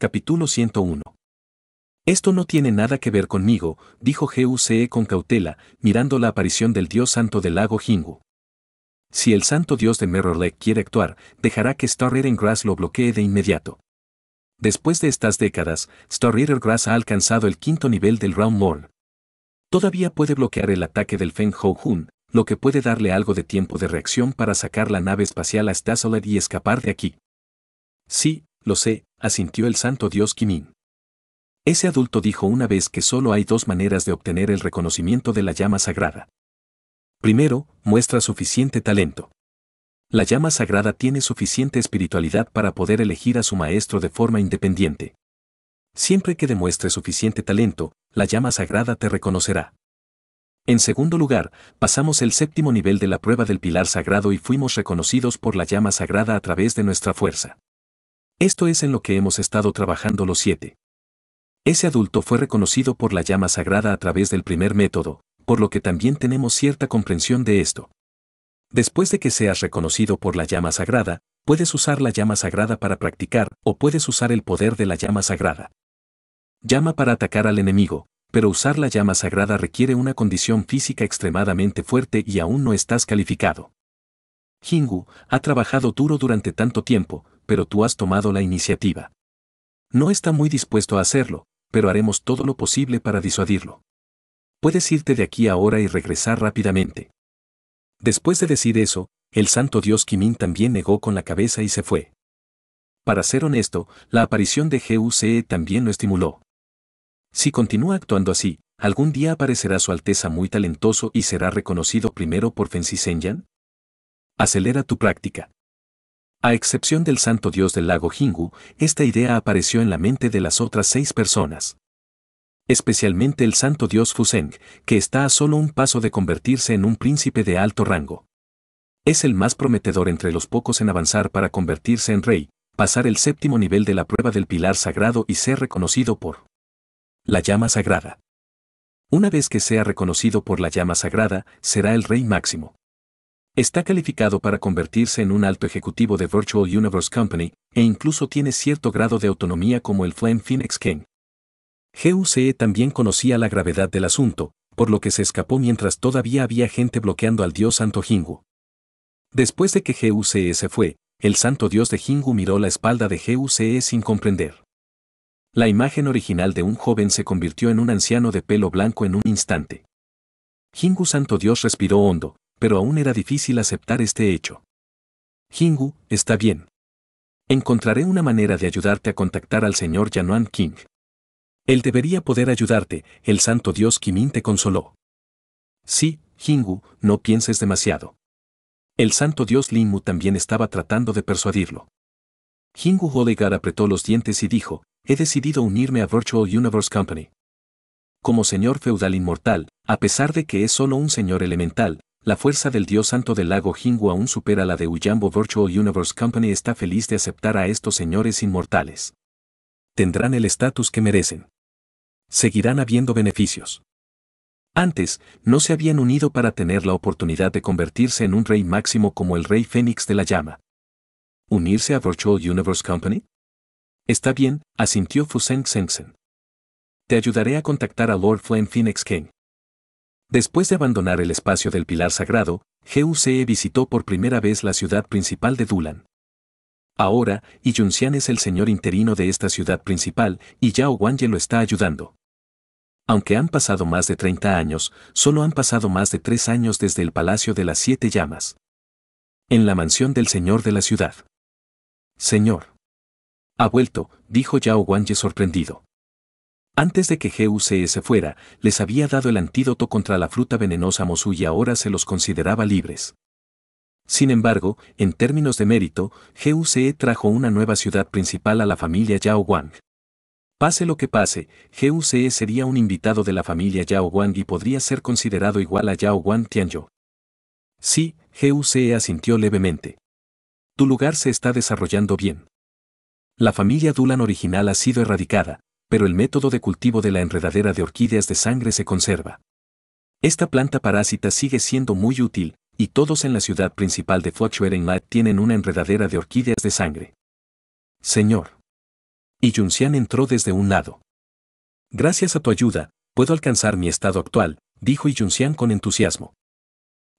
capítulo 101. Esto no tiene nada que ver conmigo, dijo G.U.C.E. con cautela, mirando la aparición del dios santo del lago Jingu. Si el santo dios de Mirror quiere actuar, dejará que Star Grass lo bloquee de inmediato. Después de estas décadas, Star Grass ha alcanzado el quinto nivel del Round Mall. Todavía puede bloquear el ataque del Feng Hou Hun, lo que puede darle algo de tiempo de reacción para sacar la nave espacial a Stasolid y escapar de aquí. Sí, lo sé, asintió el santo dios Kimín. Ese adulto dijo una vez que solo hay dos maneras de obtener el reconocimiento de la llama sagrada. Primero, muestra suficiente talento. La llama sagrada tiene suficiente espiritualidad para poder elegir a su maestro de forma independiente. Siempre que demuestre suficiente talento, la llama sagrada te reconocerá. En segundo lugar, pasamos el séptimo nivel de la prueba del pilar sagrado y fuimos reconocidos por la llama sagrada a través de nuestra fuerza. Esto es en lo que hemos estado trabajando los siete. Ese adulto fue reconocido por la llama sagrada a través del primer método, por lo que también tenemos cierta comprensión de esto. Después de que seas reconocido por la llama sagrada, puedes usar la llama sagrada para practicar o puedes usar el poder de la llama sagrada. Llama para atacar al enemigo, pero usar la llama sagrada requiere una condición física extremadamente fuerte y aún no estás calificado. Jingu ha trabajado duro durante tanto tiempo, pero tú has tomado la iniciativa. No está muy dispuesto a hacerlo, pero haremos todo lo posible para disuadirlo. Puedes irte de aquí ahora y regresar rápidamente. Después de decir eso, el santo dios Kimin también negó con la cabeza y se fue. Para ser honesto, la aparición de GUCE también lo estimuló. Si continúa actuando así, algún día aparecerá su Alteza muy talentoso y será reconocido primero por Fensi Senyan. Acelera tu práctica. A excepción del santo dios del lago Jingu, esta idea apareció en la mente de las otras seis personas. Especialmente el santo dios Fuseng, que está a solo un paso de convertirse en un príncipe de alto rango. Es el más prometedor entre los pocos en avanzar para convertirse en rey, pasar el séptimo nivel de la prueba del pilar sagrado y ser reconocido por la llama sagrada. Una vez que sea reconocido por la llama sagrada, será el rey máximo. Está calificado para convertirse en un alto ejecutivo de Virtual Universe Company, e incluso tiene cierto grado de autonomía como el Flame Phoenix King. GUCE también conocía la gravedad del asunto, por lo que se escapó mientras todavía había gente bloqueando al dios santo Jingu. Después de que GUCE se fue, el santo dios de Jingu miró la espalda de GUCE sin comprender. La imagen original de un joven se convirtió en un anciano de pelo blanco en un instante. Jingu santo dios respiró hondo, pero aún era difícil aceptar este hecho. Hingu, está bien. Encontraré una manera de ayudarte a contactar al señor Yanuan King. Él debería poder ayudarte, el santo dios Kimin te consoló. Sí, Hingu, no pienses demasiado. El santo dios Limu también estaba tratando de persuadirlo. Hingu Hodegar apretó los dientes y dijo, he decidido unirme a Virtual Universe Company. Como señor feudal inmortal, a pesar de que es solo un señor elemental, la fuerza del dios santo del lago Jingu aún supera la de Uyambo Virtual Universe Company está feliz de aceptar a estos señores inmortales. Tendrán el estatus que merecen. Seguirán habiendo beneficios. Antes, no se habían unido para tener la oportunidad de convertirse en un rey máximo como el rey Fénix de la llama. ¿Unirse a Virtual Universe Company? Está bien, asintió Fuseng Sengsen. Te ayudaré a contactar a Lord Flame Phoenix King. Después de abandonar el espacio del Pilar Sagrado, GUCE visitó por primera vez la ciudad principal de Dulan. Ahora, Yunxian es el señor interino de esta ciudad principal y Yao Guangye lo está ayudando. Aunque han pasado más de 30 años, solo han pasado más de tres años desde el Palacio de las Siete Llamas. En la mansión del señor de la ciudad. Señor. Ha vuelto, dijo Yao Guangye sorprendido. Antes de que se fuera, les había dado el antídoto contra la fruta venenosa Mosu y ahora se los consideraba libres. Sin embargo, en términos de mérito, GUCE trajo una nueva ciudad principal a la familia Yao Wang. Pase lo que pase, GUCE sería un invitado de la familia Yao Wang y podría ser considerado igual a Yao Wang Tianyo. Sí, GUCE asintió levemente. Tu lugar se está desarrollando bien. La familia Dulan original ha sido erradicada, pero el método de cultivo de la enredadera de orquídeas de sangre se conserva. Esta planta parásita sigue siendo muy útil, y todos en la ciudad principal de Fuachuerenmat tienen una enredadera de orquídeas de sangre. Señor. Y Yunxian entró desde un lado. Gracias a tu ayuda, puedo alcanzar mi estado actual, dijo Yunxian con entusiasmo.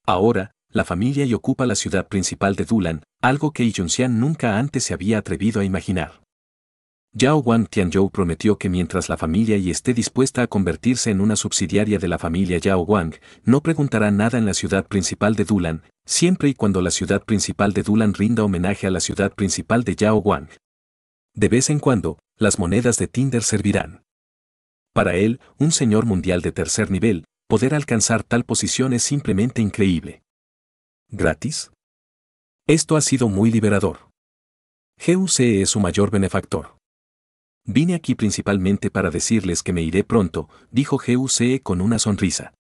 Ahora, la familia y ocupa la ciudad principal de Dulan, algo que Yunxian nunca antes se había atrevido a imaginar. Yao Wang Tianzhou prometió que mientras la familia y esté dispuesta a convertirse en una subsidiaria de la familia Yao Wang, no preguntará nada en la ciudad principal de Dulan, siempre y cuando la ciudad principal de Dulan rinda homenaje a la ciudad principal de Yao Wang. De vez en cuando, las monedas de Tinder servirán. Para él, un señor mundial de tercer nivel, poder alcanzar tal posición es simplemente increíble. ¿Gratis? Esto ha sido muy liberador. GUC e es su mayor benefactor. Vine aquí principalmente para decirles que me iré pronto, dijo G.U.C.E. con una sonrisa.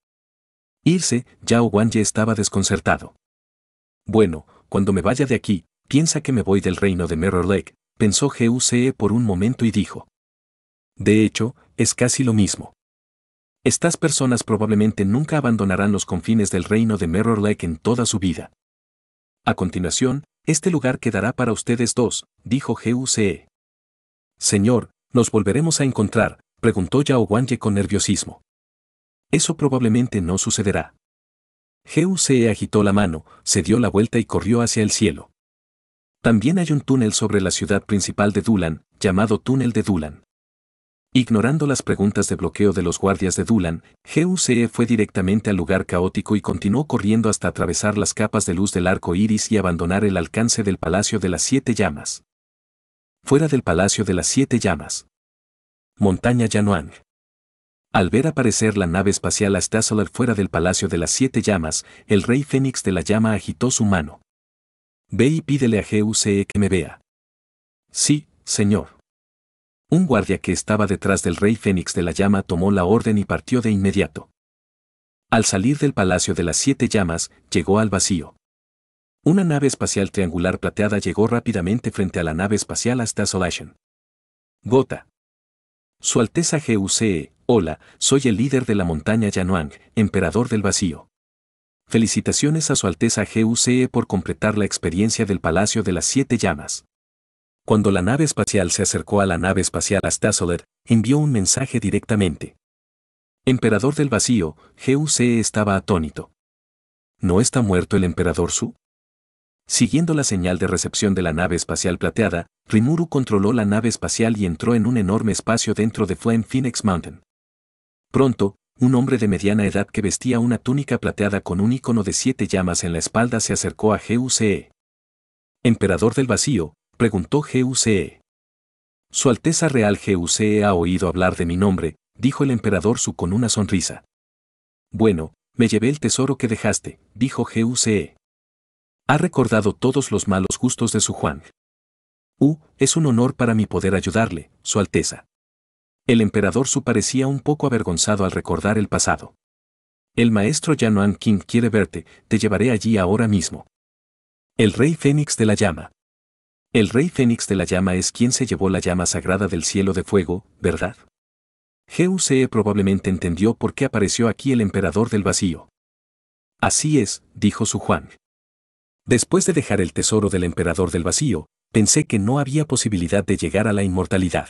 Irse, Yao Wanye estaba desconcertado. Bueno, cuando me vaya de aquí, piensa que me voy del reino de Mirror Lake, pensó G.U.C.E. por un momento y dijo. De hecho, es casi lo mismo. Estas personas probablemente nunca abandonarán los confines del reino de Mirror Lake en toda su vida. A continuación, este lugar quedará para ustedes dos, dijo G.U.C.E. Señor, ¿Nos volveremos a encontrar? preguntó Yao Wangye con nerviosismo. Eso probablemente no sucederá. Geu agitó la mano, se dio la vuelta y corrió hacia el cielo. También hay un túnel sobre la ciudad principal de Dulan, llamado Túnel de Dulan. Ignorando las preguntas de bloqueo de los guardias de Dulan, GUCE fue directamente al lugar caótico y continuó corriendo hasta atravesar las capas de luz del arco iris y abandonar el alcance del Palacio de las Siete Llamas fuera del Palacio de las Siete Llamas. Montaña Yanuang. Al ver aparecer la nave espacial Astasolar fuera del Palacio de las Siete Llamas, el rey Fénix de la Llama agitó su mano. Ve y pídele a GUCE que me vea. Sí, señor. Un guardia que estaba detrás del rey Fénix de la Llama tomó la orden y partió de inmediato. Al salir del Palacio de las Siete Llamas, llegó al vacío. Una nave espacial triangular plateada llegó rápidamente frente a la nave espacial hasta Gota. Su Alteza GUCE, hola, soy el líder de la montaña Yanuang, emperador del vacío. Felicitaciones a Su Alteza GUCE por completar la experiencia del Palacio de las Siete Llamas. Cuando la nave espacial se acercó a la nave espacial Astasoler, envió un mensaje directamente. Emperador del vacío, GUCE estaba atónito. ¿No está muerto el emperador Su? Siguiendo la señal de recepción de la nave espacial plateada, Rimuru controló la nave espacial y entró en un enorme espacio dentro de Flame Phoenix Mountain. Pronto, un hombre de mediana edad que vestía una túnica plateada con un icono de siete llamas en la espalda se acercó a GUCE. Emperador del Vacío, preguntó GUCE. Su Alteza Real GUCE ha oído hablar de mi nombre, dijo el emperador Su con una sonrisa. Bueno, me llevé el tesoro que dejaste, dijo GUCE. Ha recordado todos los malos gustos de su Juan. U, es un honor para mí poder ayudarle, Su Alteza. El emperador Su parecía un poco avergonzado al recordar el pasado. El maestro Yanuan King quiere verte, te llevaré allí ahora mismo. El rey Fénix de la llama. El rey Fénix de la llama es quien se llevó la llama sagrada del cielo de fuego, ¿verdad? GUCE probablemente entendió por qué apareció aquí el emperador del vacío. Así es, dijo su Juan. Después de dejar el tesoro del emperador del vacío, pensé que no había posibilidad de llegar a la inmortalidad.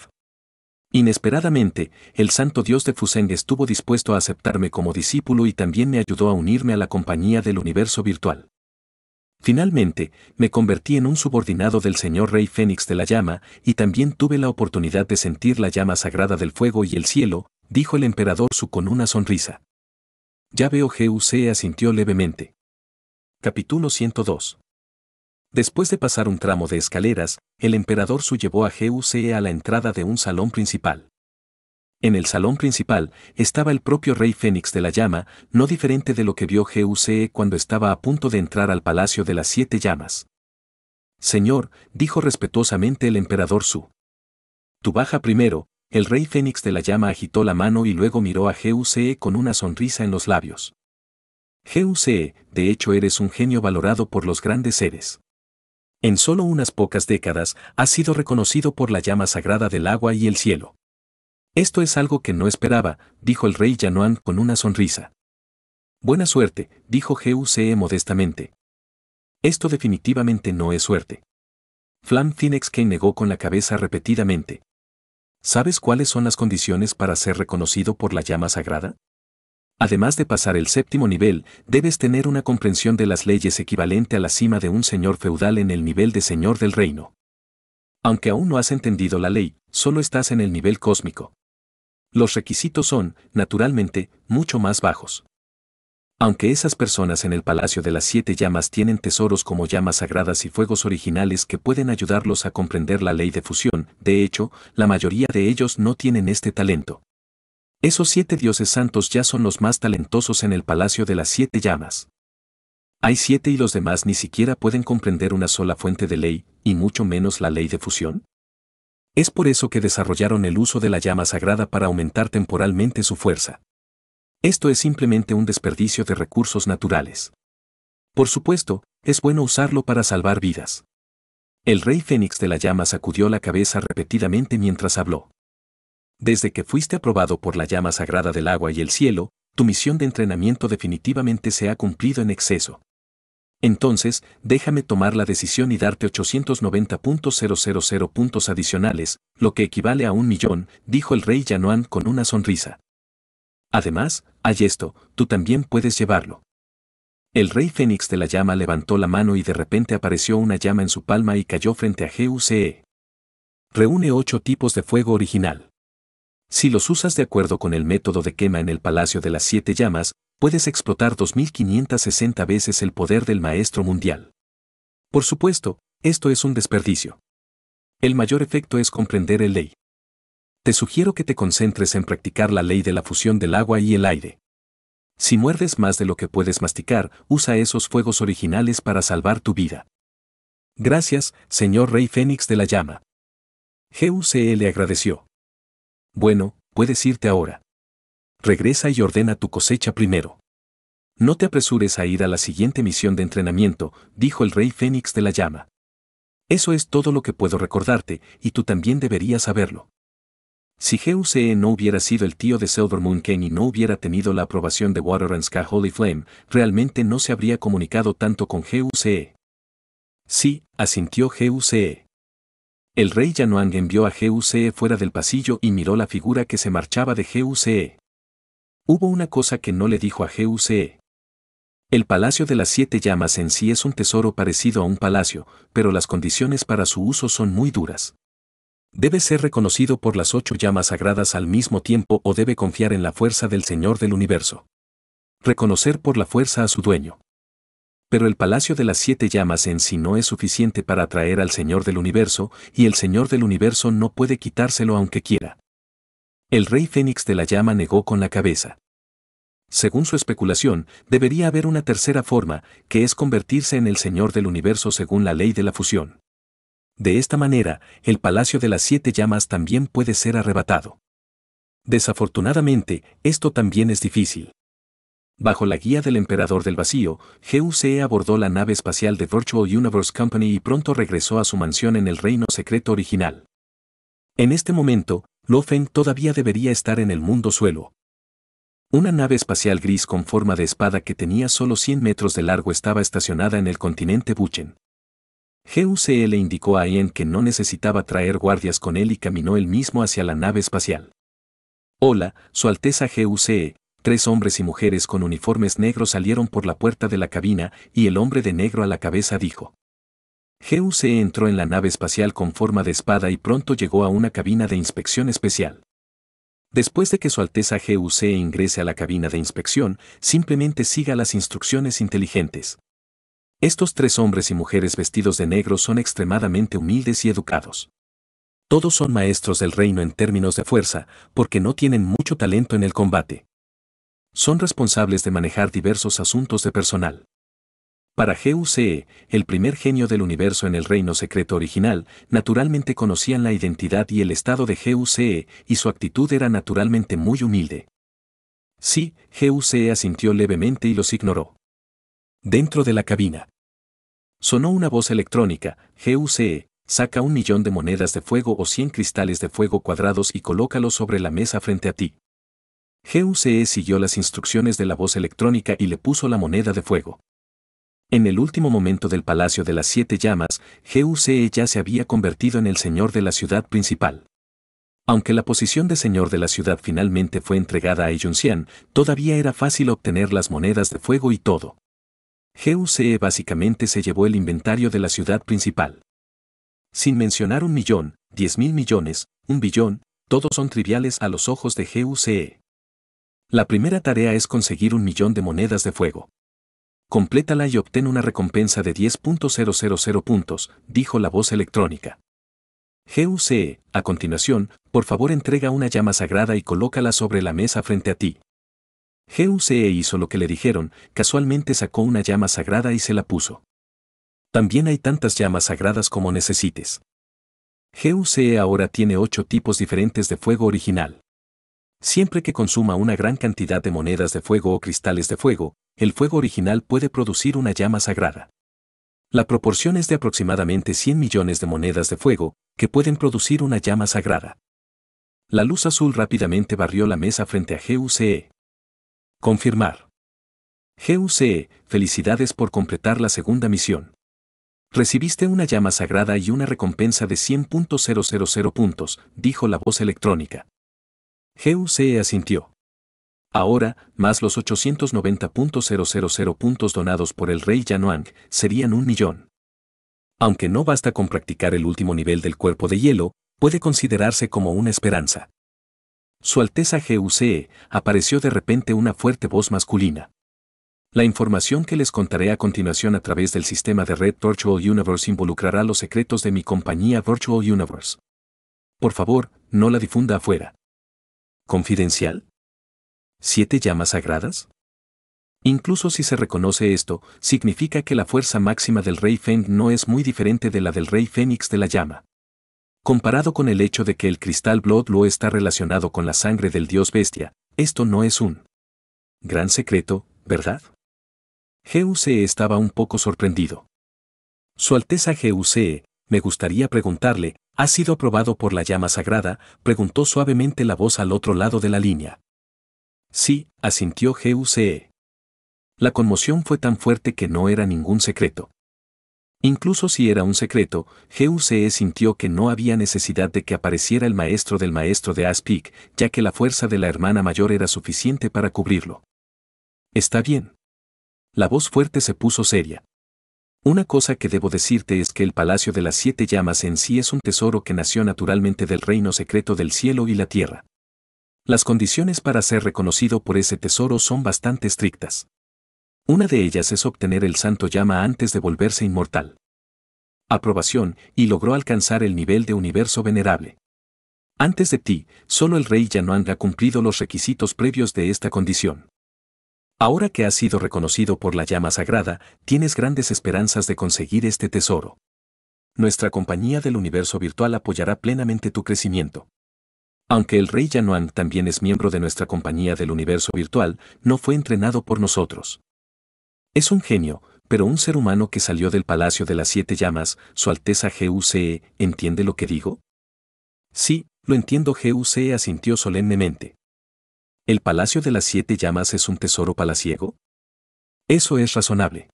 Inesperadamente, el santo dios de Fuseng estuvo dispuesto a aceptarme como discípulo y también me ayudó a unirme a la compañía del universo virtual. Finalmente, me convertí en un subordinado del señor rey Fénix de la llama y también tuve la oportunidad de sentir la llama sagrada del fuego y el cielo, dijo el emperador Su con una sonrisa. Ya veo G.U.C. asintió levemente. Capítulo 102. Después de pasar un tramo de escaleras, el emperador su llevó a G.U.C.E. a la entrada de un salón principal. En el salón principal estaba el propio rey Fénix de la Llama, no diferente de lo que vio G.U.C.E. cuando estaba a punto de entrar al palacio de las siete llamas. Señor, dijo respetuosamente el emperador Su. Tu baja primero, el rey Fénix de la Llama agitó la mano y luego miró a G.U.C.E. con una sonrisa en los labios. GUCE, de hecho eres un genio valorado por los grandes seres. En solo unas pocas décadas has sido reconocido por la llama sagrada del agua y el cielo. Esto es algo que no esperaba, dijo el rey Yanuan con una sonrisa. Buena suerte, dijo GUCE modestamente. Esto definitivamente no es suerte. Flam Phoenix negó con la cabeza repetidamente. ¿Sabes cuáles son las condiciones para ser reconocido por la llama sagrada? Además de pasar el séptimo nivel, debes tener una comprensión de las leyes equivalente a la cima de un señor feudal en el nivel de señor del reino. Aunque aún no has entendido la ley, solo estás en el nivel cósmico. Los requisitos son, naturalmente, mucho más bajos. Aunque esas personas en el Palacio de las Siete Llamas tienen tesoros como llamas sagradas y fuegos originales que pueden ayudarlos a comprender la ley de fusión, de hecho, la mayoría de ellos no tienen este talento. Esos siete dioses santos ya son los más talentosos en el Palacio de las Siete Llamas. Hay siete y los demás ni siquiera pueden comprender una sola fuente de ley, y mucho menos la ley de fusión. Es por eso que desarrollaron el uso de la llama sagrada para aumentar temporalmente su fuerza. Esto es simplemente un desperdicio de recursos naturales. Por supuesto, es bueno usarlo para salvar vidas. El rey Fénix de la llama sacudió la cabeza repetidamente mientras habló desde que fuiste aprobado por la llama sagrada del agua y el cielo, tu misión de entrenamiento definitivamente se ha cumplido en exceso. Entonces, déjame tomar la decisión y darte 890.000 puntos adicionales, lo que equivale a un millón, dijo el rey Yanuan con una sonrisa. Además, hay esto, tú también puedes llevarlo. El rey Fénix de la llama levantó la mano y de repente apareció una llama en su palma y cayó frente a GUCE. Reúne ocho tipos de fuego original. Si los usas de acuerdo con el método de quema en el Palacio de las Siete Llamas, puedes explotar 2560 veces el poder del Maestro Mundial. Por supuesto, esto es un desperdicio. El mayor efecto es comprender el ley. Te sugiero que te concentres en practicar la ley de la fusión del agua y el aire. Si muerdes más de lo que puedes masticar, usa esos fuegos originales para salvar tu vida. Gracias, señor Rey Fénix de la Llama. GUCE le agradeció. Bueno, puedes irte ahora. Regresa y ordena tu cosecha primero. No te apresures a ir a la siguiente misión de entrenamiento, dijo el rey Fénix de la llama. Eso es todo lo que puedo recordarte, y tú también deberías saberlo. Si GUCE no hubiera sido el tío de Silver Moon Ken y no hubiera tenido la aprobación de Water and Sky Holy Flame, realmente no se habría comunicado tanto con GUCE. Sí, asintió GUCE. El rey Yanuang envió a GUCE fuera del pasillo y miró la figura que se marchaba de GUCE. Hubo una cosa que no le dijo a GUCE. El Palacio de las Siete Llamas en sí es un tesoro parecido a un palacio, pero las condiciones para su uso son muy duras. Debe ser reconocido por las ocho llamas sagradas al mismo tiempo o debe confiar en la fuerza del Señor del Universo. Reconocer por la fuerza a su dueño pero el Palacio de las Siete Llamas en sí no es suficiente para atraer al Señor del Universo, y el Señor del Universo no puede quitárselo aunque quiera. El rey Fénix de la Llama negó con la cabeza. Según su especulación, debería haber una tercera forma, que es convertirse en el Señor del Universo según la ley de la fusión. De esta manera, el Palacio de las Siete Llamas también puede ser arrebatado. Desafortunadamente, esto también es difícil. Bajo la guía del Emperador del Vacío, GUCE abordó la nave espacial de Virtual Universe Company y pronto regresó a su mansión en el reino secreto original. En este momento, Lo todavía debería estar en el mundo suelo. Una nave espacial gris con forma de espada que tenía solo 100 metros de largo estaba estacionada en el continente Buchen. GUCE le indicó a Ian que no necesitaba traer guardias con él y caminó él mismo hacia la nave espacial. Hola, Su Alteza GUCE, tres hombres y mujeres con uniformes negros salieron por la puerta de la cabina y el hombre de negro a la cabeza dijo. GUC entró en la nave espacial con forma de espada y pronto llegó a una cabina de inspección especial. Después de que Su Alteza GUC ingrese a la cabina de inspección, simplemente siga las instrucciones inteligentes. Estos tres hombres y mujeres vestidos de negro son extremadamente humildes y educados. Todos son maestros del reino en términos de fuerza, porque no tienen mucho talento en el combate son responsables de manejar diversos asuntos de personal. Para GUCE, el primer genio del universo en el reino secreto original, naturalmente conocían la identidad y el estado de GUCE, y su actitud era naturalmente muy humilde. Sí, GUCE asintió levemente y los ignoró. Dentro de la cabina. Sonó una voz electrónica, GUCE, saca un millón de monedas de fuego o 100 cristales de fuego cuadrados y colócalos sobre la mesa frente a ti. GUCE siguió las instrucciones de la voz electrónica y le puso la moneda de fuego. En el último momento del Palacio de las Siete Llamas, GUCE ya se había convertido en el señor de la ciudad principal. Aunque la posición de señor de la ciudad finalmente fue entregada a Yuncian, todavía era fácil obtener las monedas de fuego y todo. GUCE básicamente se llevó el inventario de la ciudad principal. Sin mencionar un millón, diez mil millones, un billón, todos son triviales a los ojos de GUCE. La primera tarea es conseguir un millón de monedas de fuego. Complétala y obtén una recompensa de 10.000 puntos, dijo la voz electrónica. GUCE, a continuación, por favor entrega una llama sagrada y colócala sobre la mesa frente a ti. GUCE hizo lo que le dijeron, casualmente sacó una llama sagrada y se la puso. También hay tantas llamas sagradas como necesites. GUCE ahora tiene ocho tipos diferentes de fuego original. Siempre que consuma una gran cantidad de monedas de fuego o cristales de fuego, el fuego original puede producir una llama sagrada. La proporción es de aproximadamente 100 millones de monedas de fuego, que pueden producir una llama sagrada. La luz azul rápidamente barrió la mesa frente a GUCE. Confirmar. GUCE, felicidades por completar la segunda misión. Recibiste una llama sagrada y una recompensa de 100.000 puntos, dijo la voz electrónica. GUCE asintió. Ahora, más los 890.000 puntos donados por el rey Yanuang, serían un millón. Aunque no basta con practicar el último nivel del cuerpo de hielo, puede considerarse como una esperanza. Su Alteza G.U.C. apareció de repente una fuerte voz masculina. La información que les contaré a continuación a través del sistema de red Virtual Universe involucrará los secretos de mi compañía Virtual Universe. Por favor, no la difunda afuera. ¿Confidencial? ¿Siete llamas sagradas? Incluso si se reconoce esto, significa que la fuerza máxima del rey Feng no es muy diferente de la del rey Fénix de la llama. Comparado con el hecho de que el cristal Blood lo está relacionado con la sangre del dios bestia, esto no es un gran secreto, ¿verdad? GUCE estaba un poco sorprendido. Su Alteza GUCE, me gustaría preguntarle, ha sido aprobado por la llama sagrada? preguntó suavemente la voz al otro lado de la línea. Sí, asintió GUCE. La conmoción fue tan fuerte que no era ningún secreto. Incluso si era un secreto, GUCE sintió que no había necesidad de que apareciera el maestro del maestro de Aspic, ya que la fuerza de la hermana mayor era suficiente para cubrirlo. Está bien. La voz fuerte se puso seria. Una cosa que debo decirte es que el Palacio de las Siete Llamas en sí es un tesoro que nació naturalmente del reino secreto del cielo y la tierra. Las condiciones para ser reconocido por ese tesoro son bastante estrictas. Una de ellas es obtener el santo llama antes de volverse inmortal. Aprobación, y logró alcanzar el nivel de universo venerable. Antes de ti, solo el rey ya no ha cumplido los requisitos previos de esta condición. Ahora que has sido reconocido por la llama sagrada, tienes grandes esperanzas de conseguir este tesoro. Nuestra compañía del universo virtual apoyará plenamente tu crecimiento. Aunque el rey Yanuan también es miembro de nuestra compañía del universo virtual, no fue entrenado por nosotros. Es un genio, pero un ser humano que salió del Palacio de las Siete Llamas, Su Alteza GUCE, ¿entiende lo que digo? Sí, lo entiendo, GUCE asintió solemnemente. ¿El Palacio de las Siete Llamas es un tesoro palaciego? Eso es razonable.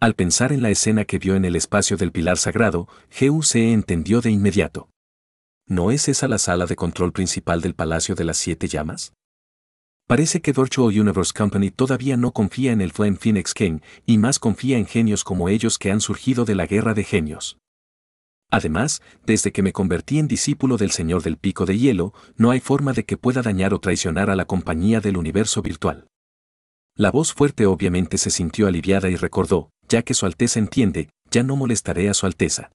Al pensar en la escena que vio en el espacio del pilar sagrado, G.U.C. entendió de inmediato. ¿No es esa la sala de control principal del Palacio de las Siete Llamas? Parece que Virtual Universe Company todavía no confía en el Flame Phoenix King y más confía en genios como ellos que han surgido de la guerra de genios. Además, desde que me convertí en discípulo del Señor del Pico de Hielo, no hay forma de que pueda dañar o traicionar a la compañía del universo virtual. La voz fuerte obviamente se sintió aliviada y recordó, ya que Su Alteza entiende, ya no molestaré a Su Alteza.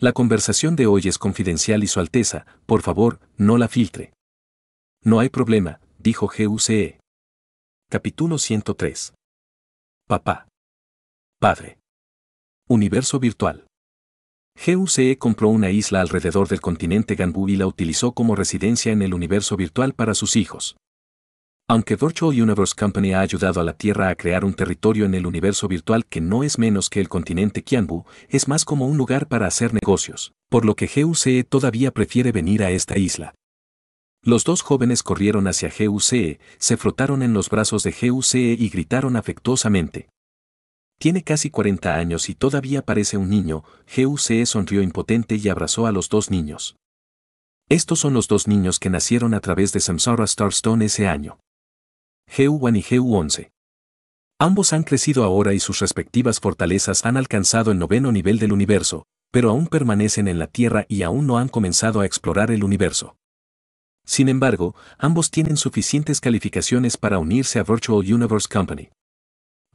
La conversación de hoy es confidencial y Su Alteza, por favor, no la filtre. No hay problema, dijo GUCE. Capítulo 103. Papá. Padre. Universo virtual. GUCE compró una isla alrededor del continente Ganbu y la utilizó como residencia en el universo virtual para sus hijos. Aunque Virtual Universe Company ha ayudado a la Tierra a crear un territorio en el universo virtual que no es menos que el continente Kianbu, es más como un lugar para hacer negocios, por lo que GUCE todavía prefiere venir a esta isla. Los dos jóvenes corrieron hacia GUCE, se frotaron en los brazos de GUCE y gritaron afectuosamente. Tiene casi 40 años y todavía parece un niño, GUCE sonrió impotente y abrazó a los dos niños. Estos son los dos niños que nacieron a través de Samsara Starstone ese año. GU1 y GU11. Ambos han crecido ahora y sus respectivas fortalezas han alcanzado el noveno nivel del universo, pero aún permanecen en la Tierra y aún no han comenzado a explorar el universo. Sin embargo, ambos tienen suficientes calificaciones para unirse a Virtual Universe Company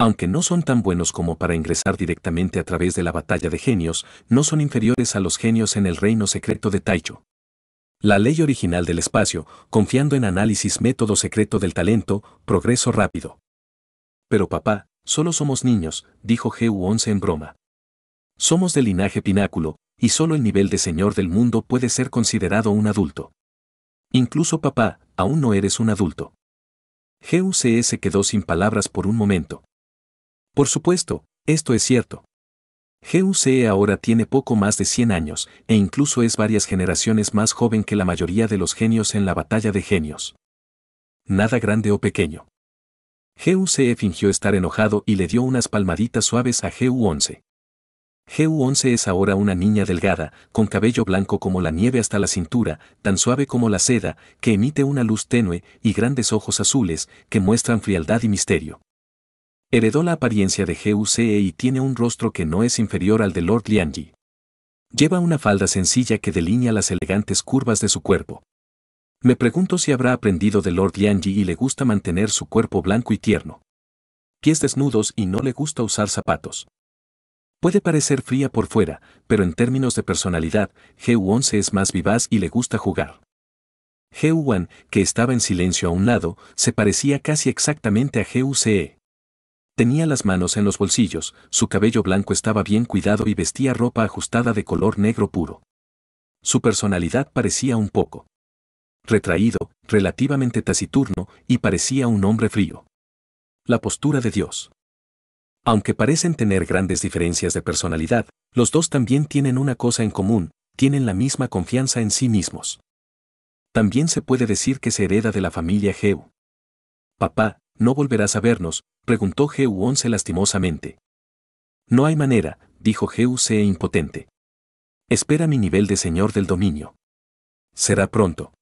aunque no son tan buenos como para ingresar directamente a través de la batalla de genios, no son inferiores a los genios en el reino secreto de Taicho. La ley original del espacio, confiando en análisis método secreto del talento, progreso rápido. Pero papá, solo somos niños, dijo GU11 en broma. Somos del linaje pináculo, y solo el nivel de señor del mundo puede ser considerado un adulto. Incluso papá, aún no eres un adulto. GUCS quedó sin palabras por un momento. Por supuesto, esto es cierto. GUCE ahora tiene poco más de 100 años, e incluso es varias generaciones más joven que la mayoría de los genios en la batalla de genios. Nada grande o pequeño. GUCE fingió estar enojado y le dio unas palmaditas suaves a GU11. GU11 es ahora una niña delgada, con cabello blanco como la nieve hasta la cintura, tan suave como la seda, que emite una luz tenue y grandes ojos azules que muestran frialdad y misterio. Heredó la apariencia de GUCE y tiene un rostro que no es inferior al de Lord Lianji. Lleva una falda sencilla que delinea las elegantes curvas de su cuerpo. Me pregunto si habrá aprendido de Lord Lianji y le gusta mantener su cuerpo blanco y tierno. Pies desnudos y no le gusta usar zapatos. Puede parecer fría por fuera, pero en términos de personalidad, GU11 es más vivaz y le gusta jugar. gu que estaba en silencio a un lado, se parecía casi exactamente a GUCE. Tenía las manos en los bolsillos, su cabello blanco estaba bien cuidado y vestía ropa ajustada de color negro puro. Su personalidad parecía un poco retraído, relativamente taciturno, y parecía un hombre frío. La postura de Dios. Aunque parecen tener grandes diferencias de personalidad, los dos también tienen una cosa en común, tienen la misma confianza en sí mismos. También se puede decir que se hereda de la familia Geu. Papá, ¿No volverás a vernos? preguntó GU11 lastimosamente. No hay manera, dijo C impotente. Espera mi nivel de señor del dominio. Será pronto.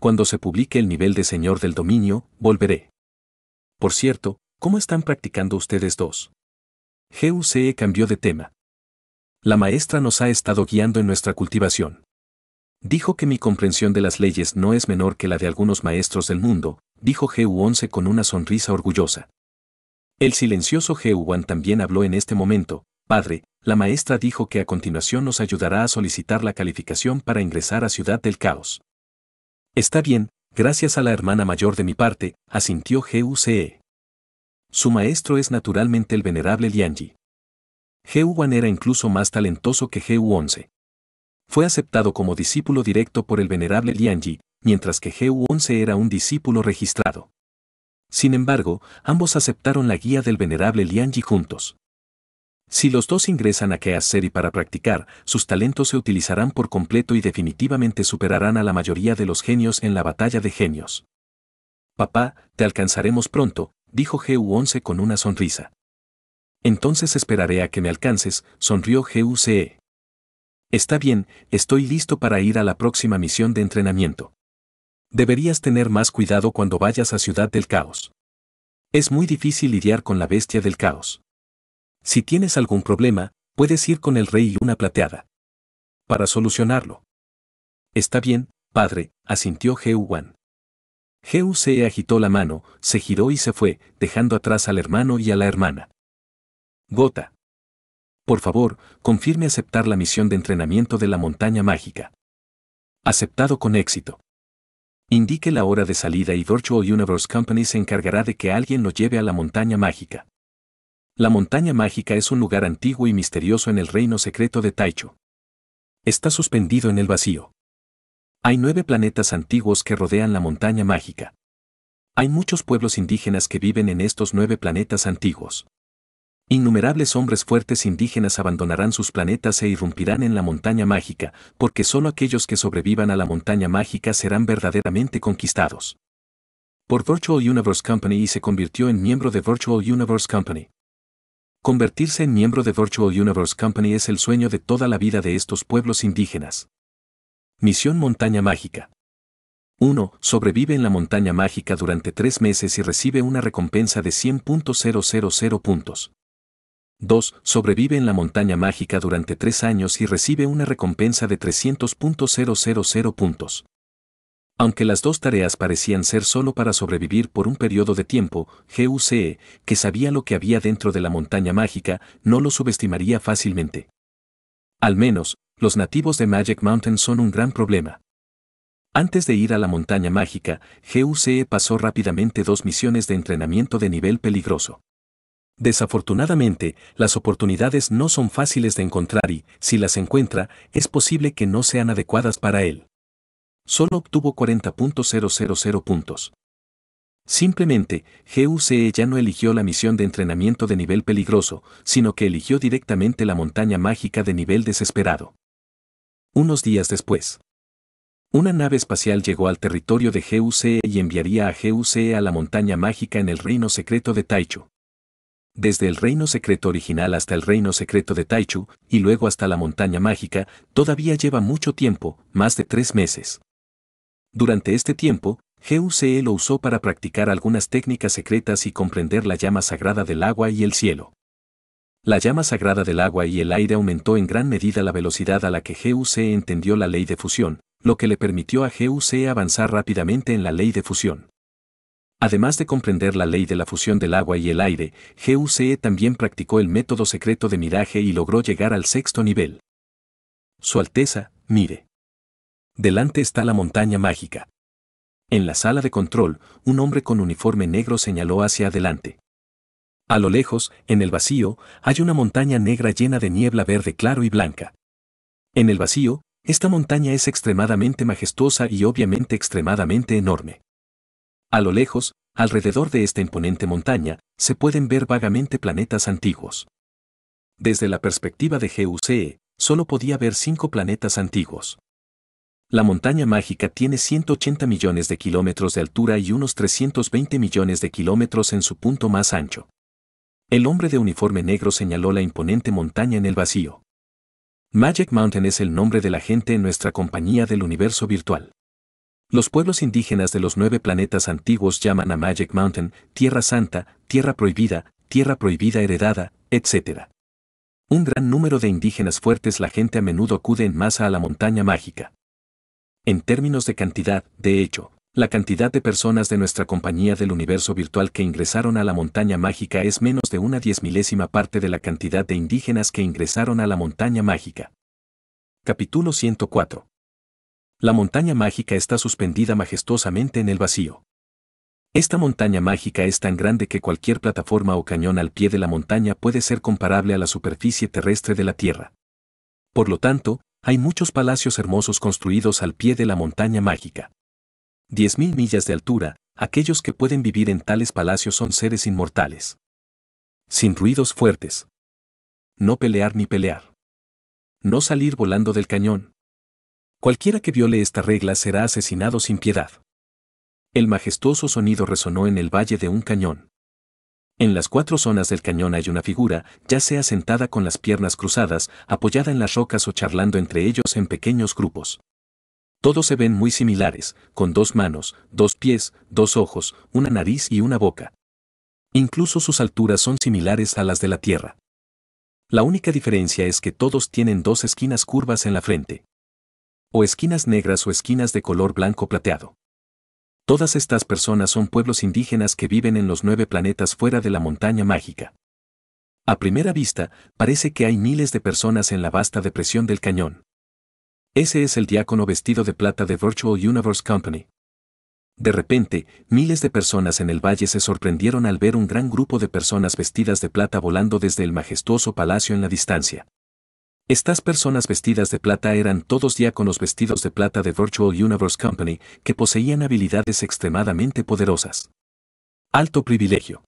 Cuando se publique el nivel de señor del dominio, volveré. Por cierto, ¿cómo están practicando ustedes dos? GUCE cambió de tema. La maestra nos ha estado guiando en nuestra cultivación. Dijo que mi comprensión de las leyes no es menor que la de algunos maestros del mundo, dijo GU11 con una sonrisa orgullosa. El silencioso GU1 también habló en este momento, padre, la maestra dijo que a continuación nos ayudará a solicitar la calificación para ingresar a Ciudad del Caos. Está bien, gracias a la hermana mayor de mi parte, asintió C.E. Su maestro es naturalmente el venerable Lianji. GU1 era incluso más talentoso que GU11. Fue aceptado como discípulo directo por el venerable Lianji, mientras que G.U. 11 era un discípulo registrado. Sin embargo, ambos aceptaron la guía del venerable Lian juntos. Si los dos ingresan a y para practicar, sus talentos se utilizarán por completo y definitivamente superarán a la mayoría de los genios en la batalla de genios. Papá, te alcanzaremos pronto, dijo GU11 con una sonrisa. Entonces esperaré a que me alcances, sonrió GUCE. Está bien, estoy listo para ir a la próxima misión de entrenamiento. Deberías tener más cuidado cuando vayas a Ciudad del Caos. Es muy difícil lidiar con la bestia del caos. Si tienes algún problema, puedes ir con el rey y una plateada. Para solucionarlo. Está bien, padre, asintió Geu Wan. Geu se agitó la mano, se giró y se fue, dejando atrás al hermano y a la hermana. Gota. Por favor, confirme aceptar la misión de entrenamiento de la montaña mágica. Aceptado con éxito. Indique la hora de salida y Virtual Universe Company se encargará de que alguien lo lleve a la montaña mágica. La montaña mágica es un lugar antiguo y misterioso en el reino secreto de Taicho. Está suspendido en el vacío. Hay nueve planetas antiguos que rodean la montaña mágica. Hay muchos pueblos indígenas que viven en estos nueve planetas antiguos. Innumerables hombres fuertes indígenas abandonarán sus planetas e irrumpirán en la montaña mágica, porque solo aquellos que sobrevivan a la montaña mágica serán verdaderamente conquistados. Por Virtual Universe Company y se convirtió en miembro de Virtual Universe Company. Convertirse en miembro de Virtual Universe Company es el sueño de toda la vida de estos pueblos indígenas. Misión Montaña Mágica. 1. Sobrevive en la montaña mágica durante tres meses y recibe una recompensa de 100.000 puntos. 2. Sobrevive en la montaña mágica durante 3 años y recibe una recompensa de 300.000 puntos. Aunque las dos tareas parecían ser solo para sobrevivir por un periodo de tiempo, GUCE, que sabía lo que había dentro de la montaña mágica, no lo subestimaría fácilmente. Al menos, los nativos de Magic Mountain son un gran problema. Antes de ir a la montaña mágica, GUCE pasó rápidamente dos misiones de entrenamiento de nivel peligroso. Desafortunadamente, las oportunidades no son fáciles de encontrar y, si las encuentra, es posible que no sean adecuadas para él. Solo obtuvo 40.000 puntos. Simplemente, GUCE ya no eligió la misión de entrenamiento de nivel peligroso, sino que eligió directamente la montaña mágica de nivel desesperado. Unos días después, una nave espacial llegó al territorio de GUCE y enviaría a GUCE a la montaña mágica en el reino secreto de Taichu desde el reino secreto original hasta el reino secreto de Taichu, y luego hasta la montaña mágica, todavía lleva mucho tiempo, más de tres meses. Durante este tiempo, GUCE lo usó para practicar algunas técnicas secretas y comprender la llama sagrada del agua y el cielo. La llama sagrada del agua y el aire aumentó en gran medida la velocidad a la que G.U.C.E. entendió la ley de fusión, lo que le permitió a G.U.C.E. avanzar rápidamente en la ley de fusión. Además de comprender la ley de la fusión del agua y el aire, GUCE también practicó el método secreto de miraje y logró llegar al sexto nivel. Su Alteza, mire. Delante está la montaña mágica. En la sala de control, un hombre con uniforme negro señaló hacia adelante. A lo lejos, en el vacío, hay una montaña negra llena de niebla verde claro y blanca. En el vacío, esta montaña es extremadamente majestuosa y obviamente extremadamente enorme. A lo lejos, alrededor de esta imponente montaña, se pueden ver vagamente planetas antiguos. Desde la perspectiva de GUCE, solo podía ver cinco planetas antiguos. La montaña mágica tiene 180 millones de kilómetros de altura y unos 320 millones de kilómetros en su punto más ancho. El hombre de uniforme negro señaló la imponente montaña en el vacío. Magic Mountain es el nombre de la gente en nuestra compañía del universo virtual. Los pueblos indígenas de los nueve planetas antiguos llaman a Magic Mountain Tierra Santa, Tierra Prohibida, Tierra Prohibida Heredada, etc. Un gran número de indígenas fuertes la gente a menudo acude en masa a la montaña mágica. En términos de cantidad, de hecho, la cantidad de personas de nuestra compañía del universo virtual que ingresaron a la montaña mágica es menos de una diez milésima parte de la cantidad de indígenas que ingresaron a la montaña mágica. Capítulo 104 la montaña mágica está suspendida majestuosamente en el vacío. Esta montaña mágica es tan grande que cualquier plataforma o cañón al pie de la montaña puede ser comparable a la superficie terrestre de la Tierra. Por lo tanto, hay muchos palacios hermosos construidos al pie de la montaña mágica. 10.000 millas de altura, aquellos que pueden vivir en tales palacios son seres inmortales. Sin ruidos fuertes. No pelear ni pelear. No salir volando del cañón. Cualquiera que viole esta regla será asesinado sin piedad. El majestuoso sonido resonó en el valle de un cañón. En las cuatro zonas del cañón hay una figura, ya sea sentada con las piernas cruzadas, apoyada en las rocas o charlando entre ellos en pequeños grupos. Todos se ven muy similares, con dos manos, dos pies, dos ojos, una nariz y una boca. Incluso sus alturas son similares a las de la Tierra. La única diferencia es que todos tienen dos esquinas curvas en la frente o esquinas negras o esquinas de color blanco plateado. Todas estas personas son pueblos indígenas que viven en los nueve planetas fuera de la montaña mágica. A primera vista, parece que hay miles de personas en la vasta depresión del cañón. Ese es el diácono vestido de plata de Virtual Universe Company. De repente, miles de personas en el valle se sorprendieron al ver un gran grupo de personas vestidas de plata volando desde el majestuoso palacio en la distancia. Estas personas vestidas de plata eran todos diáconos vestidos de plata de Virtual Universe Company que poseían habilidades extremadamente poderosas. Alto privilegio.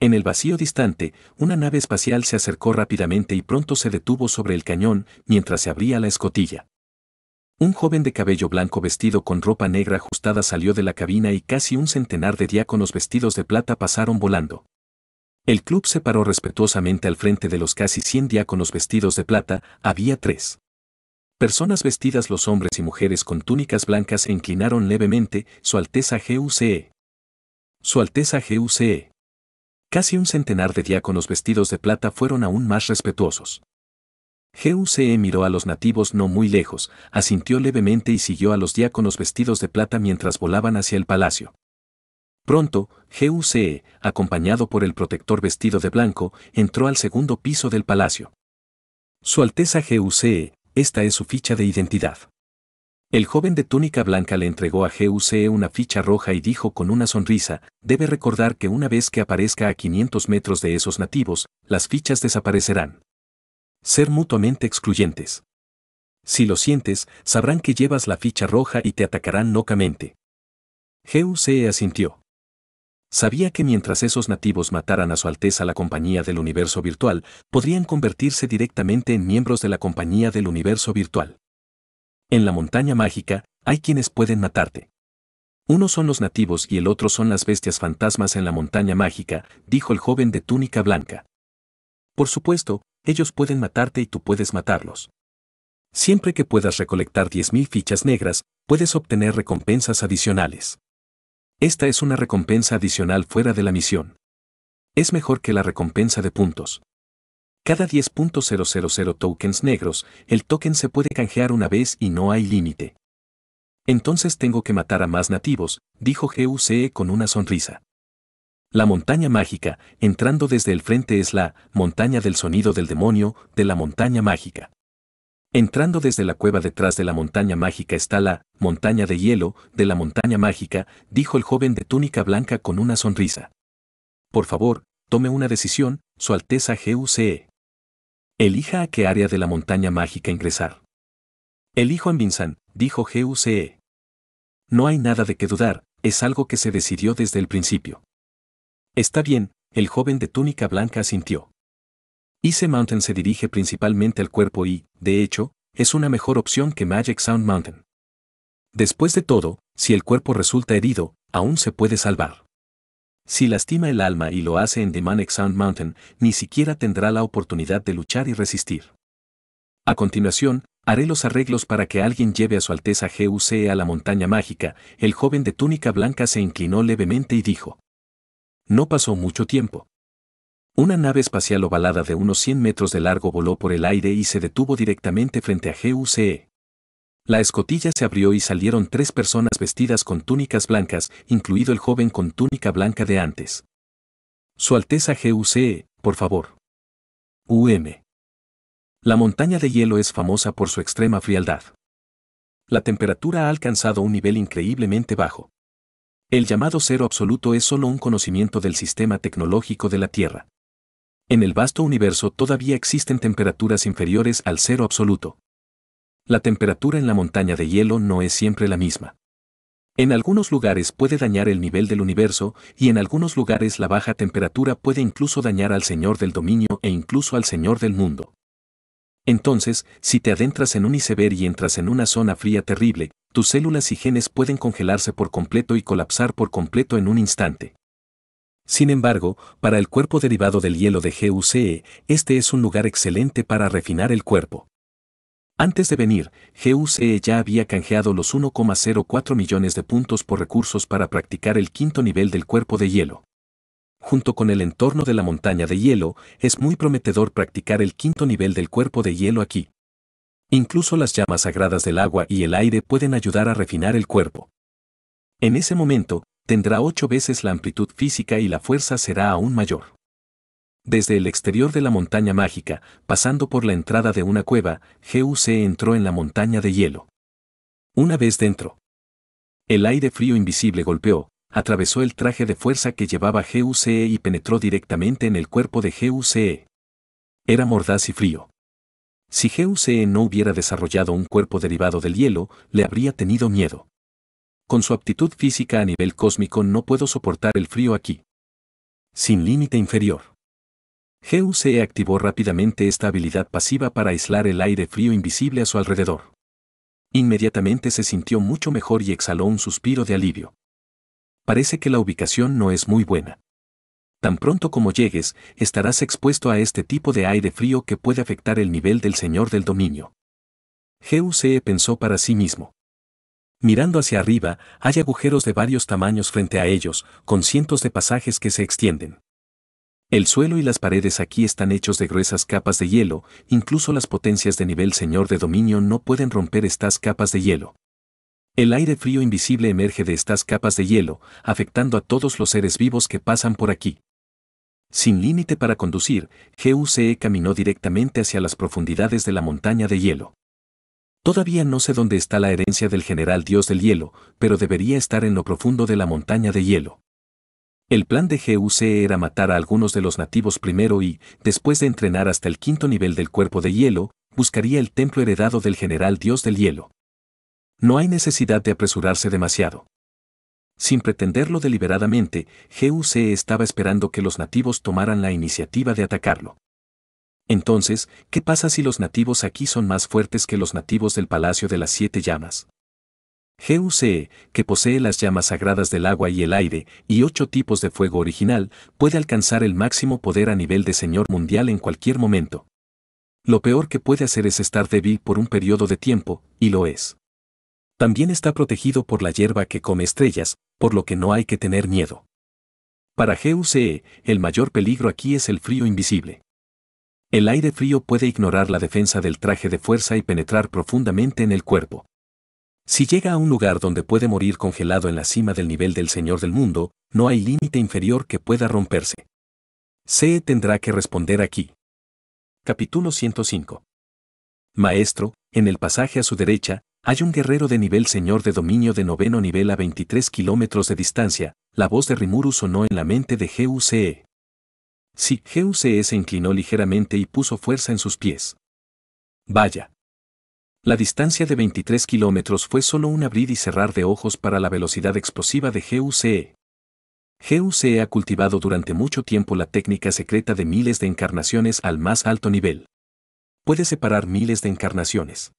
En el vacío distante, una nave espacial se acercó rápidamente y pronto se detuvo sobre el cañón mientras se abría la escotilla. Un joven de cabello blanco vestido con ropa negra ajustada salió de la cabina y casi un centenar de diáconos vestidos de plata pasaron volando. El club se paró respetuosamente al frente de los casi 100 diáconos vestidos de plata, había tres. Personas vestidas los hombres y mujeres con túnicas blancas e inclinaron levemente, Su Alteza GUCE. Su Alteza GUCE. Casi un centenar de diáconos vestidos de plata fueron aún más respetuosos. GUCE miró a los nativos no muy lejos, asintió levemente y siguió a los diáconos vestidos de plata mientras volaban hacia el palacio. Pronto, GUCE, acompañado por el protector vestido de blanco, entró al segundo piso del palacio. Su Alteza GUCE, esta es su ficha de identidad. El joven de túnica blanca le entregó a GUCE una ficha roja y dijo con una sonrisa, debe recordar que una vez que aparezca a 500 metros de esos nativos, las fichas desaparecerán. Ser mutuamente excluyentes. Si lo sientes, sabrán que llevas la ficha roja y te atacarán locamente. GUCE asintió. Sabía que mientras esos nativos mataran a su Alteza la Compañía del Universo Virtual, podrían convertirse directamente en miembros de la Compañía del Universo Virtual. En la montaña mágica, hay quienes pueden matarte. Uno son los nativos y el otro son las bestias fantasmas en la montaña mágica, dijo el joven de túnica blanca. Por supuesto, ellos pueden matarte y tú puedes matarlos. Siempre que puedas recolectar 10.000 fichas negras, puedes obtener recompensas adicionales. Esta es una recompensa adicional fuera de la misión. Es mejor que la recompensa de puntos. Cada 10.000 tokens negros, el token se puede canjear una vez y no hay límite. Entonces tengo que matar a más nativos, dijo GUCE con una sonrisa. La montaña mágica, entrando desde el frente es la montaña del sonido del demonio, de la montaña mágica. Entrando desde la cueva detrás de la montaña mágica está la montaña de hielo de la montaña mágica, dijo el joven de túnica blanca con una sonrisa. Por favor, tome una decisión, Su Alteza GUCE. Elija a qué área de la montaña mágica ingresar. Elijo en dijo GUCE. No hay nada de qué dudar, es algo que se decidió desde el principio. Está bien, el joven de túnica blanca asintió. Ice Mountain se dirige principalmente al cuerpo y, de hecho, es una mejor opción que Magic Sound Mountain. Después de todo, si el cuerpo resulta herido, aún se puede salvar. Si lastima el alma y lo hace en Demonic Sound Mountain, ni siquiera tendrá la oportunidad de luchar y resistir. A continuación, haré los arreglos para que alguien lleve a su Alteza GUC a la montaña mágica. El joven de túnica blanca se inclinó levemente y dijo. No pasó mucho tiempo. Una nave espacial ovalada de unos 100 metros de largo voló por el aire y se detuvo directamente frente a GUCE. La escotilla se abrió y salieron tres personas vestidas con túnicas blancas, incluido el joven con túnica blanca de antes. Su Alteza GUCE, por favor. UM. La montaña de hielo es famosa por su extrema frialdad. La temperatura ha alcanzado un nivel increíblemente bajo. El llamado cero absoluto es solo un conocimiento del sistema tecnológico de la Tierra. En el vasto universo todavía existen temperaturas inferiores al cero absoluto. La temperatura en la montaña de hielo no es siempre la misma. En algunos lugares puede dañar el nivel del universo y en algunos lugares la baja temperatura puede incluso dañar al Señor del Dominio e incluso al Señor del Mundo. Entonces, si te adentras en un iceberg y entras en una zona fría terrible, tus células y genes pueden congelarse por completo y colapsar por completo en un instante. Sin embargo, para el cuerpo derivado del hielo de GUCE, este es un lugar excelente para refinar el cuerpo. Antes de venir, GUCE ya había canjeado los 1,04 millones de puntos por recursos para practicar el quinto nivel del cuerpo de hielo. Junto con el entorno de la montaña de hielo, es muy prometedor practicar el quinto nivel del cuerpo de hielo aquí. Incluso las llamas sagradas del agua y el aire pueden ayudar a refinar el cuerpo. En ese momento, tendrá ocho veces la amplitud física y la fuerza será aún mayor. Desde el exterior de la montaña mágica, pasando por la entrada de una cueva, GUC entró en la montaña de hielo. Una vez dentro, el aire frío invisible golpeó, atravesó el traje de fuerza que llevaba GUCE y penetró directamente en el cuerpo de GUCE. Era mordaz y frío. Si GUCE no hubiera desarrollado un cuerpo derivado del hielo, le habría tenido miedo con su aptitud física a nivel cósmico no puedo soportar el frío aquí. Sin límite inferior. GUCE activó rápidamente esta habilidad pasiva para aislar el aire frío invisible a su alrededor. Inmediatamente se sintió mucho mejor y exhaló un suspiro de alivio. Parece que la ubicación no es muy buena. Tan pronto como llegues, estarás expuesto a este tipo de aire frío que puede afectar el nivel del Señor del Dominio. GUCE pensó para sí mismo. Mirando hacia arriba, hay agujeros de varios tamaños frente a ellos, con cientos de pasajes que se extienden. El suelo y las paredes aquí están hechos de gruesas capas de hielo, incluso las potencias de nivel señor de dominio no pueden romper estas capas de hielo. El aire frío invisible emerge de estas capas de hielo, afectando a todos los seres vivos que pasan por aquí. Sin límite para conducir, GUCE caminó directamente hacia las profundidades de la montaña de hielo. Todavía no sé dónde está la herencia del general dios del hielo, pero debería estar en lo profundo de la montaña de hielo. El plan de GUC era matar a algunos de los nativos primero y, después de entrenar hasta el quinto nivel del cuerpo de hielo, buscaría el templo heredado del general dios del hielo. No hay necesidad de apresurarse demasiado. Sin pretenderlo deliberadamente, GUC estaba esperando que los nativos tomaran la iniciativa de atacarlo. Entonces, ¿qué pasa si los nativos aquí son más fuertes que los nativos del Palacio de las Siete Llamas? GUCE, que posee las llamas sagradas del agua y el aire, y ocho tipos de fuego original, puede alcanzar el máximo poder a nivel de Señor Mundial en cualquier momento. Lo peor que puede hacer es estar débil por un periodo de tiempo, y lo es. También está protegido por la hierba que come estrellas, por lo que no hay que tener miedo. Para GUCE, el mayor peligro aquí es el frío invisible. El aire frío puede ignorar la defensa del traje de fuerza y penetrar profundamente en el cuerpo. Si llega a un lugar donde puede morir congelado en la cima del nivel del Señor del Mundo, no hay límite inferior que pueda romperse. C tendrá que responder aquí. Capítulo 105. Maestro, en el pasaje a su derecha, hay un guerrero de nivel Señor de dominio de noveno nivel a 23 kilómetros de distancia, la voz de Rimuru sonó en la mente de GUCE. Sí, GUCE se inclinó ligeramente y puso fuerza en sus pies. Vaya. La distancia de 23 kilómetros fue solo un abrir y cerrar de ojos para la velocidad explosiva de GUCE. GUCE ha cultivado durante mucho tiempo la técnica secreta de miles de encarnaciones al más alto nivel. Puede separar miles de encarnaciones.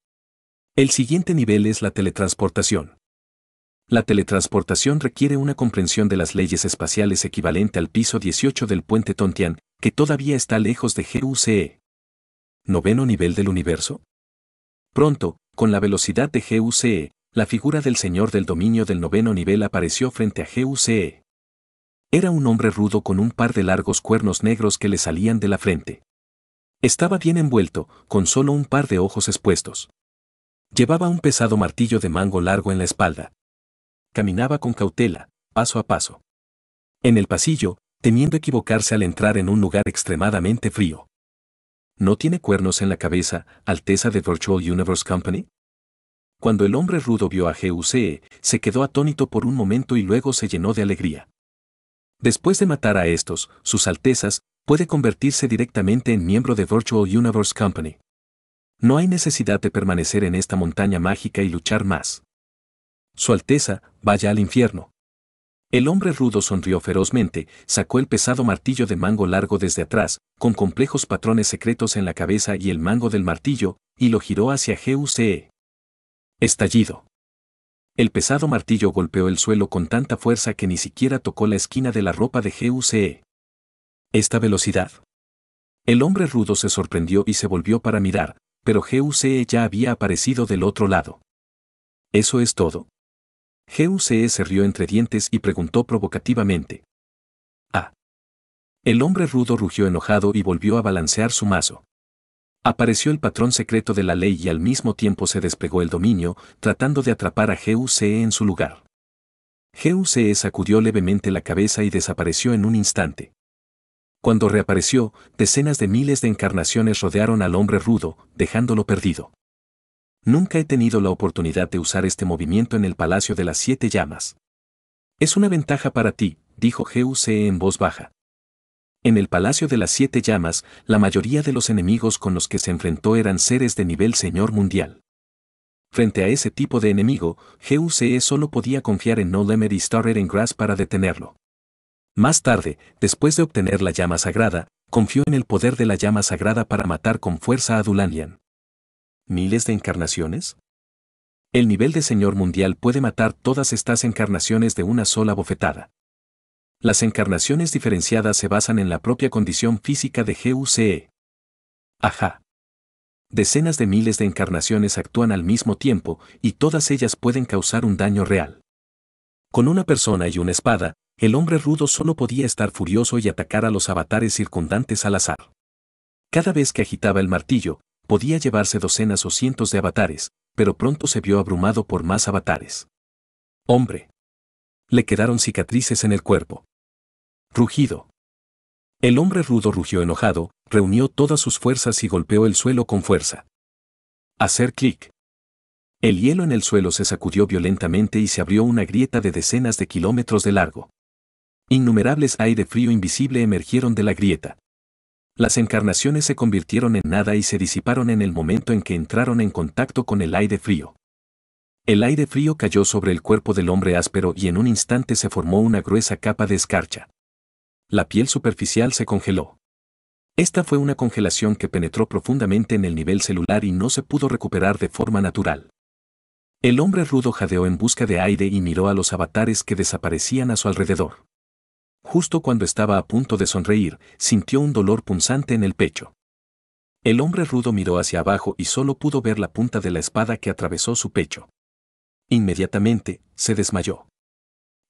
El siguiente nivel es la teletransportación. La teletransportación requiere una comprensión de las leyes espaciales equivalente al piso 18 del puente Tontian, que todavía está lejos de GUCE. Noveno nivel del universo. Pronto, con la velocidad de GUCE, la figura del señor del dominio del noveno nivel apareció frente a GUCE. Era un hombre rudo con un par de largos cuernos negros que le salían de la frente. Estaba bien envuelto, con solo un par de ojos expuestos. Llevaba un pesado martillo de mango largo en la espalda, caminaba con cautela, paso a paso. En el pasillo, temiendo equivocarse al entrar en un lugar extremadamente frío. ¿No tiene cuernos en la cabeza, Alteza de Virtual Universe Company? Cuando el hombre rudo vio a GUCE, se quedó atónito por un momento y luego se llenó de alegría. Después de matar a estos, sus altezas, puede convertirse directamente en miembro de Virtual Universe Company. No hay necesidad de permanecer en esta montaña mágica y luchar más. Su Alteza, vaya al infierno. El hombre rudo sonrió ferozmente, sacó el pesado martillo de mango largo desde atrás, con complejos patrones secretos en la cabeza y el mango del martillo, y lo giró hacia GUCE. Estallido. El pesado martillo golpeó el suelo con tanta fuerza que ni siquiera tocó la esquina de la ropa de GUCE. Esta velocidad. El hombre rudo se sorprendió y se volvió para mirar, pero GUCE ya había aparecido del otro lado. Eso es todo. GUCE se rió entre dientes y preguntó provocativamente. Ah. El hombre rudo rugió enojado y volvió a balancear su mazo. Apareció el patrón secreto de la ley y al mismo tiempo se desplegó el dominio, tratando de atrapar a GUCE en su lugar. GUCE sacudió levemente la cabeza y desapareció en un instante. Cuando reapareció, decenas de miles de encarnaciones rodearon al hombre rudo, dejándolo perdido. Nunca he tenido la oportunidad de usar este movimiento en el Palacio de las Siete Llamas. Es una ventaja para ti, dijo GUCE en voz baja. En el Palacio de las Siete Llamas, la mayoría de los enemigos con los que se enfrentó eran seres de nivel señor mundial. Frente a ese tipo de enemigo, GUCE solo podía confiar en No Lemer y Starred en Grass para detenerlo. Más tarde, después de obtener la llama sagrada, confió en el poder de la llama sagrada para matar con fuerza a Dulanian. ¿Miles de encarnaciones? El nivel de Señor Mundial puede matar todas estas encarnaciones de una sola bofetada. Las encarnaciones diferenciadas se basan en la propia condición física de GUCE. Ajá. Decenas de miles de encarnaciones actúan al mismo tiempo y todas ellas pueden causar un daño real. Con una persona y una espada, el hombre rudo solo podía estar furioso y atacar a los avatares circundantes al azar. Cada vez que agitaba el martillo, podía llevarse docenas o cientos de avatares, pero pronto se vio abrumado por más avatares. Hombre. Le quedaron cicatrices en el cuerpo. Rugido. El hombre rudo rugió enojado, reunió todas sus fuerzas y golpeó el suelo con fuerza. Hacer clic. El hielo en el suelo se sacudió violentamente y se abrió una grieta de decenas de kilómetros de largo. Innumerables aire frío invisible emergieron de la grieta. Las encarnaciones se convirtieron en nada y se disiparon en el momento en que entraron en contacto con el aire frío. El aire frío cayó sobre el cuerpo del hombre áspero y en un instante se formó una gruesa capa de escarcha. La piel superficial se congeló. Esta fue una congelación que penetró profundamente en el nivel celular y no se pudo recuperar de forma natural. El hombre rudo jadeó en busca de aire y miró a los avatares que desaparecían a su alrededor justo cuando estaba a punto de sonreír, sintió un dolor punzante en el pecho. El hombre rudo miró hacia abajo y solo pudo ver la punta de la espada que atravesó su pecho. Inmediatamente, se desmayó.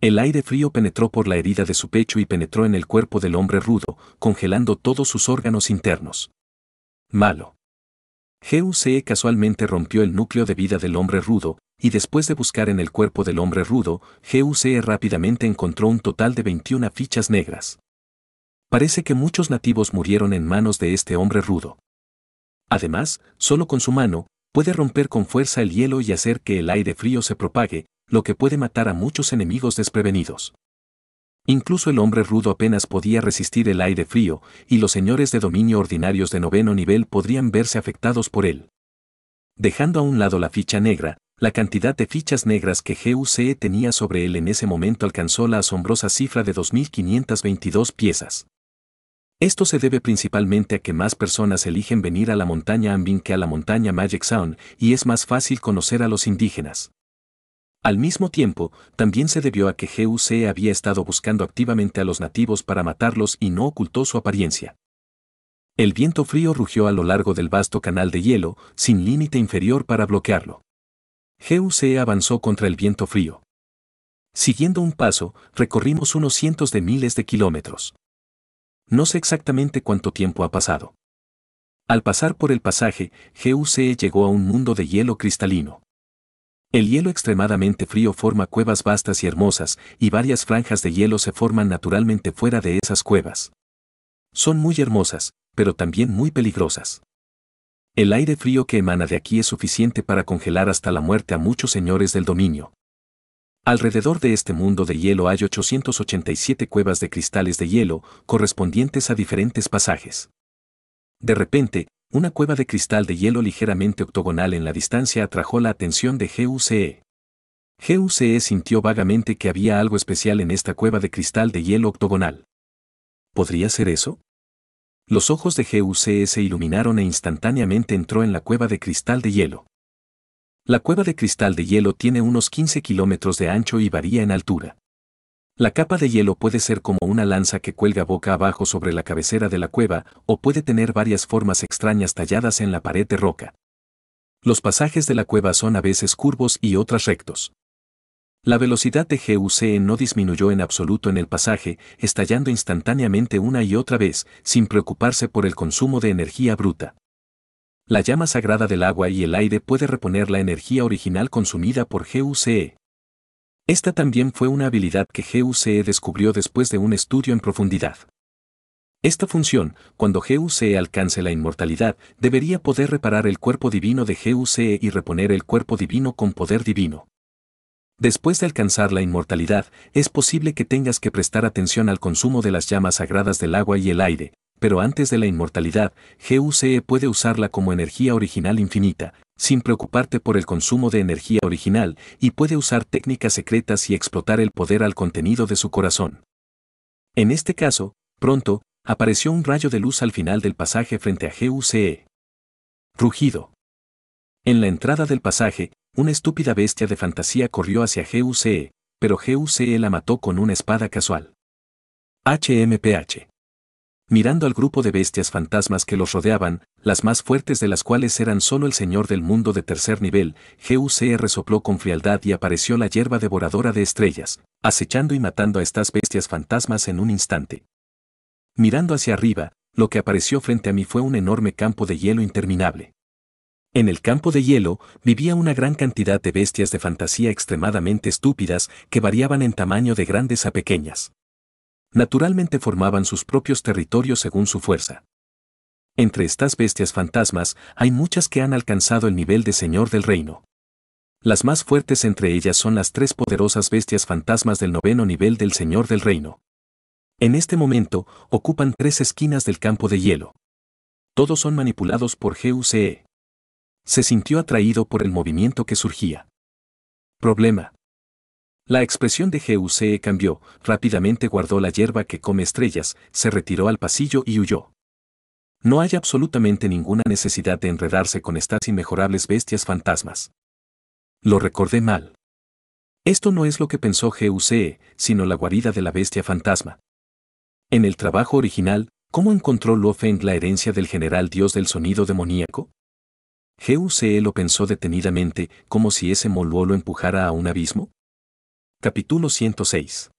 El aire frío penetró por la herida de su pecho y penetró en el cuerpo del hombre rudo, congelando todos sus órganos internos. Malo. GUCE casualmente rompió el núcleo de vida del hombre rudo, y después de buscar en el cuerpo del hombre rudo, GUCE rápidamente encontró un total de 21 fichas negras. Parece que muchos nativos murieron en manos de este hombre rudo. Además, solo con su mano, puede romper con fuerza el hielo y hacer que el aire frío se propague, lo que puede matar a muchos enemigos desprevenidos. Incluso el hombre rudo apenas podía resistir el aire frío, y los señores de dominio ordinarios de noveno nivel podrían verse afectados por él. Dejando a un lado la ficha negra, la cantidad de fichas negras que GUCE tenía sobre él en ese momento alcanzó la asombrosa cifra de 2.522 piezas. Esto se debe principalmente a que más personas eligen venir a la montaña Ambin que a la montaña Magic Sound y es más fácil conocer a los indígenas. Al mismo tiempo, también se debió a que GUC había estado buscando activamente a los nativos para matarlos y no ocultó su apariencia. El viento frío rugió a lo largo del vasto canal de hielo, sin límite inferior para bloquearlo. GUC avanzó contra el viento frío. Siguiendo un paso, recorrimos unos cientos de miles de kilómetros. No sé exactamente cuánto tiempo ha pasado. Al pasar por el pasaje, GUC llegó a un mundo de hielo cristalino. El hielo extremadamente frío forma cuevas vastas y hermosas, y varias franjas de hielo se forman naturalmente fuera de esas cuevas. Son muy hermosas, pero también muy peligrosas. El aire frío que emana de aquí es suficiente para congelar hasta la muerte a muchos señores del dominio. Alrededor de este mundo de hielo hay 887 cuevas de cristales de hielo, correspondientes a diferentes pasajes. De repente, una cueva de cristal de hielo ligeramente octogonal en la distancia atrajo la atención de GUCE. GUCE sintió vagamente que había algo especial en esta cueva de cristal de hielo octogonal. ¿Podría ser eso? Los ojos de GUC se iluminaron e instantáneamente entró en la cueva de cristal de hielo. La cueva de cristal de hielo tiene unos 15 kilómetros de ancho y varía en altura. La capa de hielo puede ser como una lanza que cuelga boca abajo sobre la cabecera de la cueva o puede tener varias formas extrañas talladas en la pared de roca. Los pasajes de la cueva son a veces curvos y otras rectos. La velocidad de GUCE no disminuyó en absoluto en el pasaje, estallando instantáneamente una y otra vez, sin preocuparse por el consumo de energía bruta. La llama sagrada del agua y el aire puede reponer la energía original consumida por GUCE. Esta también fue una habilidad que GUCE descubrió después de un estudio en profundidad. Esta función, cuando GUCE alcance la inmortalidad, debería poder reparar el cuerpo divino de GUCE y reponer el cuerpo divino con poder divino. Después de alcanzar la inmortalidad, es posible que tengas que prestar atención al consumo de las llamas sagradas del agua y el aire, pero antes de la inmortalidad, GUCE puede usarla como energía original infinita, sin preocuparte por el consumo de energía original, y puede usar técnicas secretas y explotar el poder al contenido de su corazón. En este caso, pronto, apareció un rayo de luz al final del pasaje frente a GUCE. Rugido. En la entrada del pasaje, una estúpida bestia de fantasía corrió hacia GUCE, pero GUCE la mató con una espada casual. HMPH. Mirando al grupo de bestias fantasmas que los rodeaban, las más fuertes de las cuales eran solo el señor del mundo de tercer nivel, GUCE resopló con frialdad y apareció la hierba devoradora de estrellas, acechando y matando a estas bestias fantasmas en un instante. Mirando hacia arriba, lo que apareció frente a mí fue un enorme campo de hielo interminable. En el campo de hielo vivía una gran cantidad de bestias de fantasía extremadamente estúpidas que variaban en tamaño de grandes a pequeñas. Naturalmente formaban sus propios territorios según su fuerza. Entre estas bestias fantasmas hay muchas que han alcanzado el nivel de señor del reino. Las más fuertes entre ellas son las tres poderosas bestias fantasmas del noveno nivel del señor del reino. En este momento, ocupan tres esquinas del campo de hielo. Todos son manipulados por GUCE. Se sintió atraído por el movimiento que surgía. Problema. La expresión de GUCE cambió, rápidamente guardó la hierba que come estrellas, se retiró al pasillo y huyó. No hay absolutamente ninguna necesidad de enredarse con estas inmejorables bestias fantasmas. Lo recordé mal. Esto no es lo que pensó GUCE, sino la guarida de la bestia fantasma. En el trabajo original, ¿cómo encontró Lo la herencia del general dios del sonido demoníaco? GUCE lo pensó detenidamente, como si ese moluo lo empujara a un abismo. Capítulo 106.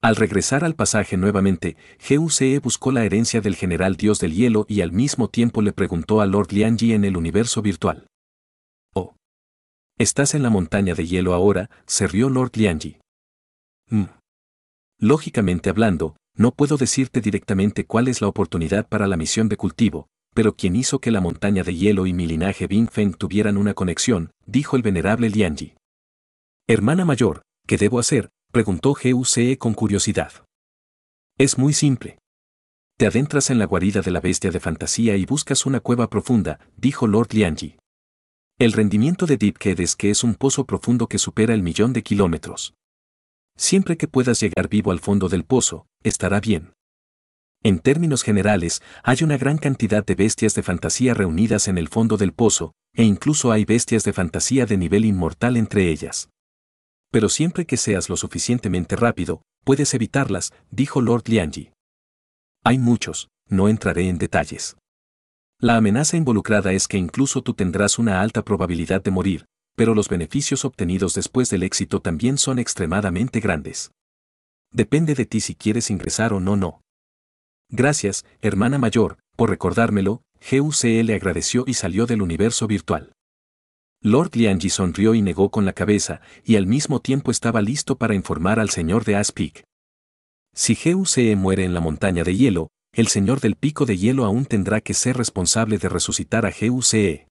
Al regresar al pasaje nuevamente, GUCE buscó la herencia del general dios del hielo y al mismo tiempo le preguntó a Lord Lianji en el universo virtual. Oh. Estás en la montaña de hielo ahora, se rió Lord Lianji. Mm. Lógicamente hablando, no puedo decirte directamente cuál es la oportunidad para la misión de cultivo, pero quien hizo que la montaña de hielo y mi linaje Bing Feng tuvieran una conexión, dijo el venerable Lianji. Hermana mayor, ¿qué debo hacer? preguntó G.U.C.E. con curiosidad. Es muy simple. Te adentras en la guarida de la bestia de fantasía y buscas una cueva profunda, dijo Lord Lianji. El rendimiento de Deepked es que es un pozo profundo que supera el millón de kilómetros. Siempre que puedas llegar vivo al fondo del pozo, estará bien. En términos generales, hay una gran cantidad de bestias de fantasía reunidas en el fondo del pozo, e incluso hay bestias de fantasía de nivel inmortal entre ellas. Pero siempre que seas lo suficientemente rápido, puedes evitarlas, dijo Lord Lianji. Hay muchos, no entraré en detalles. La amenaza involucrada es que incluso tú tendrás una alta probabilidad de morir, pero los beneficios obtenidos después del éxito también son extremadamente grandes. Depende de ti si quieres ingresar o no no. Gracias, hermana mayor, por recordármelo, GUCE le agradeció y salió del universo virtual. Lord Lianji sonrió y negó con la cabeza, y al mismo tiempo estaba listo para informar al señor de Aspic. Si GUCE muere en la montaña de hielo, el señor del pico de hielo aún tendrá que ser responsable de resucitar a GUCE.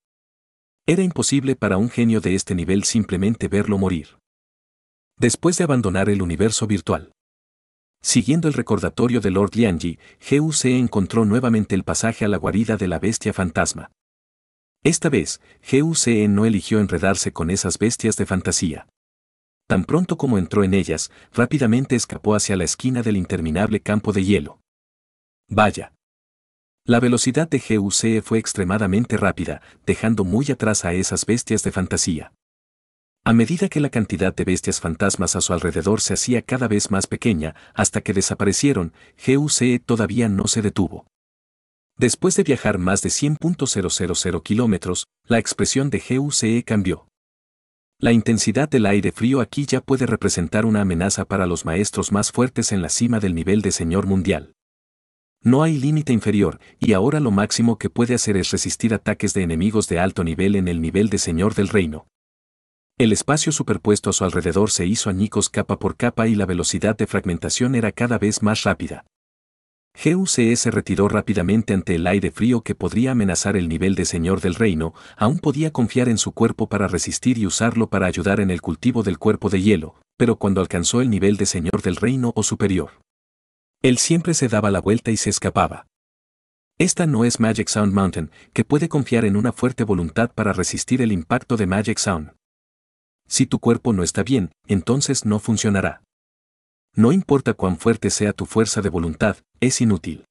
Era imposible para un genio de este nivel simplemente verlo morir. Después de abandonar el universo virtual, Siguiendo el recordatorio de Lord Lianji, G.U.C.E. encontró nuevamente el pasaje a la guarida de la bestia fantasma. Esta vez, G.U.C.E. no eligió enredarse con esas bestias de fantasía. Tan pronto como entró en ellas, rápidamente escapó hacia la esquina del interminable campo de hielo. Vaya. La velocidad de GUC fue extremadamente rápida, dejando muy atrás a esas bestias de fantasía. A medida que la cantidad de bestias fantasmas a su alrededor se hacía cada vez más pequeña, hasta que desaparecieron, GUCE todavía no se detuvo. Después de viajar más de 100.000 kilómetros, la expresión de GUCE cambió. La intensidad del aire frío aquí ya puede representar una amenaza para los maestros más fuertes en la cima del nivel de señor mundial. No hay límite inferior, y ahora lo máximo que puede hacer es resistir ataques de enemigos de alto nivel en el nivel de Señor del Reino. El espacio superpuesto a su alrededor se hizo añicos capa por capa y la velocidad de fragmentación era cada vez más rápida. GUCE se retiró rápidamente ante el aire frío que podría amenazar el nivel de señor del reino, aún podía confiar en su cuerpo para resistir y usarlo para ayudar en el cultivo del cuerpo de hielo, pero cuando alcanzó el nivel de señor del reino o superior. Él siempre se daba la vuelta y se escapaba. Esta no es Magic Sound Mountain, que puede confiar en una fuerte voluntad para resistir el impacto de Magic Sound. Si tu cuerpo no está bien, entonces no funcionará. No importa cuán fuerte sea tu fuerza de voluntad, es inútil.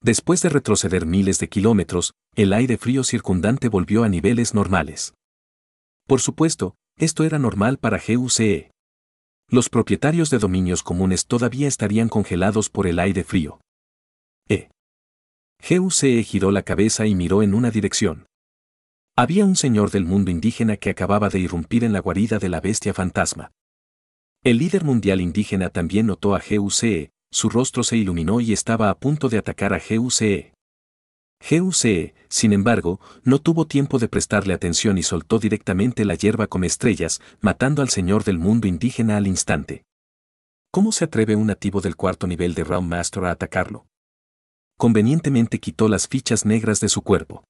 Después de retroceder miles de kilómetros, el aire frío circundante volvió a niveles normales. Por supuesto, esto era normal para GUCE. Los propietarios de dominios comunes todavía estarían congelados por el aire frío. E. GUCE giró la cabeza y miró en una dirección. Había un señor del mundo indígena que acababa de irrumpir en la guarida de la bestia fantasma. El líder mundial indígena también notó a GUCE, su rostro se iluminó y estaba a punto de atacar a GUCE. GUCE, sin embargo, no tuvo tiempo de prestarle atención y soltó directamente la hierba con estrellas, matando al señor del mundo indígena al instante. ¿Cómo se atreve un nativo del cuarto nivel de Master a atacarlo? Convenientemente quitó las fichas negras de su cuerpo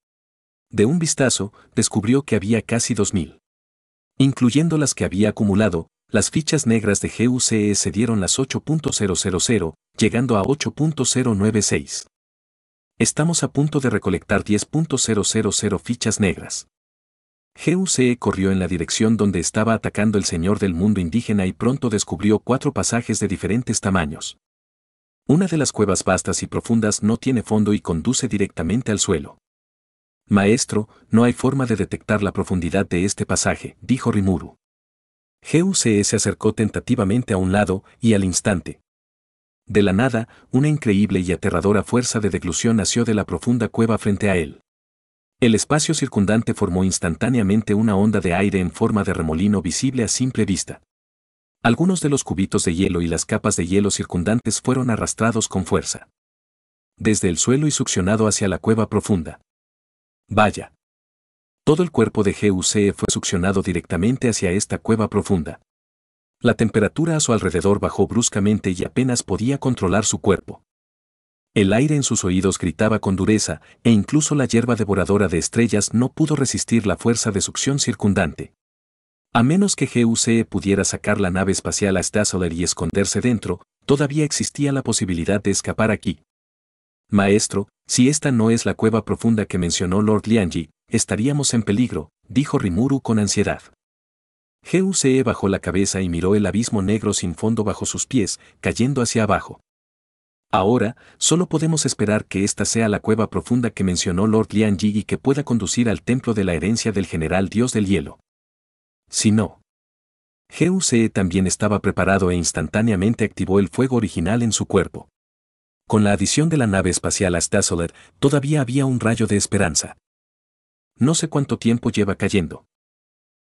de un vistazo, descubrió que había casi 2.000. Incluyendo las que había acumulado, las fichas negras de GUCE se dieron las 8.000, llegando a 8.096. Estamos a punto de recolectar 10.000 fichas negras. GUCE corrió en la dirección donde estaba atacando el señor del mundo indígena y pronto descubrió cuatro pasajes de diferentes tamaños. Una de las cuevas vastas y profundas no tiene fondo y conduce directamente al suelo. Maestro, no hay forma de detectar la profundidad de este pasaje, dijo Rimuru. GUCE se acercó tentativamente a un lado y al instante. De la nada, una increíble y aterradora fuerza de declusión nació de la profunda cueva frente a él. El espacio circundante formó instantáneamente una onda de aire en forma de remolino visible a simple vista. Algunos de los cubitos de hielo y las capas de hielo circundantes fueron arrastrados con fuerza. Desde el suelo y succionado hacia la cueva profunda. Vaya. Todo el cuerpo de GUCE fue succionado directamente hacia esta cueva profunda. La temperatura a su alrededor bajó bruscamente y apenas podía controlar su cuerpo. El aire en sus oídos gritaba con dureza, e incluso la hierba devoradora de estrellas no pudo resistir la fuerza de succión circundante. A menos que GUCE pudiera sacar la nave espacial a Stasseler y esconderse dentro, todavía existía la posibilidad de escapar aquí. Maestro, si esta no es la cueva profunda que mencionó Lord Lianji, estaríamos en peligro, dijo Rimuru con ansiedad. Geusee bajó la cabeza y miró el abismo negro sin fondo bajo sus pies, cayendo hacia abajo. Ahora, solo podemos esperar que esta sea la cueva profunda que mencionó Lord Lianji y que pueda conducir al templo de la herencia del general dios del hielo. Si no. Geusee también estaba preparado e instantáneamente activó el fuego original en su cuerpo. Con la adición de la nave espacial Astazolet, todavía había un rayo de esperanza. No sé cuánto tiempo lleva cayendo.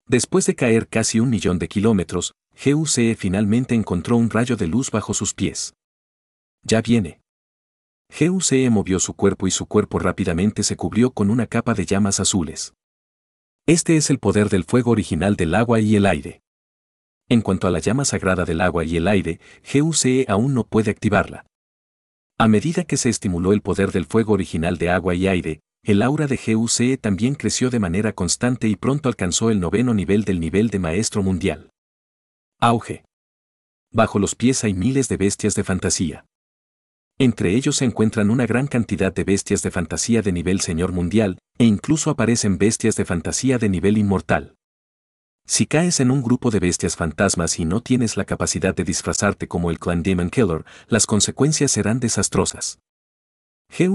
Después de caer casi un millón de kilómetros, GUCE finalmente encontró un rayo de luz bajo sus pies. Ya viene. GUCE movió su cuerpo y su cuerpo rápidamente se cubrió con una capa de llamas azules. Este es el poder del fuego original del agua y el aire. En cuanto a la llama sagrada del agua y el aire, GUCE aún no puede activarla. A medida que se estimuló el poder del fuego original de agua y aire, el aura de GUCE también creció de manera constante y pronto alcanzó el noveno nivel del nivel de maestro mundial. Auge. Bajo los pies hay miles de bestias de fantasía. Entre ellos se encuentran una gran cantidad de bestias de fantasía de nivel señor mundial, e incluso aparecen bestias de fantasía de nivel inmortal. Si caes en un grupo de bestias fantasmas y no tienes la capacidad de disfrazarte como el clan Demon Killer, las consecuencias serán desastrosas.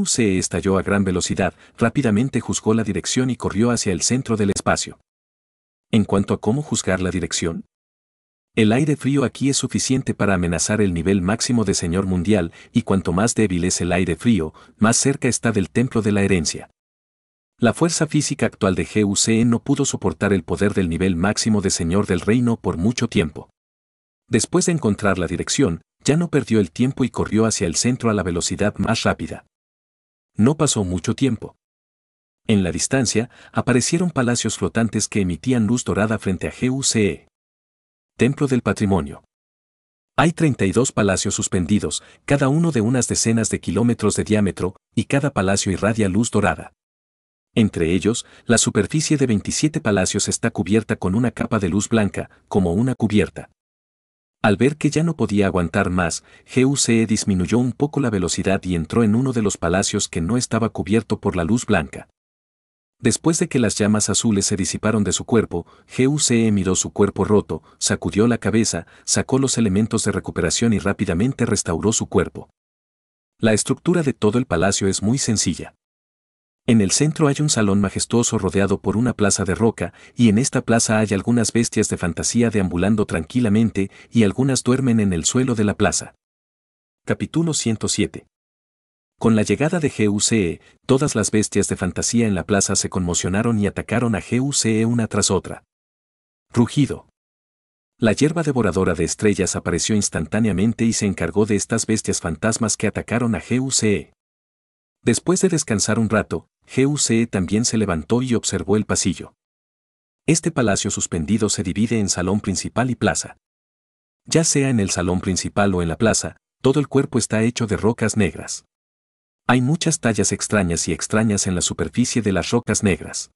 se estalló a gran velocidad, rápidamente juzgó la dirección y corrió hacia el centro del espacio. En cuanto a cómo juzgar la dirección, el aire frío aquí es suficiente para amenazar el nivel máximo de Señor Mundial, y cuanto más débil es el aire frío, más cerca está del templo de la herencia. La fuerza física actual de GUCE no pudo soportar el poder del nivel máximo de Señor del Reino por mucho tiempo. Después de encontrar la dirección, ya no perdió el tiempo y corrió hacia el centro a la velocidad más rápida. No pasó mucho tiempo. En la distancia, aparecieron palacios flotantes que emitían luz dorada frente a GUCE. Templo del Patrimonio. Hay 32 palacios suspendidos, cada uno de unas decenas de kilómetros de diámetro, y cada palacio irradia luz dorada. Entre ellos, la superficie de 27 palacios está cubierta con una capa de luz blanca, como una cubierta. Al ver que ya no podía aguantar más, GUCE disminuyó un poco la velocidad y entró en uno de los palacios que no estaba cubierto por la luz blanca. Después de que las llamas azules se disiparon de su cuerpo, GUCE miró su cuerpo roto, sacudió la cabeza, sacó los elementos de recuperación y rápidamente restauró su cuerpo. La estructura de todo el palacio es muy sencilla. En el centro hay un salón majestuoso rodeado por una plaza de roca, y en esta plaza hay algunas bestias de fantasía deambulando tranquilamente, y algunas duermen en el suelo de la plaza. Capítulo 107 Con la llegada de GUCE, todas las bestias de fantasía en la plaza se conmocionaron y atacaron a GUCE una tras otra. Rugido. La hierba devoradora de estrellas apareció instantáneamente y se encargó de estas bestias fantasmas que atacaron a GUCE. Después de descansar un rato, GUCE también se levantó y observó el pasillo. Este palacio suspendido se divide en salón principal y plaza. Ya sea en el salón principal o en la plaza, todo el cuerpo está hecho de rocas negras. Hay muchas tallas extrañas y extrañas en la superficie de las rocas negras.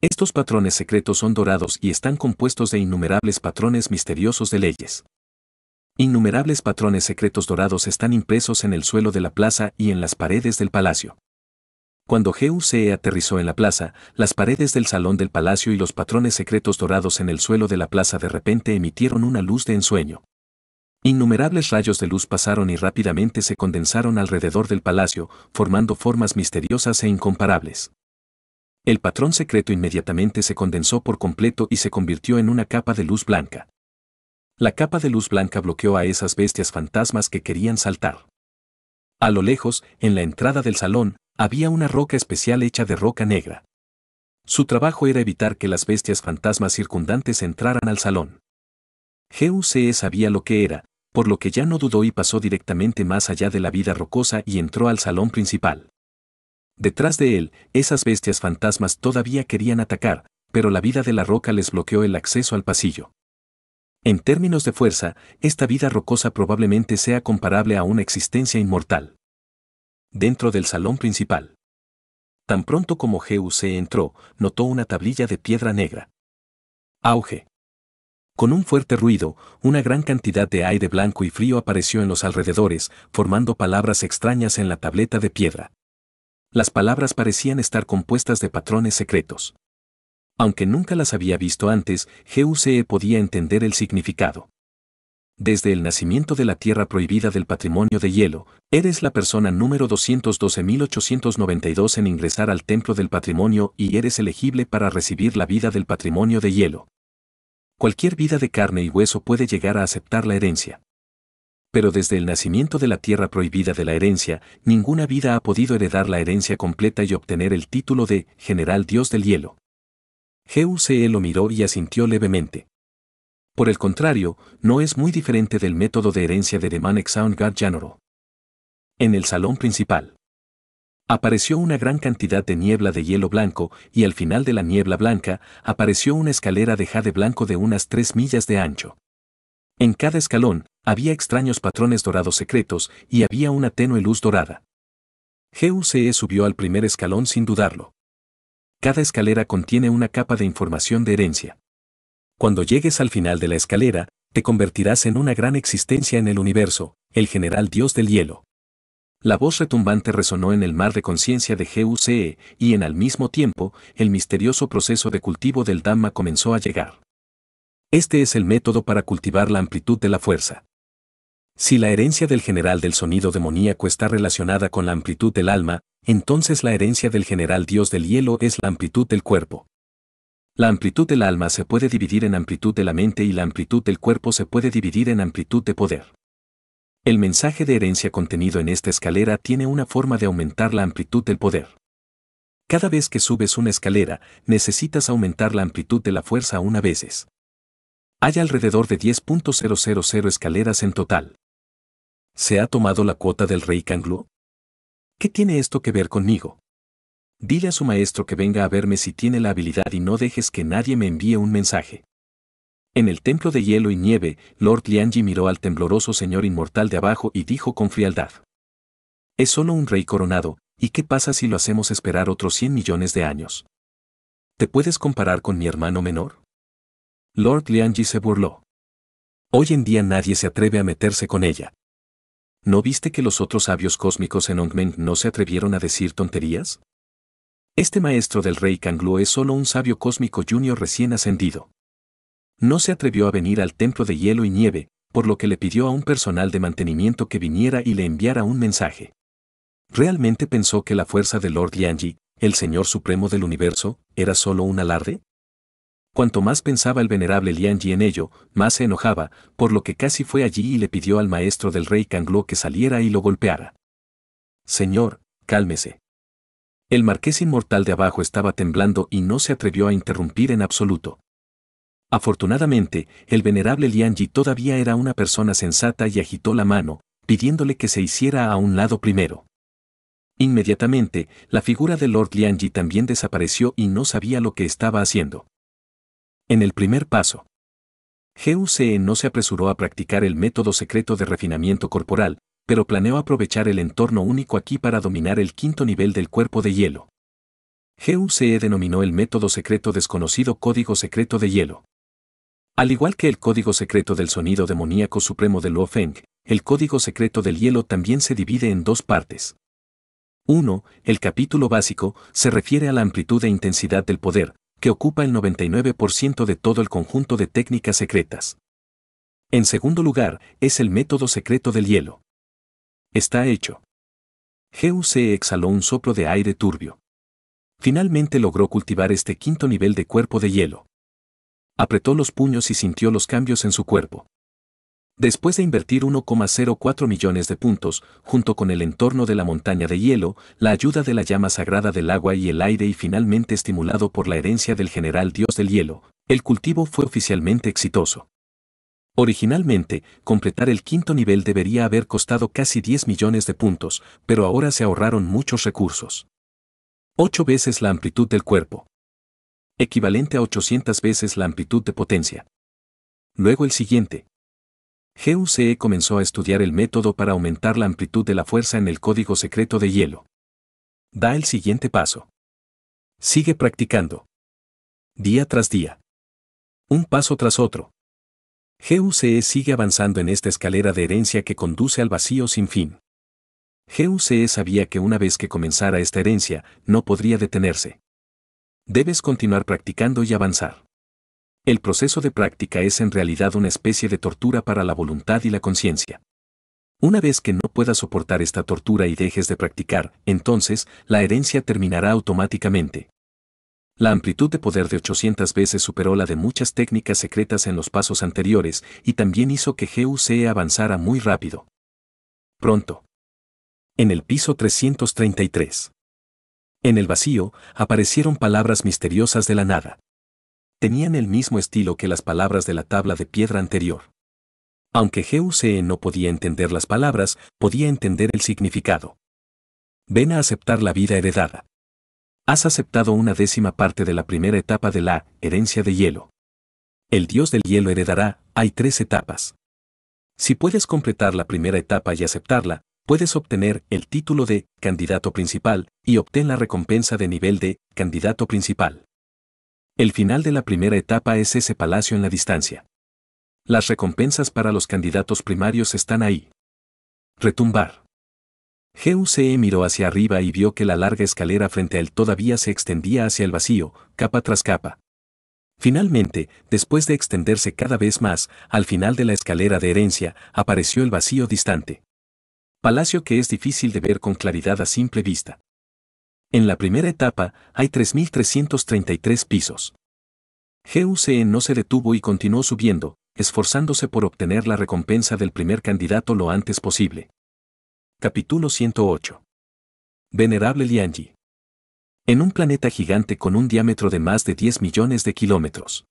Estos patrones secretos son dorados y están compuestos de innumerables patrones misteriosos de leyes. Innumerables patrones secretos dorados están impresos en el suelo de la plaza y en las paredes del palacio. Cuando GUCE aterrizó en la plaza, las paredes del salón del palacio y los patrones secretos dorados en el suelo de la plaza de repente emitieron una luz de ensueño. Innumerables rayos de luz pasaron y rápidamente se condensaron alrededor del palacio, formando formas misteriosas e incomparables. El patrón secreto inmediatamente se condensó por completo y se convirtió en una capa de luz blanca. La capa de luz blanca bloqueó a esas bestias fantasmas que querían saltar. A lo lejos, en la entrada del salón, había una roca especial hecha de roca negra. Su trabajo era evitar que las bestias fantasmas circundantes entraran al salón. GUCE sabía lo que era, por lo que ya no dudó y pasó directamente más allá de la vida rocosa y entró al salón principal. Detrás de él, esas bestias fantasmas todavía querían atacar, pero la vida de la roca les bloqueó el acceso al pasillo. En términos de fuerza, esta vida rocosa probablemente sea comparable a una existencia inmortal dentro del salón principal. Tan pronto como GUC entró, notó una tablilla de piedra negra. Auge. Con un fuerte ruido, una gran cantidad de aire blanco y frío apareció en los alrededores, formando palabras extrañas en la tableta de piedra. Las palabras parecían estar compuestas de patrones secretos. Aunque nunca las había visto antes, GUCE podía entender el significado desde el nacimiento de la Tierra Prohibida del Patrimonio de Hielo, eres la persona número 212.892 en ingresar al Templo del Patrimonio y eres elegible para recibir la vida del Patrimonio de Hielo. Cualquier vida de carne y hueso puede llegar a aceptar la herencia. Pero desde el nacimiento de la Tierra Prohibida de la herencia, ninguna vida ha podido heredar la herencia completa y obtener el título de General Dios del Hielo. G.U.C.E. lo miró y asintió levemente. Por el contrario, no es muy diferente del método de herencia de Deman Exaungard Janoro. En el salón principal. Apareció una gran cantidad de niebla de hielo blanco y al final de la niebla blanca apareció una escalera de jade blanco de unas 3 millas de ancho. En cada escalón había extraños patrones dorados secretos y había una tenue luz dorada. GUCE subió al primer escalón sin dudarlo. Cada escalera contiene una capa de información de herencia. Cuando llegues al final de la escalera, te convertirás en una gran existencia en el universo, el general dios del hielo. La voz retumbante resonó en el mar de conciencia de GUCE, y en al mismo tiempo, el misterioso proceso de cultivo del Dhamma comenzó a llegar. Este es el método para cultivar la amplitud de la fuerza. Si la herencia del general del sonido demoníaco está relacionada con la amplitud del alma, entonces la herencia del general dios del hielo es la amplitud del cuerpo. La amplitud del alma se puede dividir en amplitud de la mente y la amplitud del cuerpo se puede dividir en amplitud de poder. El mensaje de herencia contenido en esta escalera tiene una forma de aumentar la amplitud del poder. Cada vez que subes una escalera, necesitas aumentar la amplitud de la fuerza una veces. Hay alrededor de 10.000 escaleras en total. ¿Se ha tomado la cuota del rey Kanglu? ¿Qué tiene esto que ver conmigo? Dile a su maestro que venga a verme si tiene la habilidad y no dejes que nadie me envíe un mensaje. En el templo de hielo y nieve, Lord Lianji miró al tembloroso señor inmortal de abajo y dijo con frialdad. Es solo un rey coronado, ¿y qué pasa si lo hacemos esperar otros 100 millones de años? ¿Te puedes comparar con mi hermano menor? Lord Lianji se burló. Hoy en día nadie se atreve a meterse con ella. ¿No viste que los otros sabios cósmicos en Ongmeng no se atrevieron a decir tonterías? Este maestro del rey Kanglu es solo un sabio cósmico junior recién ascendido. No se atrevió a venir al templo de hielo y nieve, por lo que le pidió a un personal de mantenimiento que viniera y le enviara un mensaje. ¿Realmente pensó que la fuerza de Lord Lianji, el Señor Supremo del Universo, era solo un alarde? Cuanto más pensaba el venerable Lianji en ello, más se enojaba, por lo que casi fue allí y le pidió al maestro del rey Kanglo que saliera y lo golpeara. Señor, cálmese. El marqués inmortal de abajo estaba temblando y no se atrevió a interrumpir en absoluto. Afortunadamente, el venerable Lianji todavía era una persona sensata y agitó la mano, pidiéndole que se hiciera a un lado primero. Inmediatamente, la figura de Lord Lianji también desapareció y no sabía lo que estaba haciendo. En el primer paso, GUCE no se apresuró a practicar el método secreto de refinamiento corporal, pero planeó aprovechar el entorno único aquí para dominar el quinto nivel del cuerpo de hielo. GUCE denominó el método secreto desconocido código secreto de hielo. Al igual que el código secreto del sonido demoníaco supremo de Luo el código secreto del hielo también se divide en dos partes. Uno, El capítulo básico se refiere a la amplitud e intensidad del poder, que ocupa el 99% de todo el conjunto de técnicas secretas. En segundo lugar, es el método secreto del hielo. Está hecho. GUC e. exhaló un soplo de aire turbio. Finalmente logró cultivar este quinto nivel de cuerpo de hielo. Apretó los puños y sintió los cambios en su cuerpo. Después de invertir 1,04 millones de puntos, junto con el entorno de la montaña de hielo, la ayuda de la llama sagrada del agua y el aire y finalmente estimulado por la herencia del general dios del hielo, el cultivo fue oficialmente exitoso. Originalmente, completar el quinto nivel debería haber costado casi 10 millones de puntos, pero ahora se ahorraron muchos recursos. 8 veces la amplitud del cuerpo. Equivalente a 800 veces la amplitud de potencia. Luego el siguiente. GUCE comenzó a estudiar el método para aumentar la amplitud de la fuerza en el código secreto de hielo. Da el siguiente paso. Sigue practicando. Día tras día. Un paso tras otro. GUCE sigue avanzando en esta escalera de herencia que conduce al vacío sin fin. GUCE sabía que una vez que comenzara esta herencia, no podría detenerse. Debes continuar practicando y avanzar. El proceso de práctica es en realidad una especie de tortura para la voluntad y la conciencia. Una vez que no puedas soportar esta tortura y dejes de practicar, entonces la herencia terminará automáticamente. La amplitud de poder de 800 veces superó la de muchas técnicas secretas en los pasos anteriores y también hizo que GUCE avanzara muy rápido. Pronto. En el piso 333. En el vacío, aparecieron palabras misteriosas de la nada. Tenían el mismo estilo que las palabras de la tabla de piedra anterior. Aunque GUCE no podía entender las palabras, podía entender el significado. Ven a aceptar la vida heredada has aceptado una décima parte de la primera etapa de la herencia de hielo. El dios del hielo heredará, hay tres etapas. Si puedes completar la primera etapa y aceptarla, puedes obtener el título de candidato principal y obtén la recompensa de nivel de candidato principal. El final de la primera etapa es ese palacio en la distancia. Las recompensas para los candidatos primarios están ahí. Retumbar. GUCE miró hacia arriba y vio que la larga escalera frente a él todavía se extendía hacia el vacío, capa tras capa. Finalmente, después de extenderse cada vez más, al final de la escalera de herencia, apareció el vacío distante. Palacio que es difícil de ver con claridad a simple vista. En la primera etapa, hay 3.333 pisos. GUCE no se detuvo y continuó subiendo, esforzándose por obtener la recompensa del primer candidato lo antes posible. Capítulo 108. Venerable Lianji. En un planeta gigante con un diámetro de más de 10 millones de kilómetros.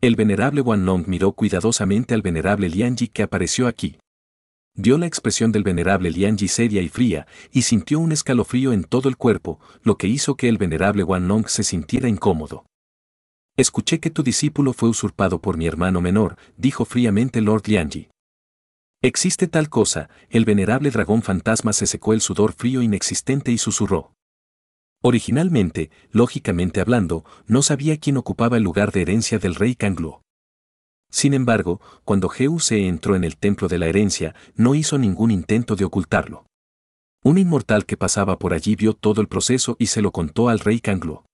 El venerable Wan Nong miró cuidadosamente al venerable Lianji que apareció aquí. Vio la expresión del venerable Lianji seria y fría, y sintió un escalofrío en todo el cuerpo, lo que hizo que el venerable Wan Nong se sintiera incómodo. Escuché que tu discípulo fue usurpado por mi hermano menor, dijo fríamente Lord Lianji. Existe tal cosa, el venerable dragón fantasma se secó el sudor frío inexistente y susurró. Originalmente, lógicamente hablando, no sabía quién ocupaba el lugar de herencia del rey Kangluo. Sin embargo, cuando se entró en el templo de la herencia, no hizo ningún intento de ocultarlo. Un inmortal que pasaba por allí vio todo el proceso y se lo contó al rey Kangluo.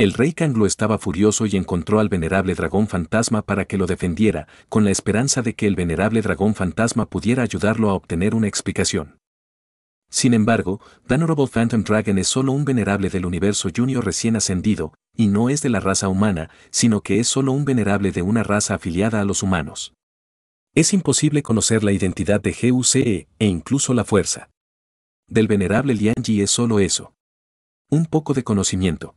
El rey lo estaba furioso y encontró al venerable dragón fantasma para que lo defendiera, con la esperanza de que el venerable dragón fantasma pudiera ayudarlo a obtener una explicación. Sin embargo, Venerable Phantom Dragon es solo un venerable del universo junior recién ascendido, y no es de la raza humana, sino que es solo un venerable de una raza afiliada a los humanos. Es imposible conocer la identidad de GUCE, e incluso la fuerza. Del venerable Lianji es solo eso. Un poco de conocimiento.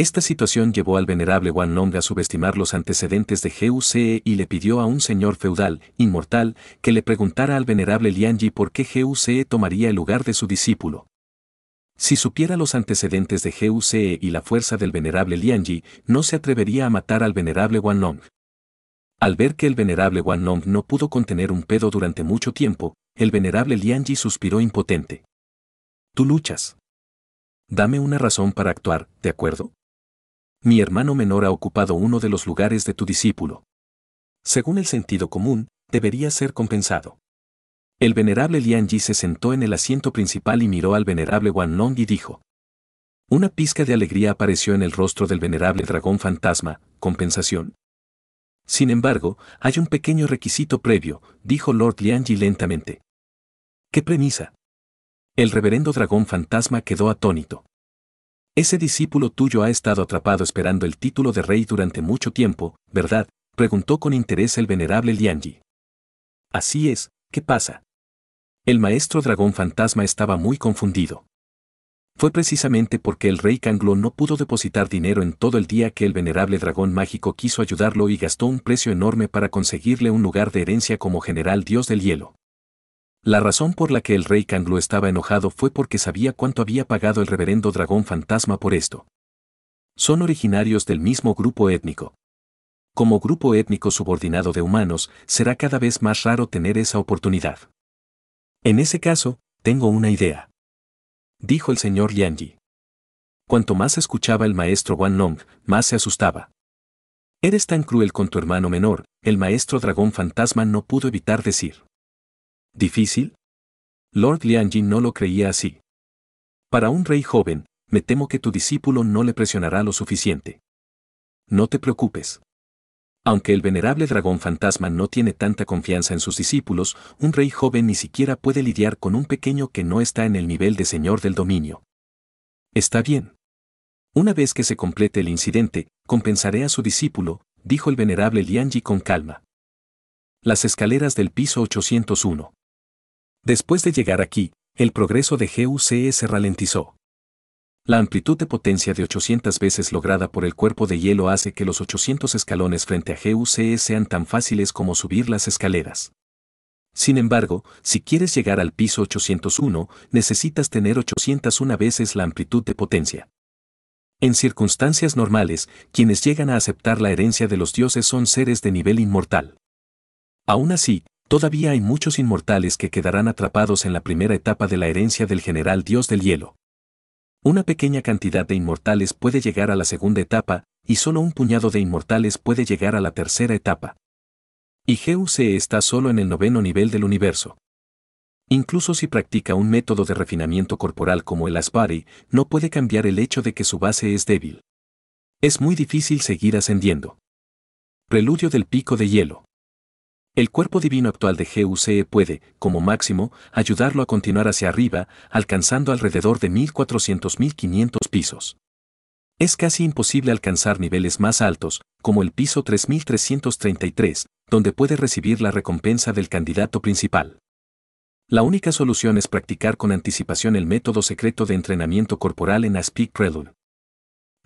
Esta situación llevó al venerable Wan Nong a subestimar los antecedentes de GUCE y le pidió a un señor feudal, inmortal, que le preguntara al venerable Lianji por qué GUCE tomaría el lugar de su discípulo. Si supiera los antecedentes de GUCE y la fuerza del venerable Lianji, no se atrevería a matar al venerable Wan Nong. Al ver que el venerable Wan Nong no pudo contener un pedo durante mucho tiempo, el venerable Lianji suspiró impotente. Tú luchas. Dame una razón para actuar, ¿de acuerdo? mi hermano menor ha ocupado uno de los lugares de tu discípulo. Según el sentido común, debería ser compensado. El venerable Liang Yi se sentó en el asiento principal y miró al venerable Wan Long y dijo. Una pizca de alegría apareció en el rostro del venerable dragón fantasma, compensación. Sin embargo, hay un pequeño requisito previo, dijo Lord Lian Yi lentamente. ¿Qué premisa? El reverendo dragón fantasma quedó atónito. Ese discípulo tuyo ha estado atrapado esperando el título de rey durante mucho tiempo, ¿verdad? preguntó con interés el venerable Lianji. Así es, ¿qué pasa? El maestro dragón fantasma estaba muy confundido. Fue precisamente porque el rey Kanglo no pudo depositar dinero en todo el día que el venerable dragón mágico quiso ayudarlo y gastó un precio enorme para conseguirle un lugar de herencia como general dios del hielo. La razón por la que el rey lo estaba enojado fue porque sabía cuánto había pagado el reverendo dragón fantasma por esto. Son originarios del mismo grupo étnico. Como grupo étnico subordinado de humanos, será cada vez más raro tener esa oportunidad. En ese caso, tengo una idea. Dijo el señor Yanji. Cuanto más escuchaba el maestro Wan Long, más se asustaba. Eres tan cruel con tu hermano menor, el maestro dragón fantasma no pudo evitar decir. ¿Difícil? Lord Lianjin no lo creía así. Para un rey joven, me temo que tu discípulo no le presionará lo suficiente. No te preocupes. Aunque el venerable dragón fantasma no tiene tanta confianza en sus discípulos, un rey joven ni siquiera puede lidiar con un pequeño que no está en el nivel de señor del dominio. Está bien. Una vez que se complete el incidente, compensaré a su discípulo, dijo el venerable Lianji con calma. Las escaleras del piso 801. Después de llegar aquí, el progreso de GUCE se ralentizó. La amplitud de potencia de 800 veces lograda por el cuerpo de hielo hace que los 800 escalones frente a GUCE sean tan fáciles como subir las escaleras. Sin embargo, si quieres llegar al piso 801, necesitas tener 801 veces la amplitud de potencia. En circunstancias normales, quienes llegan a aceptar la herencia de los dioses son seres de nivel inmortal. Aún así, todavía hay muchos inmortales que quedarán atrapados en la primera etapa de la herencia del general dios del hielo. Una pequeña cantidad de inmortales puede llegar a la segunda etapa, y solo un puñado de inmortales puede llegar a la tercera etapa. Y GUC está solo en el noveno nivel del universo. Incluso si practica un método de refinamiento corporal como el Aspari, no puede cambiar el hecho de que su base es débil. Es muy difícil seguir ascendiendo. Preludio del pico de hielo. El cuerpo divino actual de GUCE puede, como máximo, ayudarlo a continuar hacia arriba, alcanzando alrededor de 1400-1500 pisos. Es casi imposible alcanzar niveles más altos, como el piso 3333, donde puede recibir la recompensa del candidato principal. La única solución es practicar con anticipación el método secreto de entrenamiento corporal en Aspic Prelude.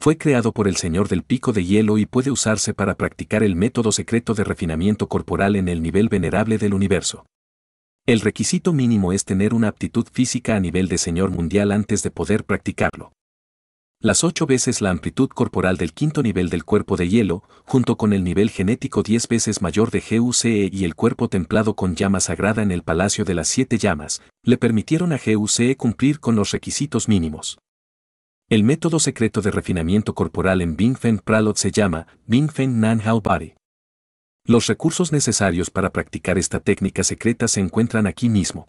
Fue creado por el Señor del Pico de Hielo y puede usarse para practicar el método secreto de refinamiento corporal en el nivel venerable del universo. El requisito mínimo es tener una aptitud física a nivel de Señor Mundial antes de poder practicarlo. Las ocho veces la amplitud corporal del quinto nivel del cuerpo de hielo, junto con el nivel genético diez veces mayor de GUCE y el cuerpo templado con llama sagrada en el Palacio de las Siete Llamas, le permitieron a GUCE cumplir con los requisitos mínimos. El método secreto de refinamiento corporal en Bingfen Pralot se llama Bingfen Nanhao Body. Los recursos necesarios para practicar esta técnica secreta se encuentran aquí mismo.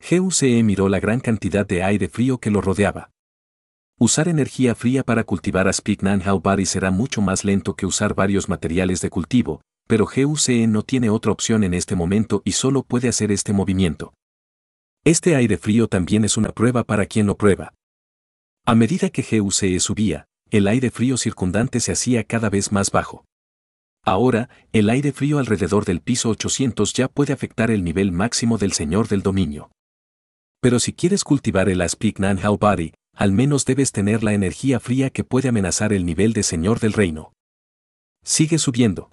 GUCE miró la gran cantidad de aire frío que lo rodeaba. Usar energía fría para cultivar Aspic Nanhao Body será mucho más lento que usar varios materiales de cultivo, pero GUCE no tiene otra opción en este momento y solo puede hacer este movimiento. Este aire frío también es una prueba para quien lo prueba. A medida que GUCE subía, el aire frío circundante se hacía cada vez más bajo. Ahora, el aire frío alrededor del piso 800 ya puede afectar el nivel máximo del señor del dominio. Pero si quieres cultivar el Nan How Body, al menos debes tener la energía fría que puede amenazar el nivel de señor del reino. Sigue subiendo.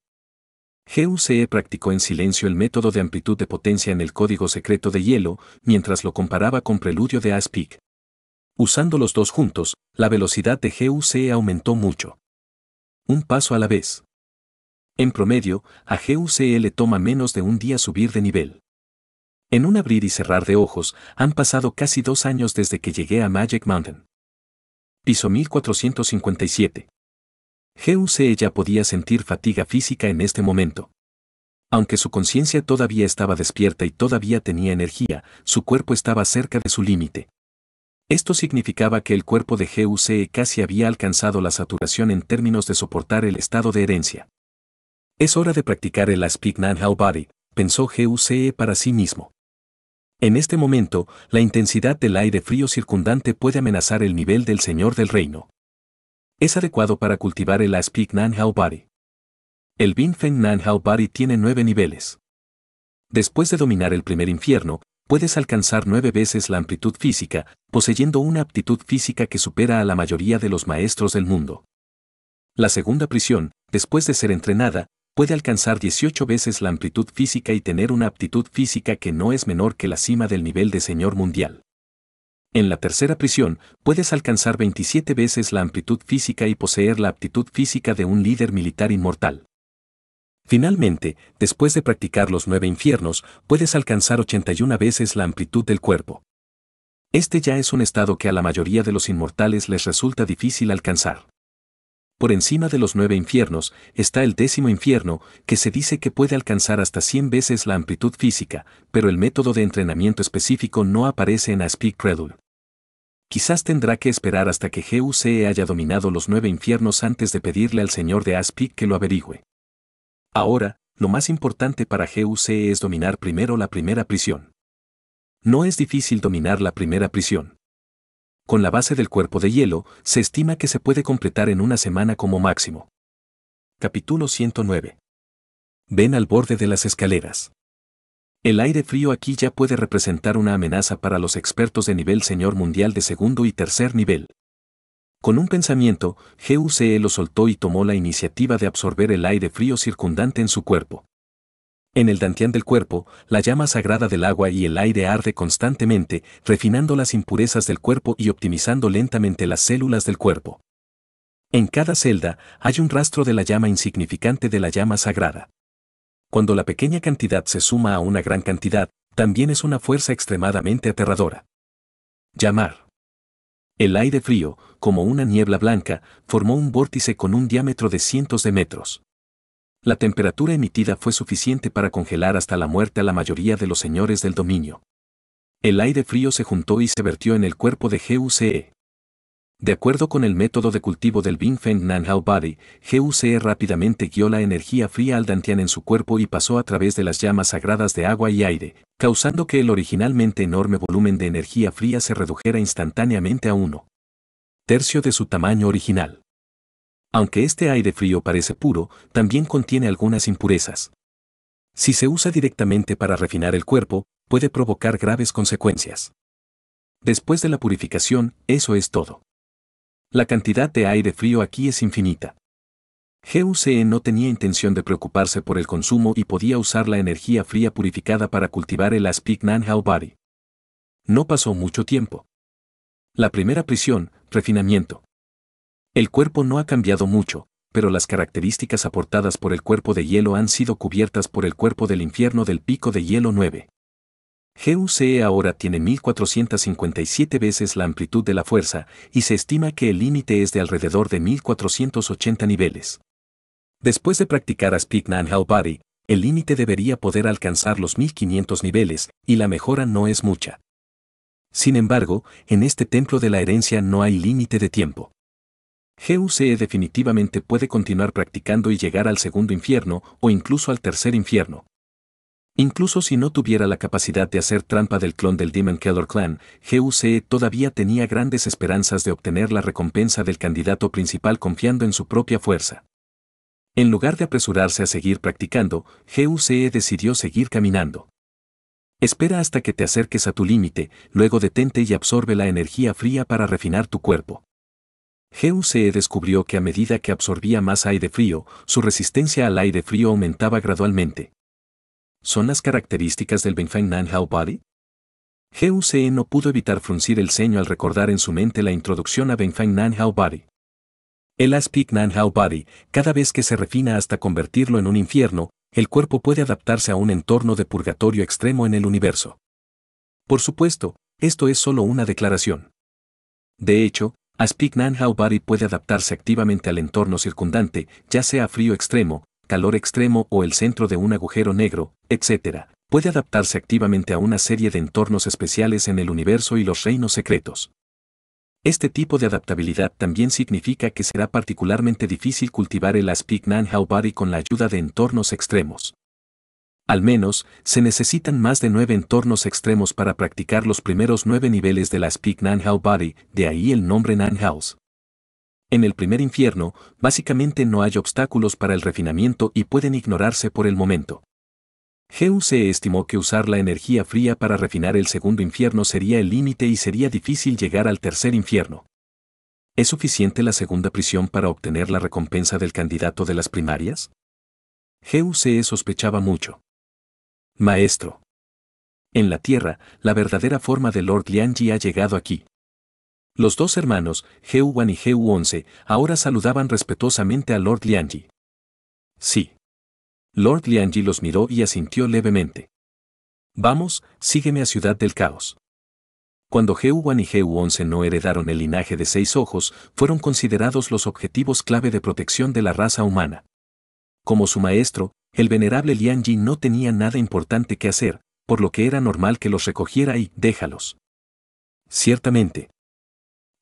GUCE practicó en silencio el método de amplitud de potencia en el código secreto de hielo, mientras lo comparaba con Preludio de Aspic. Usando los dos juntos, la velocidad de GUC aumentó mucho. Un paso a la vez. En promedio, a GUCE le toma menos de un día subir de nivel. En un abrir y cerrar de ojos, han pasado casi dos años desde que llegué a Magic Mountain. Piso 1457. GUCE ya podía sentir fatiga física en este momento. Aunque su conciencia todavía estaba despierta y todavía tenía energía, su cuerpo estaba cerca de su límite. Esto significaba que el cuerpo de GUCE casi había alcanzado la saturación en términos de soportar el estado de herencia. Es hora de practicar el Aspic Nanhao Body, pensó GUCE para sí mismo. En este momento, la intensidad del aire frío circundante puede amenazar el nivel del Señor del Reino. Es adecuado para cultivar el Aspic Nanhao Body. El Binfeng Nanhao Body tiene nueve niveles. Después de dominar el primer infierno, puedes alcanzar nueve veces la amplitud física, poseyendo una aptitud física que supera a la mayoría de los maestros del mundo. La segunda prisión, después de ser entrenada, puede alcanzar 18 veces la amplitud física y tener una aptitud física que no es menor que la cima del nivel de señor mundial. En la tercera prisión, puedes alcanzar 27 veces la amplitud física y poseer la aptitud física de un líder militar inmortal. Finalmente, después de practicar los nueve infiernos, puedes alcanzar 81 veces la amplitud del cuerpo. Este ya es un estado que a la mayoría de los inmortales les resulta difícil alcanzar. Por encima de los nueve infiernos está el décimo infierno, que se dice que puede alcanzar hasta 100 veces la amplitud física, pero el método de entrenamiento específico no aparece en Aspic Credul. Quizás tendrá que esperar hasta que GUCE haya dominado los nueve infiernos antes de pedirle al señor de Aspic que lo averigüe. Ahora, lo más importante para GUC es dominar primero la primera prisión. No es difícil dominar la primera prisión. Con la base del cuerpo de hielo, se estima que se puede completar en una semana como máximo. Capítulo 109. Ven al borde de las escaleras. El aire frío aquí ya puede representar una amenaza para los expertos de nivel señor mundial de segundo y tercer nivel. Con un pensamiento, GUCE lo soltó y tomó la iniciativa de absorber el aire frío circundante en su cuerpo. En el dantián del cuerpo, la llama sagrada del agua y el aire arde constantemente, refinando las impurezas del cuerpo y optimizando lentamente las células del cuerpo. En cada celda hay un rastro de la llama insignificante de la llama sagrada. Cuando la pequeña cantidad se suma a una gran cantidad, también es una fuerza extremadamente aterradora. Llamar. El aire frío, como una niebla blanca, formó un vórtice con un diámetro de cientos de metros. La temperatura emitida fue suficiente para congelar hasta la muerte a la mayoría de los señores del dominio. El aire frío se juntó y se vertió en el cuerpo de GUCE. De acuerdo con el método de cultivo del Nan Nanhao Body, GUCE rápidamente guió la energía fría al Dantian en su cuerpo y pasó a través de las llamas sagradas de agua y aire, causando que el originalmente enorme volumen de energía fría se redujera instantáneamente a uno. Tercio de su tamaño original. Aunque este aire frío parece puro, también contiene algunas impurezas. Si se usa directamente para refinar el cuerpo, puede provocar graves consecuencias. Después de la purificación, eso es todo. La cantidad de aire frío aquí es infinita. GUCE no tenía intención de preocuparse por el consumo y podía usar la energía fría purificada para cultivar el Aspic Nanhao Body. No pasó mucho tiempo. La primera prisión, refinamiento. El cuerpo no ha cambiado mucho, pero las características aportadas por el cuerpo de hielo han sido cubiertas por el cuerpo del infierno del pico de hielo 9. GUCE ahora tiene 1457 veces la amplitud de la fuerza y se estima que el límite es de alrededor de 1480 niveles. Después de practicar a and Hell el límite debería poder alcanzar los 1500 niveles y la mejora no es mucha. Sin embargo, en este templo de la herencia no hay límite de tiempo. GUCE definitivamente puede continuar practicando y llegar al segundo infierno o incluso al tercer infierno, Incluso si no tuviera la capacidad de hacer trampa del clon del Demon Killer Clan, GUCE todavía tenía grandes esperanzas de obtener la recompensa del candidato principal confiando en su propia fuerza. En lugar de apresurarse a seguir practicando, GUCE decidió seguir caminando. Espera hasta que te acerques a tu límite, luego detente y absorbe la energía fría para refinar tu cuerpo. GUCE descubrió que a medida que absorbía más aire frío, su resistencia al aire frío aumentaba gradualmente. ¿Son las características del Benfeng Nanhao Body? GUCE no pudo evitar fruncir el ceño al recordar en su mente la introducción a Benfeng Nanhao Body. El Aspic Nanhao Body, cada vez que se refina hasta convertirlo en un infierno, el cuerpo puede adaptarse a un entorno de purgatorio extremo en el universo. Por supuesto, esto es solo una declaración. De hecho, Aspic Nanhao Body puede adaptarse activamente al entorno circundante, ya sea frío extremo, calor extremo o el centro de un agujero negro, etc., puede adaptarse activamente a una serie de entornos especiales en el universo y los reinos secretos. Este tipo de adaptabilidad también significa que será particularmente difícil cultivar el Aspic Nanhao Body con la ayuda de entornos extremos. Al menos, se necesitan más de nueve entornos extremos para practicar los primeros nueve niveles del Aspic Nanhao Body, de ahí el nombre Nanhaos. En el primer infierno, básicamente no hay obstáculos para el refinamiento y pueden ignorarse por el momento. GUC estimó que usar la energía fría para refinar el segundo infierno sería el límite y sería difícil llegar al tercer infierno. ¿Es suficiente la segunda prisión para obtener la recompensa del candidato de las primarias? GUC sospechaba mucho. Maestro. En la Tierra, la verdadera forma de Lord Lianji ha llegado aquí. Los dos hermanos, Heu Wan y Heu Once, ahora saludaban respetuosamente a Lord Lianji. Sí. Lord Lianji los miró y asintió levemente. Vamos, sígueme a Ciudad del Caos. Cuando Heu Wan y Heu Once no heredaron el linaje de seis ojos, fueron considerados los objetivos clave de protección de la raza humana. Como su maestro, el venerable Yi no tenía nada importante que hacer, por lo que era normal que los recogiera y déjalos. Ciertamente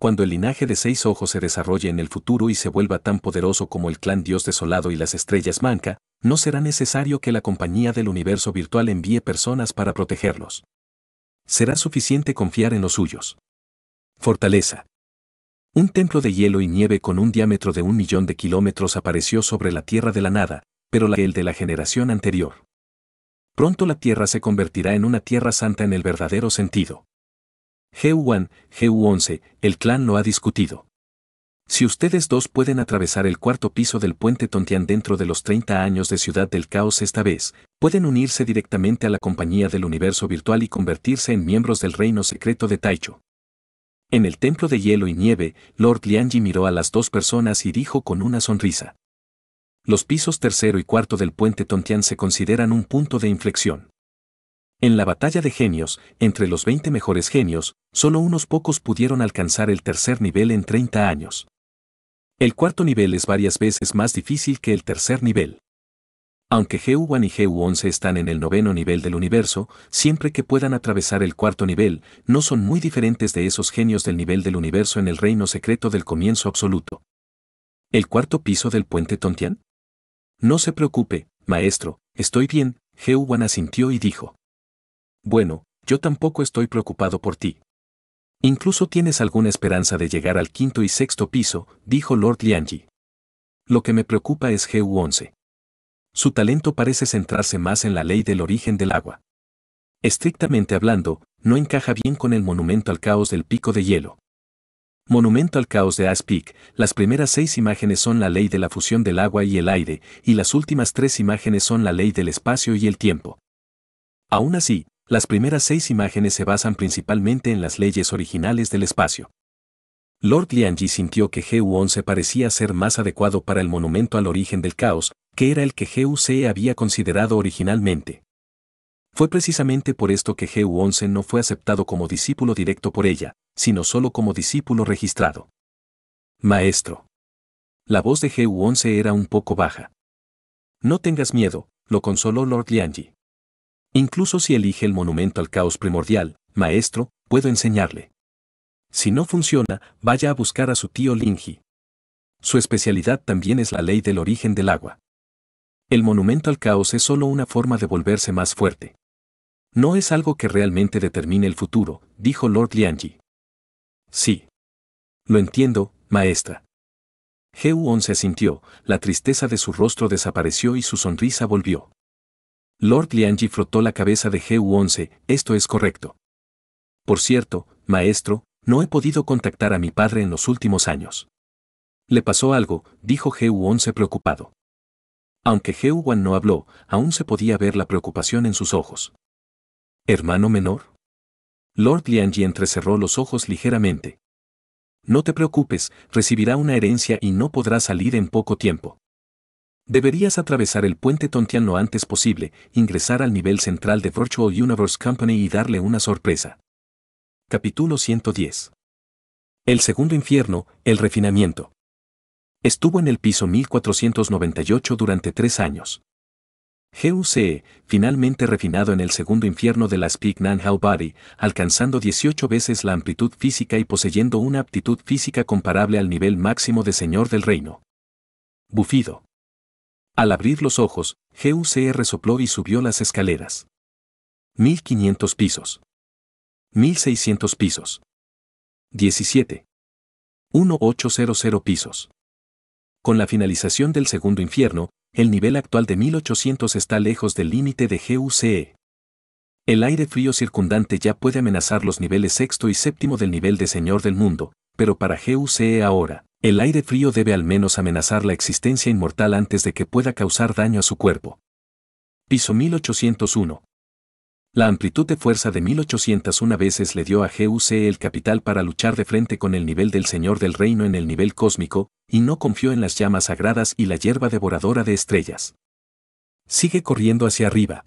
cuando el linaje de seis ojos se desarrolle en el futuro y se vuelva tan poderoso como el clan Dios desolado y las estrellas manca, no será necesario que la compañía del universo virtual envíe personas para protegerlos. Será suficiente confiar en los suyos. Fortaleza. Un templo de hielo y nieve con un diámetro de un millón de kilómetros apareció sobre la Tierra de la nada, pero la el de la generación anterior. Pronto la Tierra se convertirá en una Tierra Santa en el verdadero sentido. GU1, GU11, el clan lo ha discutido. Si ustedes dos pueden atravesar el cuarto piso del puente Tontian dentro de los 30 años de Ciudad del Caos esta vez, pueden unirse directamente a la compañía del universo virtual y convertirse en miembros del reino secreto de Taicho. En el templo de hielo y nieve, Lord Lianji miró a las dos personas y dijo con una sonrisa. Los pisos tercero y cuarto del puente Tontian se consideran un punto de inflexión. En la batalla de genios, entre los 20 mejores genios, solo unos pocos pudieron alcanzar el tercer nivel en 30 años. El cuarto nivel es varias veces más difícil que el tercer nivel. Aunque gu y GU11 están en el noveno nivel del universo, siempre que puedan atravesar el cuarto nivel, no son muy diferentes de esos genios del nivel del universo en el reino secreto del comienzo absoluto. ¿El cuarto piso del puente Tontian? No se preocupe, maestro, estoy bien, gu asintió y dijo bueno, yo tampoco estoy preocupado por ti. Incluso tienes alguna esperanza de llegar al quinto y sexto piso, dijo Lord Lianji. Lo que me preocupa es GU11. Su talento parece centrarse más en la ley del origen del agua. Estrictamente hablando, no encaja bien con el monumento al caos del pico de hielo. Monumento al caos de Aspic, las primeras seis imágenes son la ley de la fusión del agua y el aire, y las últimas tres imágenes son la ley del espacio y el tiempo. Aún así, las primeras seis imágenes se basan principalmente en las leyes originales del espacio. Lord Lianji sintió que GU-11 parecía ser más adecuado para el monumento al origen del caos, que era el que GUC había considerado originalmente. Fue precisamente por esto que GU-11 no fue aceptado como discípulo directo por ella, sino solo como discípulo registrado. Maestro. La voz de GU-11 era un poco baja. No tengas miedo, lo consoló Lord Lianji. Incluso si elige el monumento al caos primordial, maestro, puedo enseñarle. Si no funciona, vaya a buscar a su tío Linji. Su especialidad también es la ley del origen del agua. El monumento al caos es solo una forma de volverse más fuerte. No es algo que realmente determine el futuro, dijo Lord Lianji. Sí. Lo entiendo, maestra. On se sintió, la tristeza de su rostro desapareció y su sonrisa volvió. Lord Lianji frotó la cabeza de GU11, esto es correcto. Por cierto, maestro, no he podido contactar a mi padre en los últimos años. Le pasó algo, dijo GU11 preocupado. Aunque gu Wan no habló, aún se podía ver la preocupación en sus ojos. ¿Hermano menor? Lord Lianji entrecerró los ojos ligeramente. No te preocupes, recibirá una herencia y no podrá salir en poco tiempo. Deberías atravesar el puente Tontian lo antes posible, ingresar al nivel central de Virtual Universe Company y darle una sorpresa. Capítulo 110. El segundo infierno, el refinamiento. Estuvo en el piso 1498 durante tres años. GUCE, finalmente refinado en el segundo infierno de la Speak Nan Body, alcanzando 18 veces la amplitud física y poseyendo una aptitud física comparable al nivel máximo de Señor del Reino. Bufido. Al abrir los ojos, G.U.C.E. resopló y subió las escaleras. 1500 pisos. 1600 pisos. 17. 1800 pisos. Con la finalización del segundo infierno, el nivel actual de 1800 está lejos del límite de GUCE. El aire frío circundante ya puede amenazar los niveles sexto y séptimo del nivel de Señor del Mundo, pero para GUCE ahora, el aire frío debe al menos amenazar la existencia inmortal antes de que pueda causar daño a su cuerpo. Piso 1801. La amplitud de fuerza de 1801 veces le dio a GUC el capital para luchar de frente con el nivel del Señor del Reino en el nivel cósmico, y no confió en las llamas sagradas y la hierba devoradora de estrellas. Sigue corriendo hacia arriba.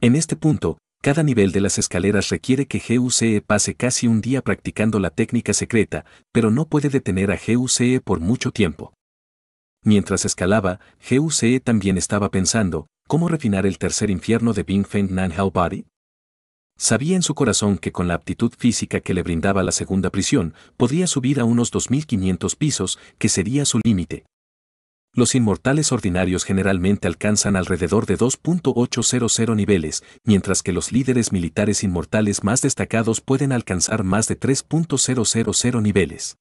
En este punto, cada nivel de las escaleras requiere que GUCE pase casi un día practicando la técnica secreta, pero no puede detener a GUCE por mucho tiempo. Mientras escalaba, GUCE también estaba pensando, ¿cómo refinar el tercer infierno de Bing Feng Nan Hao Body? Sabía en su corazón que con la aptitud física que le brindaba la segunda prisión, podría subir a unos 2.500 pisos, que sería su límite los inmortales ordinarios generalmente alcanzan alrededor de 2.800 niveles, mientras que los líderes militares inmortales más destacados pueden alcanzar más de 3.000 niveles.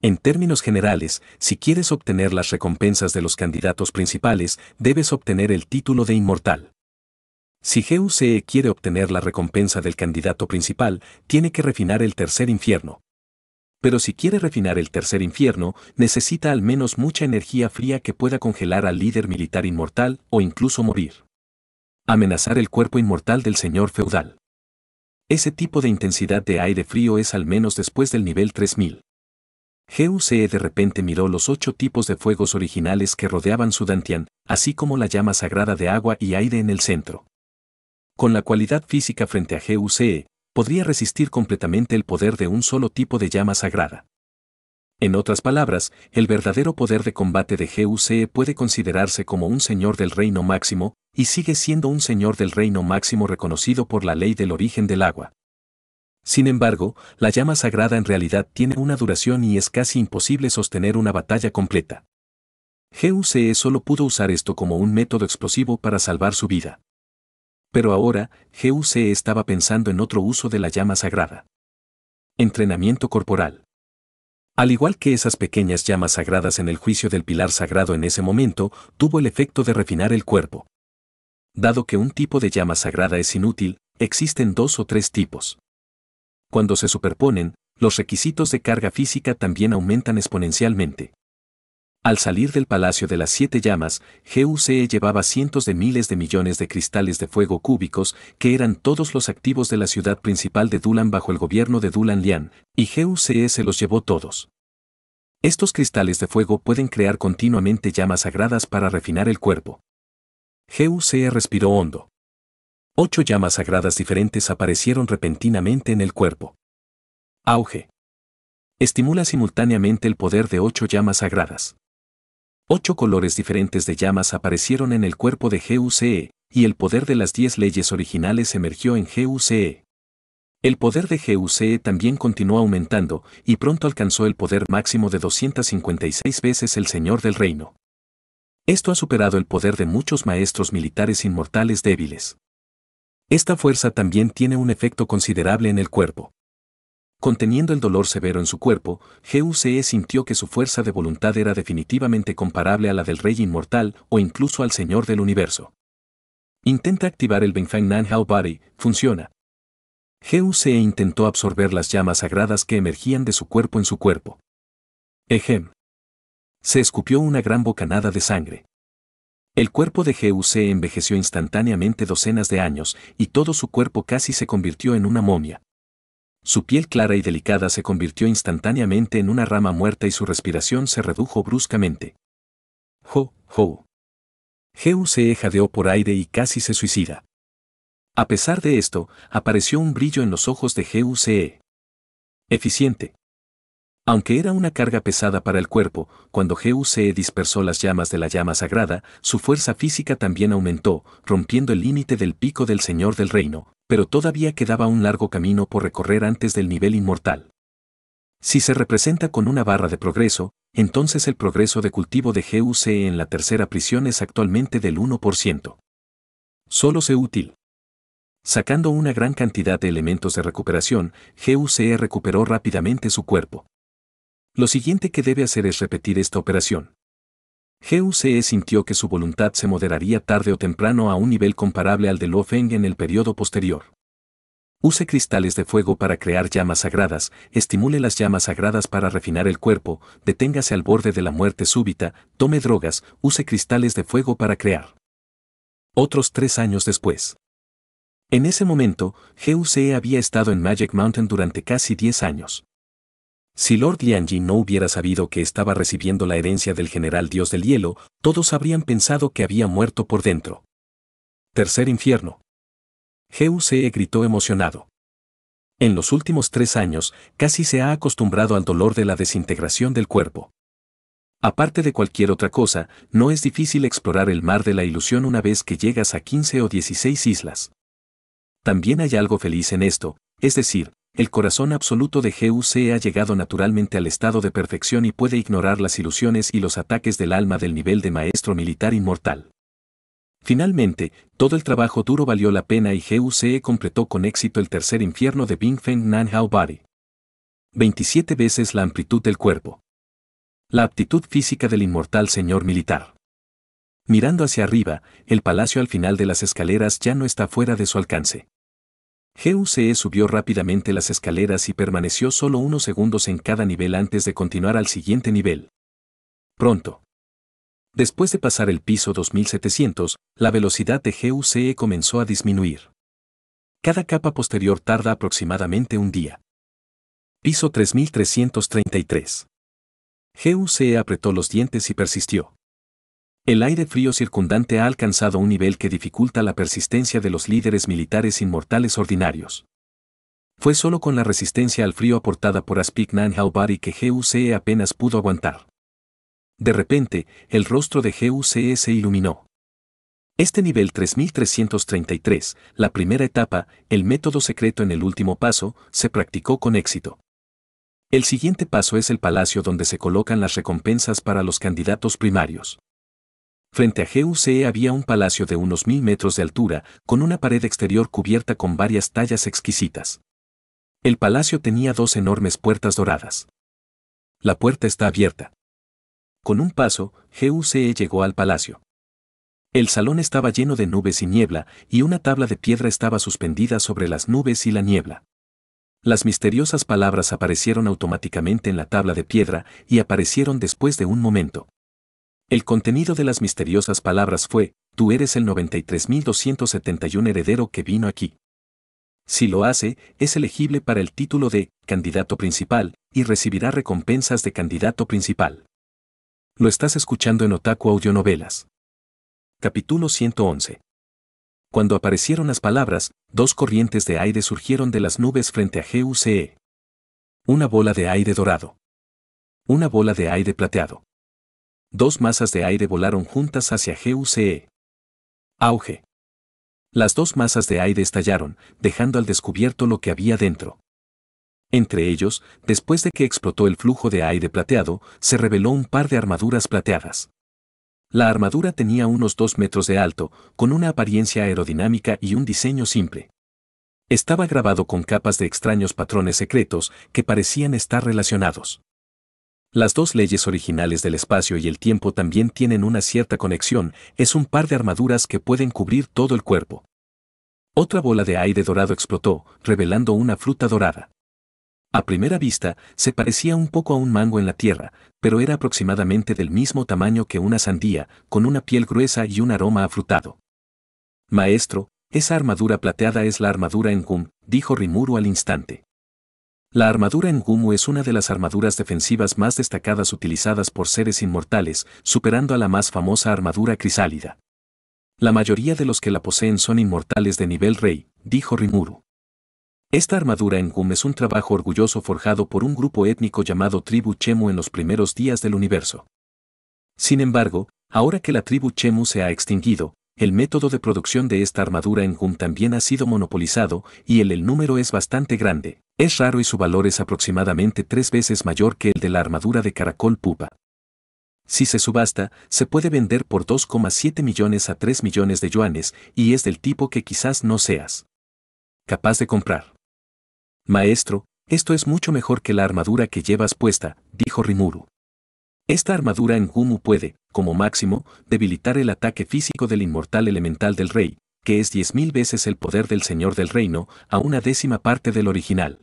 En términos generales, si quieres obtener las recompensas de los candidatos principales, debes obtener el título de inmortal. Si GUCE quiere obtener la recompensa del candidato principal, tiene que refinar el tercer infierno, pero si quiere refinar el tercer infierno, necesita al menos mucha energía fría que pueda congelar al líder militar inmortal o incluso morir. Amenazar el cuerpo inmortal del señor feudal. Ese tipo de intensidad de aire frío es al menos después del nivel 3000. GUCE de repente miró los ocho tipos de fuegos originales que rodeaban su Dantian, así como la llama sagrada de agua y aire en el centro. Con la cualidad física frente a GUCE, podría resistir completamente el poder de un solo tipo de llama sagrada. En otras palabras, el verdadero poder de combate de GUCE puede considerarse como un señor del reino máximo, y sigue siendo un señor del reino máximo reconocido por la ley del origen del agua. Sin embargo, la llama sagrada en realidad tiene una duración y es casi imposible sostener una batalla completa. GUCE solo pudo usar esto como un método explosivo para salvar su vida. Pero ahora, GUC estaba pensando en otro uso de la llama sagrada. Entrenamiento corporal. Al igual que esas pequeñas llamas sagradas en el juicio del pilar sagrado en ese momento, tuvo el efecto de refinar el cuerpo. Dado que un tipo de llama sagrada es inútil, existen dos o tres tipos. Cuando se superponen, los requisitos de carga física también aumentan exponencialmente. Al salir del Palacio de las Siete Llamas, GUCE llevaba cientos de miles de millones de cristales de fuego cúbicos, que eran todos los activos de la ciudad principal de Dulan bajo el gobierno de Dulan Lian, y GUCE se los llevó todos. Estos cristales de fuego pueden crear continuamente llamas sagradas para refinar el cuerpo. GUCE respiró hondo. Ocho llamas sagradas diferentes aparecieron repentinamente en el cuerpo. Auge. Estimula simultáneamente el poder de ocho llamas sagradas. Ocho colores diferentes de llamas aparecieron en el cuerpo de GUCE, y el poder de las diez leyes originales emergió en GUCE. El poder de GUCE también continuó aumentando, y pronto alcanzó el poder máximo de 256 veces el Señor del Reino. Esto ha superado el poder de muchos maestros militares inmortales débiles. Esta fuerza también tiene un efecto considerable en el cuerpo. Conteniendo el dolor severo en su cuerpo, GUCE sintió que su fuerza de voluntad era definitivamente comparable a la del Rey Inmortal o incluso al Señor del Universo. Intenta activar el Benfang Nanhao Body, funciona. GUCE intentó absorber las llamas sagradas que emergían de su cuerpo en su cuerpo. Ejem. Se escupió una gran bocanada de sangre. El cuerpo de G.U.C.E. envejeció instantáneamente docenas de años y todo su cuerpo casi se convirtió en una momia. Su piel clara y delicada se convirtió instantáneamente en una rama muerta y su respiración se redujo bruscamente. Ho, jo. Geu jadeó por aire y casi se suicida. A pesar de esto, apareció un brillo en los ojos de GUCE. Eficiente. Aunque era una carga pesada para el cuerpo, cuando GUCE dispersó las llamas de la llama sagrada, su fuerza física también aumentó, rompiendo el límite del pico del Señor del Reino, pero todavía quedaba un largo camino por recorrer antes del nivel inmortal. Si se representa con una barra de progreso, entonces el progreso de cultivo de GUCE en la tercera prisión es actualmente del 1%. Solo se útil. Sacando una gran cantidad de elementos de recuperación, GUCE recuperó rápidamente su cuerpo. Lo siguiente que debe hacer es repetir esta operación. GUCE sintió que su voluntad se moderaría tarde o temprano a un nivel comparable al de Lo Feng en el periodo posterior. Use cristales de fuego para crear llamas sagradas, estimule las llamas sagradas para refinar el cuerpo, deténgase al borde de la muerte súbita, tome drogas, use cristales de fuego para crear. Otros tres años después. En ese momento, GUCE había estado en Magic Mountain durante casi diez años. Si Lord Lianji no hubiera sabido que estaba recibiendo la herencia del general dios del hielo, todos habrían pensado que había muerto por dentro. Tercer infierno. GUCE gritó emocionado. En los últimos tres años, casi se ha acostumbrado al dolor de la desintegración del cuerpo. Aparte de cualquier otra cosa, no es difícil explorar el mar de la ilusión una vez que llegas a 15 o 16 islas. También hay algo feliz en esto, es decir, el corazón absoluto de GUC ha llegado naturalmente al estado de perfección y puede ignorar las ilusiones y los ataques del alma del nivel de maestro militar inmortal. Finalmente, todo el trabajo duro valió la pena y GUCE completó con éxito el tercer infierno de Bing Feng Hao Body. 27 veces la amplitud del cuerpo. La aptitud física del inmortal señor militar. Mirando hacia arriba, el palacio al final de las escaleras ya no está fuera de su alcance. GUCE subió rápidamente las escaleras y permaneció solo unos segundos en cada nivel antes de continuar al siguiente nivel. Pronto. Después de pasar el piso 2700, la velocidad de GUCE comenzó a disminuir. Cada capa posterior tarda aproximadamente un día. Piso 3333. GUCE apretó los dientes y persistió. El aire frío circundante ha alcanzado un nivel que dificulta la persistencia de los líderes militares inmortales ordinarios. Fue solo con la resistencia al frío aportada por Nan Halbari que GUCE apenas pudo aguantar. De repente, el rostro de GUCE se iluminó. Este nivel 3333, la primera etapa, el método secreto en el último paso, se practicó con éxito. El siguiente paso es el palacio donde se colocan las recompensas para los candidatos primarios. Frente a GUCE había un palacio de unos mil metros de altura, con una pared exterior cubierta con varias tallas exquisitas. El palacio tenía dos enormes puertas doradas. La puerta está abierta. Con un paso, GUCE llegó al palacio. El salón estaba lleno de nubes y niebla, y una tabla de piedra estaba suspendida sobre las nubes y la niebla. Las misteriosas palabras aparecieron automáticamente en la tabla de piedra y aparecieron después de un momento. El contenido de las misteriosas palabras fue, Tú eres el 93.271 heredero que vino aquí. Si lo hace, es elegible para el título de candidato principal y recibirá recompensas de candidato principal. Lo estás escuchando en Otaku Audionovelas. Capítulo 111. Cuando aparecieron las palabras, dos corrientes de aire surgieron de las nubes frente a GUCE. Una bola de aire dorado. Una bola de aire plateado dos masas de aire volaron juntas hacia GUCE. Auge. Las dos masas de aire estallaron, dejando al descubierto lo que había dentro. Entre ellos, después de que explotó el flujo de aire plateado, se reveló un par de armaduras plateadas. La armadura tenía unos dos metros de alto, con una apariencia aerodinámica y un diseño simple. Estaba grabado con capas de extraños patrones secretos que parecían estar relacionados. Las dos leyes originales del espacio y el tiempo también tienen una cierta conexión, es un par de armaduras que pueden cubrir todo el cuerpo. Otra bola de aire dorado explotó, revelando una fruta dorada. A primera vista, se parecía un poco a un mango en la tierra, pero era aproximadamente del mismo tamaño que una sandía, con una piel gruesa y un aroma afrutado. Maestro, esa armadura plateada es la armadura en Gum, dijo Rimuru al instante. La armadura en Gumu es una de las armaduras defensivas más destacadas utilizadas por seres inmortales, superando a la más famosa armadura crisálida. La mayoría de los que la poseen son inmortales de nivel rey, dijo Rimuru. Esta armadura en Gum es un trabajo orgulloso forjado por un grupo étnico llamado tribu Chemu en los primeros días del universo. Sin embargo, ahora que la tribu Chemu se ha extinguido, el método de producción de esta armadura en Gum también ha sido monopolizado y el, el número es bastante grande. Es raro y su valor es aproximadamente tres veces mayor que el de la armadura de caracol pupa. Si se subasta, se puede vender por 2,7 millones a 3 millones de yuanes y es del tipo que quizás no seas capaz de comprar. Maestro, esto es mucho mejor que la armadura que llevas puesta, dijo Rimuru. Esta armadura en Gumu puede, como máximo, debilitar el ataque físico del inmortal elemental del rey, que es 10.000 veces el poder del señor del reino, a una décima parte del original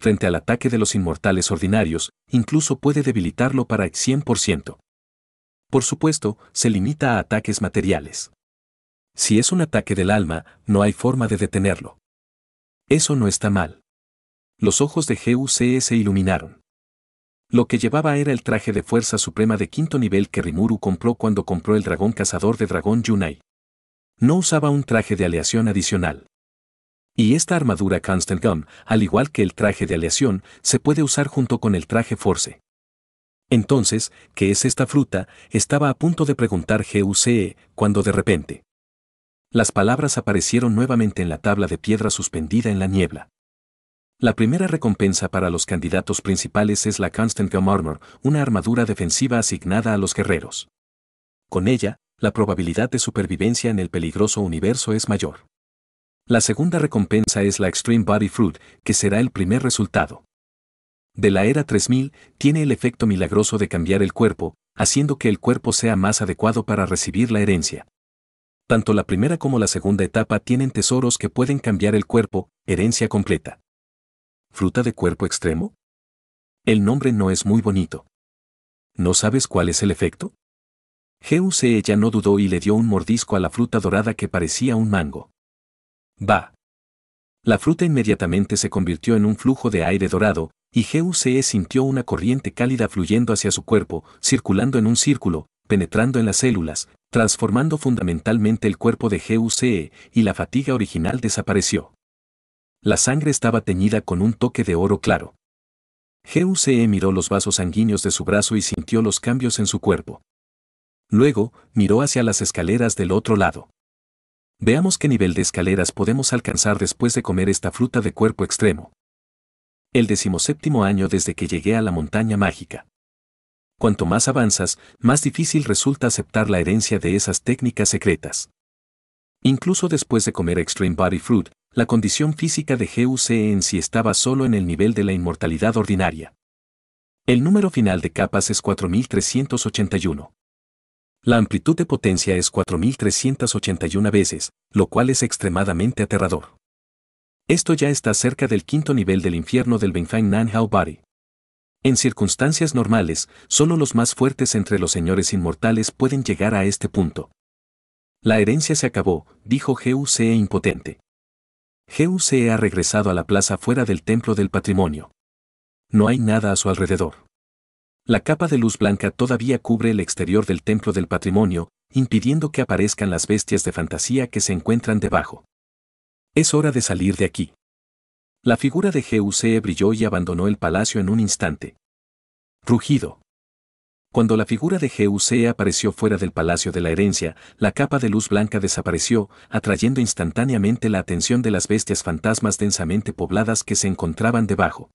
frente al ataque de los inmortales ordinarios, incluso puede debilitarlo para el 100%. Por supuesto, se limita a ataques materiales. Si es un ataque del alma, no hay forma de detenerlo. Eso no está mal. Los ojos de GUC se iluminaron. Lo que llevaba era el traje de fuerza suprema de quinto nivel que Rimuru compró cuando compró el dragón cazador de dragón Yunai. No usaba un traje de aleación adicional. Y esta armadura Constant Gun, al igual que el traje de aleación, se puede usar junto con el traje Force. Entonces, ¿qué es esta fruta? Estaba a punto de preguntar GUCE, cuando de repente. Las palabras aparecieron nuevamente en la tabla de piedra suspendida en la niebla. La primera recompensa para los candidatos principales es la Constant Gum Armor, una armadura defensiva asignada a los guerreros. Con ella, la probabilidad de supervivencia en el peligroso universo es mayor. La segunda recompensa es la Extreme Body Fruit, que será el primer resultado. De la era 3000, tiene el efecto milagroso de cambiar el cuerpo, haciendo que el cuerpo sea más adecuado para recibir la herencia. Tanto la primera como la segunda etapa tienen tesoros que pueden cambiar el cuerpo, herencia completa. ¿Fruta de cuerpo extremo? El nombre no es muy bonito. ¿No sabes cuál es el efecto? GUC e ya no dudó y le dio un mordisco a la fruta dorada que parecía un mango. Va. La fruta inmediatamente se convirtió en un flujo de aire dorado, y GUCE sintió una corriente cálida fluyendo hacia su cuerpo, circulando en un círculo, penetrando en las células, transformando fundamentalmente el cuerpo de GUCE, y la fatiga original desapareció. La sangre estaba teñida con un toque de oro claro. GUCE miró los vasos sanguíneos de su brazo y sintió los cambios en su cuerpo. Luego, miró hacia las escaleras del otro lado. Veamos qué nivel de escaleras podemos alcanzar después de comer esta fruta de cuerpo extremo. El decimoséptimo año desde que llegué a la montaña mágica. Cuanto más avanzas, más difícil resulta aceptar la herencia de esas técnicas secretas. Incluso después de comer Extreme Body Fruit, la condición física de GUC en sí estaba solo en el nivel de la inmortalidad ordinaria. El número final de capas es 4381. La amplitud de potencia es 4.381 veces, lo cual es extremadamente aterrador. Esto ya está cerca del quinto nivel del infierno del Benfang Nanhao Bari. En circunstancias normales, solo los más fuertes entre los señores inmortales pueden llegar a este punto. La herencia se acabó, dijo GUCE impotente. GUCE ha regresado a la plaza fuera del templo del patrimonio. No hay nada a su alrededor. La capa de luz blanca todavía cubre el exterior del templo del patrimonio, impidiendo que aparezcan las bestias de fantasía que se encuentran debajo. Es hora de salir de aquí. La figura de Geuse brilló y abandonó el palacio en un instante. Rugido. Cuando la figura de Geuse apareció fuera del palacio de la herencia, la capa de luz blanca desapareció, atrayendo instantáneamente la atención de las bestias fantasmas densamente pobladas que se encontraban debajo.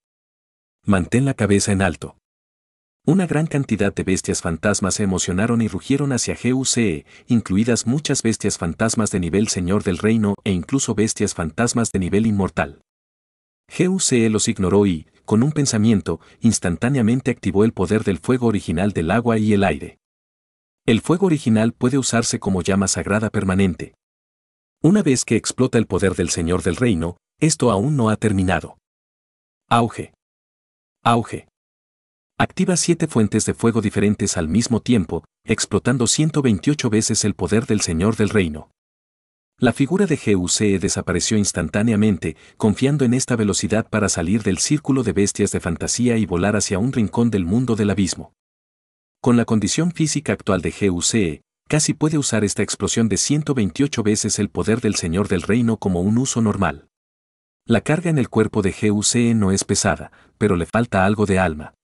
Mantén la cabeza en alto. Una gran cantidad de bestias fantasmas se emocionaron y rugieron hacia GUCE, incluidas muchas bestias fantasmas de nivel Señor del Reino e incluso bestias fantasmas de nivel inmortal. GUCE los ignoró y, con un pensamiento, instantáneamente activó el poder del fuego original del agua y el aire. El fuego original puede usarse como llama sagrada permanente. Una vez que explota el poder del Señor del Reino, esto aún no ha terminado. Auge. Auge. Activa siete fuentes de fuego diferentes al mismo tiempo, explotando 128 veces el poder del Señor del Reino. La figura de GUCE desapareció instantáneamente, confiando en esta velocidad para salir del círculo de bestias de fantasía y volar hacia un rincón del mundo del abismo. Con la condición física actual de GUCE, casi puede usar esta explosión de 128 veces el poder del Señor del Reino como un uso normal. La carga en el cuerpo de GUCE no es pesada, pero le falta algo de alma.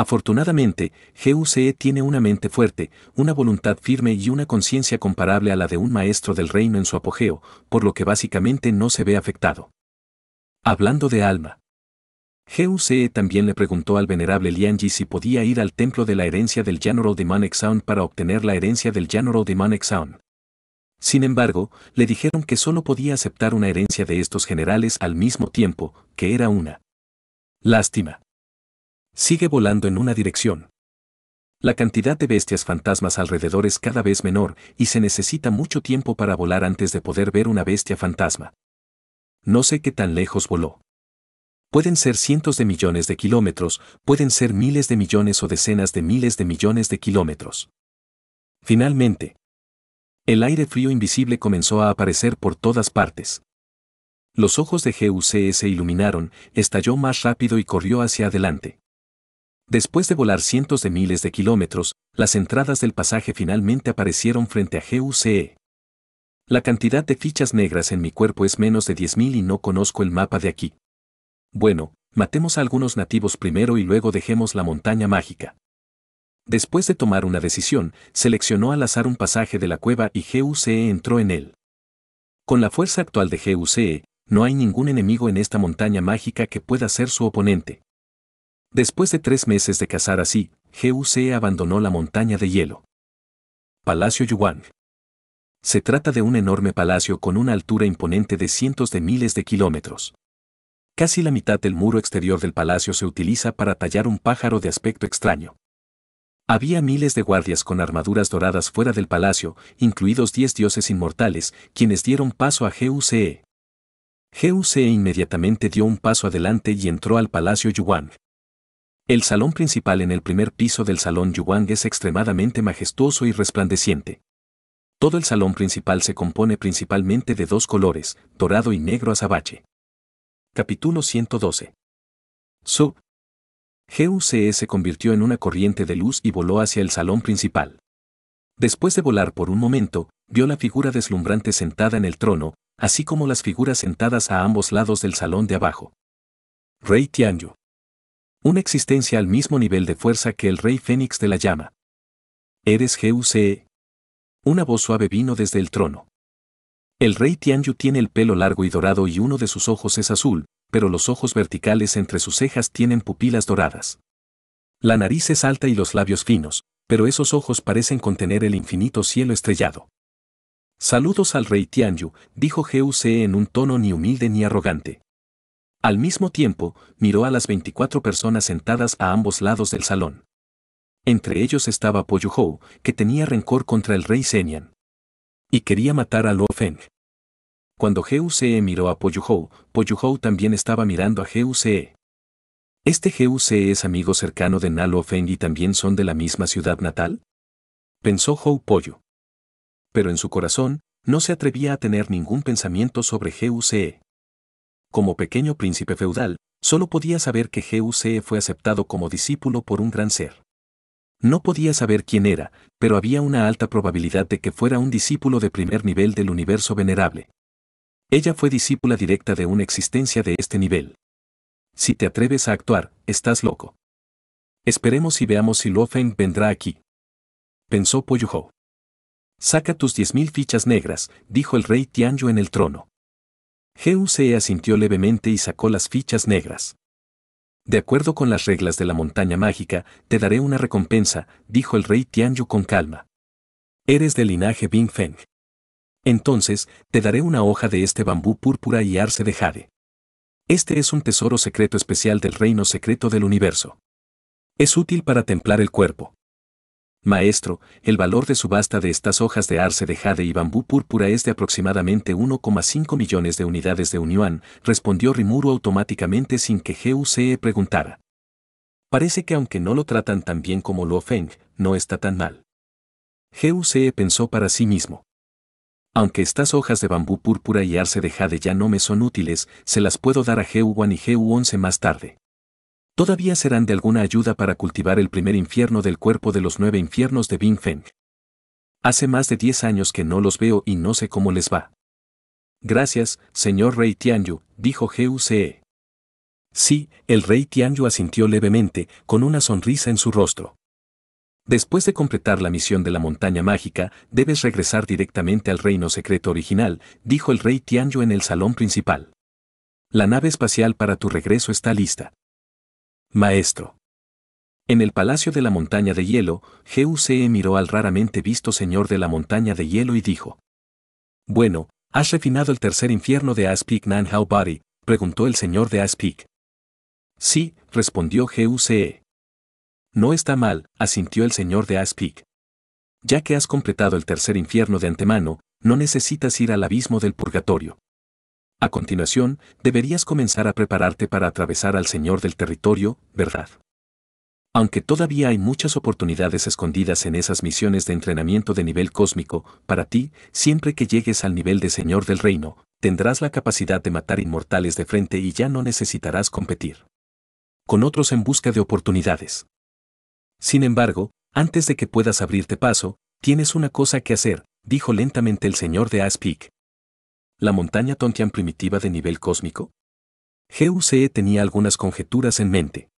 Afortunadamente, GUCE tiene una mente fuerte, una voluntad firme y una conciencia comparable a la de un maestro del reino en su apogeo, por lo que básicamente no se ve afectado. Hablando de alma. GUCE también le preguntó al venerable Lianji si podía ir al templo de la herencia del General de Sound para obtener la herencia del General de Sound. Sin embargo, le dijeron que solo podía aceptar una herencia de estos generales al mismo tiempo, que era una. Lástima. Sigue volando en una dirección. La cantidad de bestias fantasmas alrededor es cada vez menor y se necesita mucho tiempo para volar antes de poder ver una bestia fantasma. No sé qué tan lejos voló. Pueden ser cientos de millones de kilómetros, pueden ser miles de millones o decenas de miles de millones de kilómetros. Finalmente, el aire frío invisible comenzó a aparecer por todas partes. Los ojos de guc se iluminaron, estalló más rápido y corrió hacia adelante. Después de volar cientos de miles de kilómetros, las entradas del pasaje finalmente aparecieron frente a GUCE. La cantidad de fichas negras en mi cuerpo es menos de 10.000 y no conozco el mapa de aquí. Bueno, matemos a algunos nativos primero y luego dejemos la montaña mágica. Después de tomar una decisión, seleccionó al azar un pasaje de la cueva y GUCE entró en él. Con la fuerza actual de GUCE, no hay ningún enemigo en esta montaña mágica que pueda ser su oponente. Después de tres meses de cazar así, GUC abandonó la montaña de hielo. Palacio Yuan. Se trata de un enorme palacio con una altura imponente de cientos de miles de kilómetros. Casi la mitad del muro exterior del palacio se utiliza para tallar un pájaro de aspecto extraño. Había miles de guardias con armaduras doradas fuera del palacio, incluidos diez dioses inmortales, quienes dieron paso a GUCE. GUCE inmediatamente dio un paso adelante y entró al palacio Yuan. El salón principal en el primer piso del Salón Yuwang es extremadamente majestuoso y resplandeciente. Todo el salón principal se compone principalmente de dos colores, dorado y negro azabache. Capítulo 112. Su GUCE se convirtió en una corriente de luz y voló hacia el salón principal. Después de volar por un momento, vio la figura deslumbrante sentada en el trono, así como las figuras sentadas a ambos lados del salón de abajo. Rey Tianyu. Una existencia al mismo nivel de fuerza que el rey fénix de la llama. Eres GUCE. Una voz suave vino desde el trono. El rey Tianyu tiene el pelo largo y dorado y uno de sus ojos es azul, pero los ojos verticales entre sus cejas tienen pupilas doradas. La nariz es alta y los labios finos, pero esos ojos parecen contener el infinito cielo estrellado. Saludos al rey Tianyu, dijo GUCE en un tono ni humilde ni arrogante. Al mismo tiempo, miró a las 24 personas sentadas a ambos lados del salón. Entre ellos estaba Ho, que tenía rencor contra el rey Senian. Y quería matar a Luo Feng. Cuando GUCE miró a Poyu Ho también estaba mirando a GUCE. ¿Este GUCE es amigo cercano de Na Feng y también son de la misma ciudad natal? Pensó Hou Poyu. Pero en su corazón, no se atrevía a tener ningún pensamiento sobre GUCE como pequeño príncipe feudal, solo podía saber que GUCE fue aceptado como discípulo por un gran ser. No podía saber quién era, pero había una alta probabilidad de que fuera un discípulo de primer nivel del universo venerable. Ella fue discípula directa de una existencia de este nivel. Si te atreves a actuar, estás loco. Esperemos y veamos si Lo Feng vendrá aquí. Pensó Poyuho. Saca tus diez mil fichas negras, dijo el rey Tianyu en el trono se asintió levemente y sacó las fichas negras. De acuerdo con las reglas de la montaña mágica, te daré una recompensa, dijo el rey Tianyu con calma. Eres del linaje Bing Feng. Entonces, te daré una hoja de este bambú púrpura y arce de jade. Este es un tesoro secreto especial del reino secreto del universo. Es útil para templar el cuerpo. Maestro, el valor de subasta de estas hojas de arce de jade y bambú púrpura es de aproximadamente 1,5 millones de unidades de Unión, respondió Rimuru automáticamente sin que GUCE preguntara. Parece que aunque no lo tratan tan bien como Luo Feng, no está tan mal. GUCE pensó para sí mismo. Aunque estas hojas de bambú púrpura y arce de jade ya no me son útiles, se las puedo dar a gu y GU11 más tarde todavía serán de alguna ayuda para cultivar el primer infierno del cuerpo de los nueve infiernos de Bing Feng. Hace más de diez años que no los veo y no sé cómo les va. Gracias, señor Rey Tianyu, dijo GUCE. Sí, el rey Tianyu asintió levemente, con una sonrisa en su rostro. Después de completar la misión de la montaña mágica, debes regresar directamente al reino secreto original, dijo el rey Tianyu en el salón principal. La nave espacial para tu regreso está lista. Maestro. En el palacio de la montaña de hielo, GUCE miró al raramente visto señor de la montaña de hielo y dijo: Bueno, ¿has refinado el tercer infierno de Aspik How Body? preguntó el señor de Aspic. Sí, respondió GUCE. No está mal, asintió el señor de Aspic. Ya que has completado el tercer infierno de antemano, no necesitas ir al abismo del purgatorio. A continuación, deberías comenzar a prepararte para atravesar al Señor del territorio, ¿verdad? Aunque todavía hay muchas oportunidades escondidas en esas misiones de entrenamiento de nivel cósmico, para ti, siempre que llegues al nivel de Señor del Reino, tendrás la capacidad de matar inmortales de frente y ya no necesitarás competir con otros en busca de oportunidades. Sin embargo, antes de que puedas abrirte paso, tienes una cosa que hacer, dijo lentamente el señor de Aspik, la montaña Tontian primitiva de nivel cósmico? GUCE tenía algunas conjeturas en mente.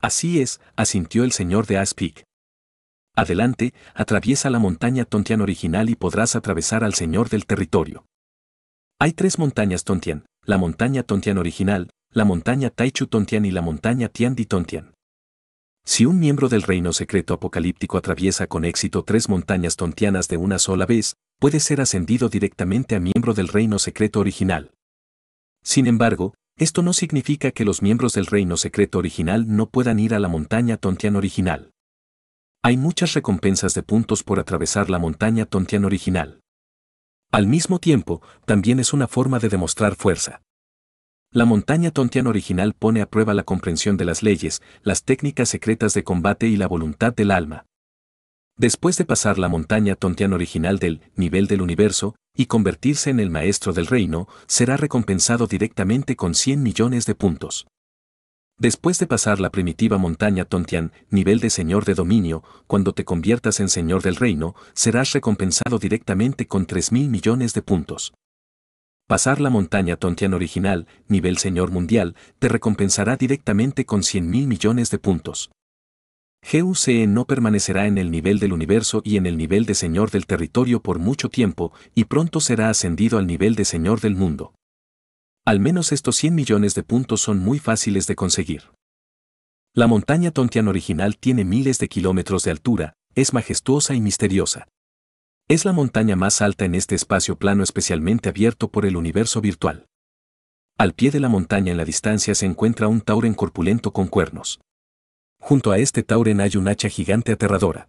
Así es, asintió el señor de Aspic. Adelante, atraviesa la montaña Tontian original y podrás atravesar al señor del territorio. Hay tres montañas Tontian, la montaña Tontian original, la montaña Taichu Tontian y la montaña Tiandi Tontian. Si un miembro del reino secreto apocalíptico atraviesa con éxito tres montañas tontianas de una sola vez, puede ser ascendido directamente a miembro del reino secreto original. Sin embargo, esto no significa que los miembros del reino secreto original no puedan ir a la montaña tontian original. Hay muchas recompensas de puntos por atravesar la montaña tontian original. Al mismo tiempo, también es una forma de demostrar fuerza. La montaña Tontian original pone a prueba la comprensión de las leyes, las técnicas secretas de combate y la voluntad del alma. Después de pasar la montaña Tontian original del nivel del universo y convertirse en el maestro del reino, será recompensado directamente con 100 millones de puntos. Después de pasar la primitiva montaña Tontian, nivel de señor de dominio, cuando te conviertas en señor del reino, serás recompensado directamente con 3.000 millones de puntos. Pasar la montaña Tontian original, nivel señor mundial, te recompensará directamente con 100.000 millones de puntos. GUCE no permanecerá en el nivel del universo y en el nivel de señor del territorio por mucho tiempo, y pronto será ascendido al nivel de señor del mundo. Al menos estos 100 millones de puntos son muy fáciles de conseguir. La montaña Tontian original tiene miles de kilómetros de altura, es majestuosa y misteriosa. Es la montaña más alta en este espacio plano especialmente abierto por el universo virtual. Al pie de la montaña en la distancia se encuentra un tauren corpulento con cuernos. Junto a este tauren hay un hacha gigante aterradora.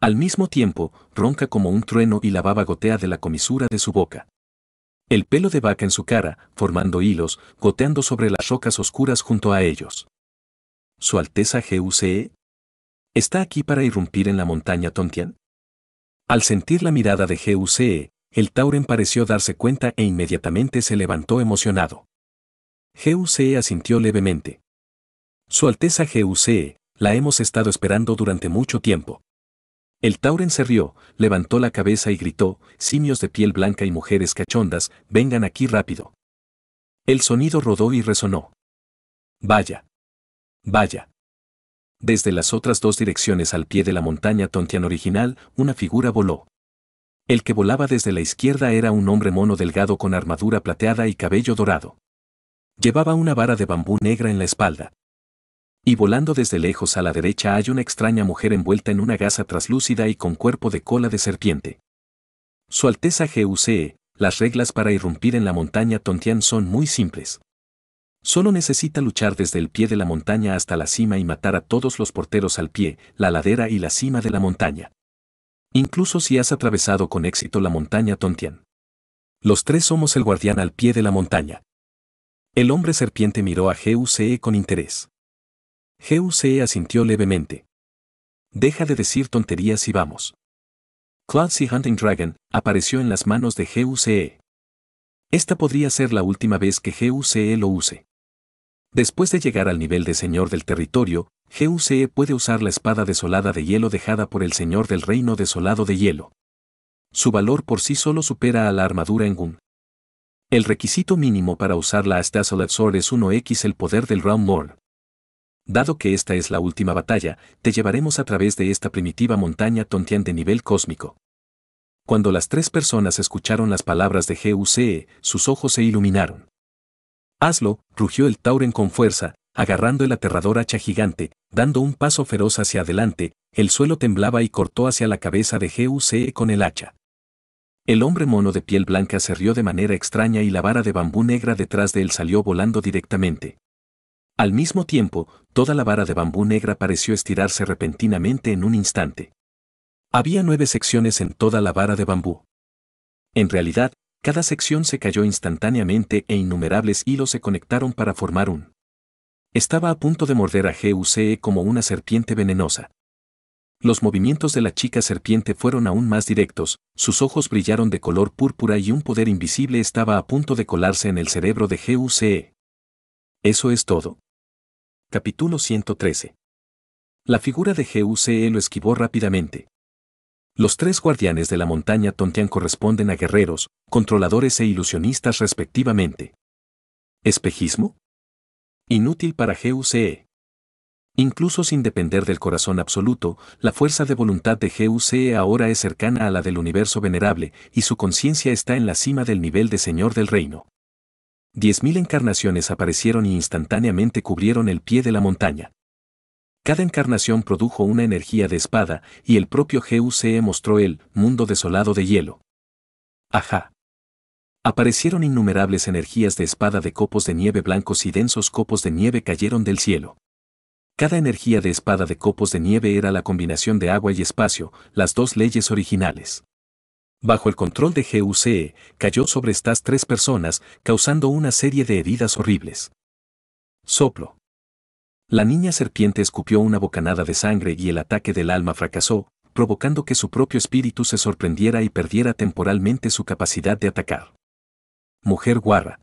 Al mismo tiempo, ronca como un trueno y la baba gotea de la comisura de su boca. El pelo de vaca en su cara, formando hilos, goteando sobre las rocas oscuras junto a ellos. Su Alteza GUCE está aquí para irrumpir en la montaña Tontian. Al sentir la mirada de GUCE, el Tauren pareció darse cuenta e inmediatamente se levantó emocionado. GUCE asintió levemente. Su Alteza GUCE, la hemos estado esperando durante mucho tiempo. El Tauren se rió, levantó la cabeza y gritó, simios de piel blanca y mujeres cachondas, vengan aquí rápido. El sonido rodó y resonó. Vaya. Vaya desde las otras dos direcciones al pie de la montaña Tontian original, una figura voló. El que volaba desde la izquierda era un hombre mono delgado con armadura plateada y cabello dorado. Llevaba una vara de bambú negra en la espalda. Y volando desde lejos a la derecha hay una extraña mujer envuelta en una gasa traslúcida y con cuerpo de cola de serpiente. Su Alteza GUCE, las reglas para irrumpir en la montaña Tontian son muy simples. Solo necesita luchar desde el pie de la montaña hasta la cima y matar a todos los porteros al pie, la ladera y la cima de la montaña. Incluso si has atravesado con éxito la montaña Tontian. Los tres somos el guardián al pie de la montaña. El hombre serpiente miró a GUCE con interés. GUCE asintió levemente. Deja de decir tonterías y vamos. Clancy Hunting Dragon apareció en las manos de GUCE. Esta podría ser la última vez que GUCE lo use. Después de llegar al nivel de Señor del Territorio, GUCE puede usar la espada desolada de hielo dejada por el Señor del Reino desolado de hielo. Su valor por sí solo supera a la armadura en Gun. El requisito mínimo para usarla hasta Desolate Sword es 1x el poder del Round Lord. Dado que esta es la última batalla, te llevaremos a través de esta primitiva montaña tontian de nivel cósmico. Cuando las tres personas escucharon las palabras de GUCE, sus ojos se iluminaron. Hazlo, rugió el Tauren con fuerza, agarrando el aterrador hacha gigante, dando un paso feroz hacia adelante, el suelo temblaba y cortó hacia la cabeza de GUCE con el hacha. El hombre mono de piel blanca se rió de manera extraña y la vara de bambú negra detrás de él salió volando directamente. Al mismo tiempo, toda la vara de bambú negra pareció estirarse repentinamente en un instante. Había nueve secciones en toda la vara de bambú. En realidad, cada sección se cayó instantáneamente e innumerables hilos se conectaron para formar un. Estaba a punto de morder a GUCE como una serpiente venenosa. Los movimientos de la chica serpiente fueron aún más directos, sus ojos brillaron de color púrpura y un poder invisible estaba a punto de colarse en el cerebro de GUCE. Eso es todo. Capítulo 113. La figura de GUCE lo esquivó rápidamente. Los tres guardianes de la montaña Tontian corresponden a guerreros, controladores e ilusionistas respectivamente. ¿Espejismo? Inútil para GUCE. Incluso sin depender del corazón absoluto, la fuerza de voluntad de GUCE ahora es cercana a la del universo venerable y su conciencia está en la cima del nivel de Señor del Reino. Diez mil encarnaciones aparecieron y instantáneamente cubrieron el pie de la montaña. Cada encarnación produjo una energía de espada, y el propio GUCE mostró el mundo desolado de hielo. Ajá. Aparecieron innumerables energías de espada de copos de nieve blancos y densos copos de nieve cayeron del cielo. Cada energía de espada de copos de nieve era la combinación de agua y espacio, las dos leyes originales. Bajo el control de GUCE, cayó sobre estas tres personas, causando una serie de heridas horribles. Soplo. La niña serpiente escupió una bocanada de sangre y el ataque del alma fracasó, provocando que su propio espíritu se sorprendiera y perdiera temporalmente su capacidad de atacar. Mujer guarra.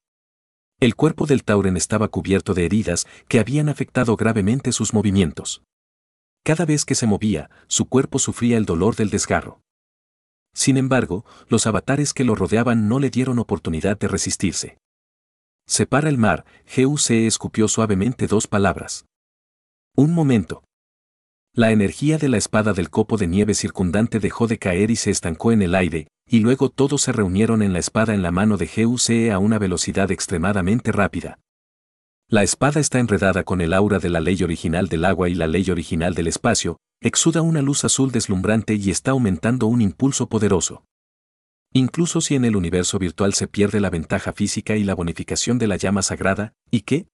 El cuerpo del Tauren estaba cubierto de heridas que habían afectado gravemente sus movimientos. Cada vez que se movía, su cuerpo sufría el dolor del desgarro. Sin embargo, los avatares que lo rodeaban no le dieron oportunidad de resistirse. Separa el mar, GUC escupió suavemente dos palabras. Un momento. La energía de la espada del copo de nieve circundante dejó de caer y se estancó en el aire, y luego todos se reunieron en la espada en la mano de GUCE a una velocidad extremadamente rápida. La espada está enredada con el aura de la ley original del agua y la ley original del espacio, exuda una luz azul deslumbrante y está aumentando un impulso poderoso. Incluso si en el universo virtual se pierde la ventaja física y la bonificación de la llama sagrada, ¿y qué?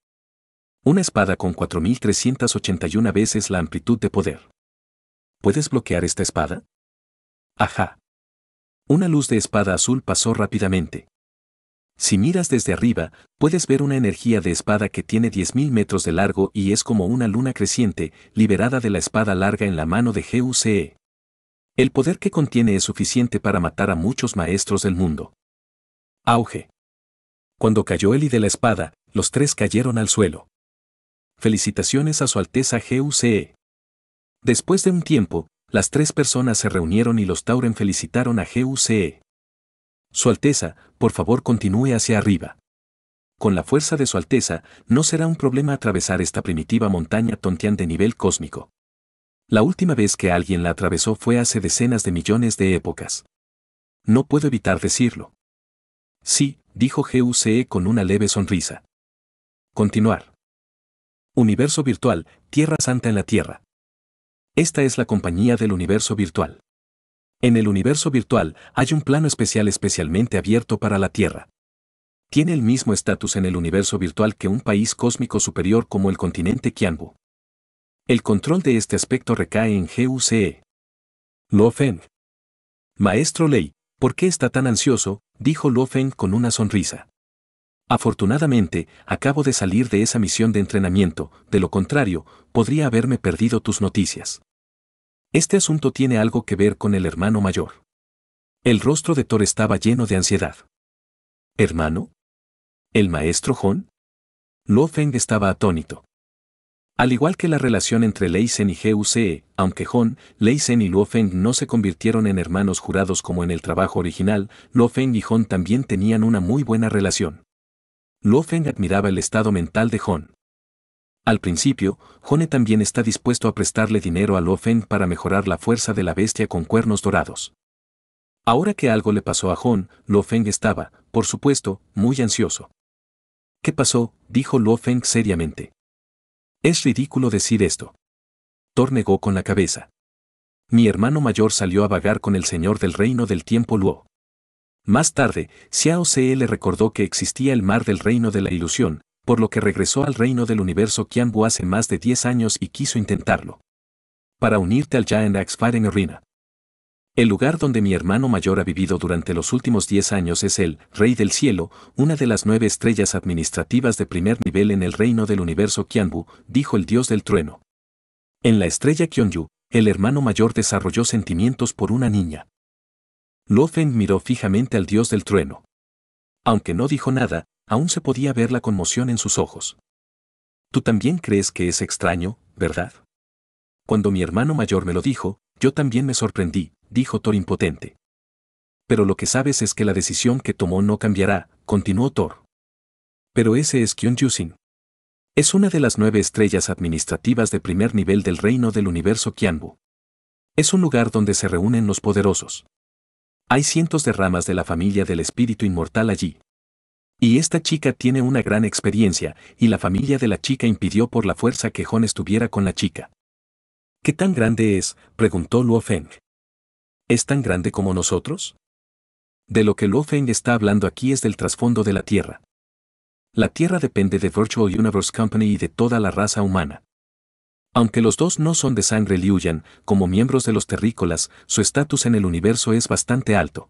Una espada con 4.381 veces la amplitud de poder. ¿Puedes bloquear esta espada? Ajá. Una luz de espada azul pasó rápidamente. Si miras desde arriba, puedes ver una energía de espada que tiene 10.000 metros de largo y es como una luna creciente, liberada de la espada larga en la mano de GUCE. El poder que contiene es suficiente para matar a muchos maestros del mundo. Auge. Cuando cayó el y de la espada, los tres cayeron al suelo. Felicitaciones a Su Alteza GUCE. Después de un tiempo, las tres personas se reunieron y los Tauren felicitaron a GUCE. Su Alteza, por favor continúe hacia arriba. Con la fuerza de Su Alteza, no será un problema atravesar esta primitiva montaña Tontian de nivel cósmico. La última vez que alguien la atravesó fue hace decenas de millones de épocas. No puedo evitar decirlo. Sí, dijo GUCE con una leve sonrisa. Continuar. Universo Virtual, Tierra Santa en la Tierra. Esta es la compañía del universo virtual. En el universo virtual hay un plano especial especialmente abierto para la Tierra. Tiene el mismo estatus en el universo virtual que un país cósmico superior como el continente Kianbu. El control de este aspecto recae en GUCE. Lo Feng. Maestro Lei, ¿por qué está tan ansioso? dijo Lo Feng con una sonrisa. Afortunadamente, acabo de salir de esa misión de entrenamiento, de lo contrario, podría haberme perdido tus noticias. Este asunto tiene algo que ver con el hermano mayor. El rostro de Thor estaba lleno de ansiedad. ¿Hermano? ¿El maestro Hon? Lofeng estaba atónito. Al igual que la relación entre Leisen y GUCE, aunque Hon, Leisen y Feng no se convirtieron en hermanos jurados como en el trabajo original, Feng y Hon también tenían una muy buena relación. Luo Feng admiraba el estado mental de Hon. Al principio, Hone también está dispuesto a prestarle dinero a Luo Feng para mejorar la fuerza de la bestia con cuernos dorados. Ahora que algo le pasó a Hon, Luo Feng estaba, por supuesto, muy ansioso. ¿Qué pasó? dijo Luo Feng seriamente. Es ridículo decir esto. Thor negó con la cabeza. Mi hermano mayor salió a vagar con el señor del reino del tiempo Luo. Más tarde, Xiao Se le recordó que existía el mar del reino de la ilusión, por lo que regresó al reino del universo Qianbu hace más de 10 años y quiso intentarlo. Para unirte al Giant Axe Fire en El lugar donde mi hermano mayor ha vivido durante los últimos 10 años es el Rey del Cielo, una de las nueve estrellas administrativas de primer nivel en el reino del universo Qianbu, dijo el dios del trueno. En la estrella Kyonyu, el hermano mayor desarrolló sentimientos por una niña. Lofeng miró fijamente al dios del trueno. Aunque no dijo nada, aún se podía ver la conmoción en sus ojos. Tú también crees que es extraño, ¿verdad? Cuando mi hermano mayor me lo dijo, yo también me sorprendí, dijo Thor impotente. Pero lo que sabes es que la decisión que tomó no cambiará, continuó Thor. Pero ese es Kyun Es una de las nueve estrellas administrativas de primer nivel del reino del universo Kianbu. Es un lugar donde se reúnen los poderosos. Hay cientos de ramas de la familia del espíritu inmortal allí. Y esta chica tiene una gran experiencia, y la familia de la chica impidió por la fuerza que Jones estuviera con la chica. ¿Qué tan grande es? preguntó Luo Feng. ¿Es tan grande como nosotros? De lo que Luo Feng está hablando aquí es del trasfondo de la Tierra. La Tierra depende de Virtual Universe Company y de toda la raza humana. Aunque los dos no son de sangre Liuyan, como miembros de los terrícolas, su estatus en el universo es bastante alto.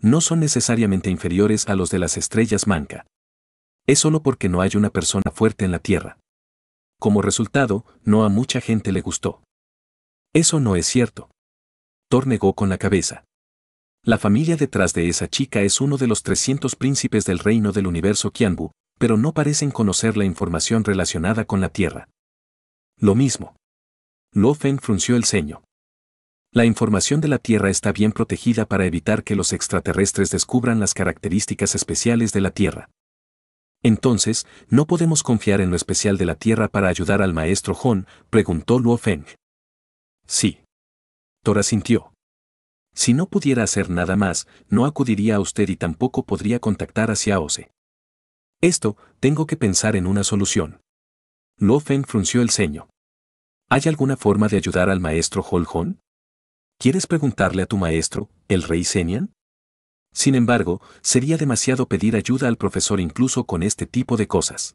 No son necesariamente inferiores a los de las estrellas manca. Es solo porque no hay una persona fuerte en la Tierra. Como resultado, no a mucha gente le gustó. Eso no es cierto. Thor negó con la cabeza. La familia detrás de esa chica es uno de los 300 príncipes del reino del universo Kianbu, pero no parecen conocer la información relacionada con la Tierra. Lo mismo. Luo Feng frunció el ceño. La información de la Tierra está bien protegida para evitar que los extraterrestres descubran las características especiales de la Tierra. Entonces, ¿no podemos confiar en lo especial de la Tierra para ayudar al maestro Hon? preguntó Luo Feng. Sí. Tora sintió. Si no pudiera hacer nada más, no acudiría a usted y tampoco podría contactar hacia Ose. Esto, tengo que pensar en una solución. Lo frunció el ceño. ¿Hay alguna forma de ayudar al maestro Holhon? ¿Quieres preguntarle a tu maestro, el rey Senian? Sin embargo, sería demasiado pedir ayuda al profesor incluso con este tipo de cosas.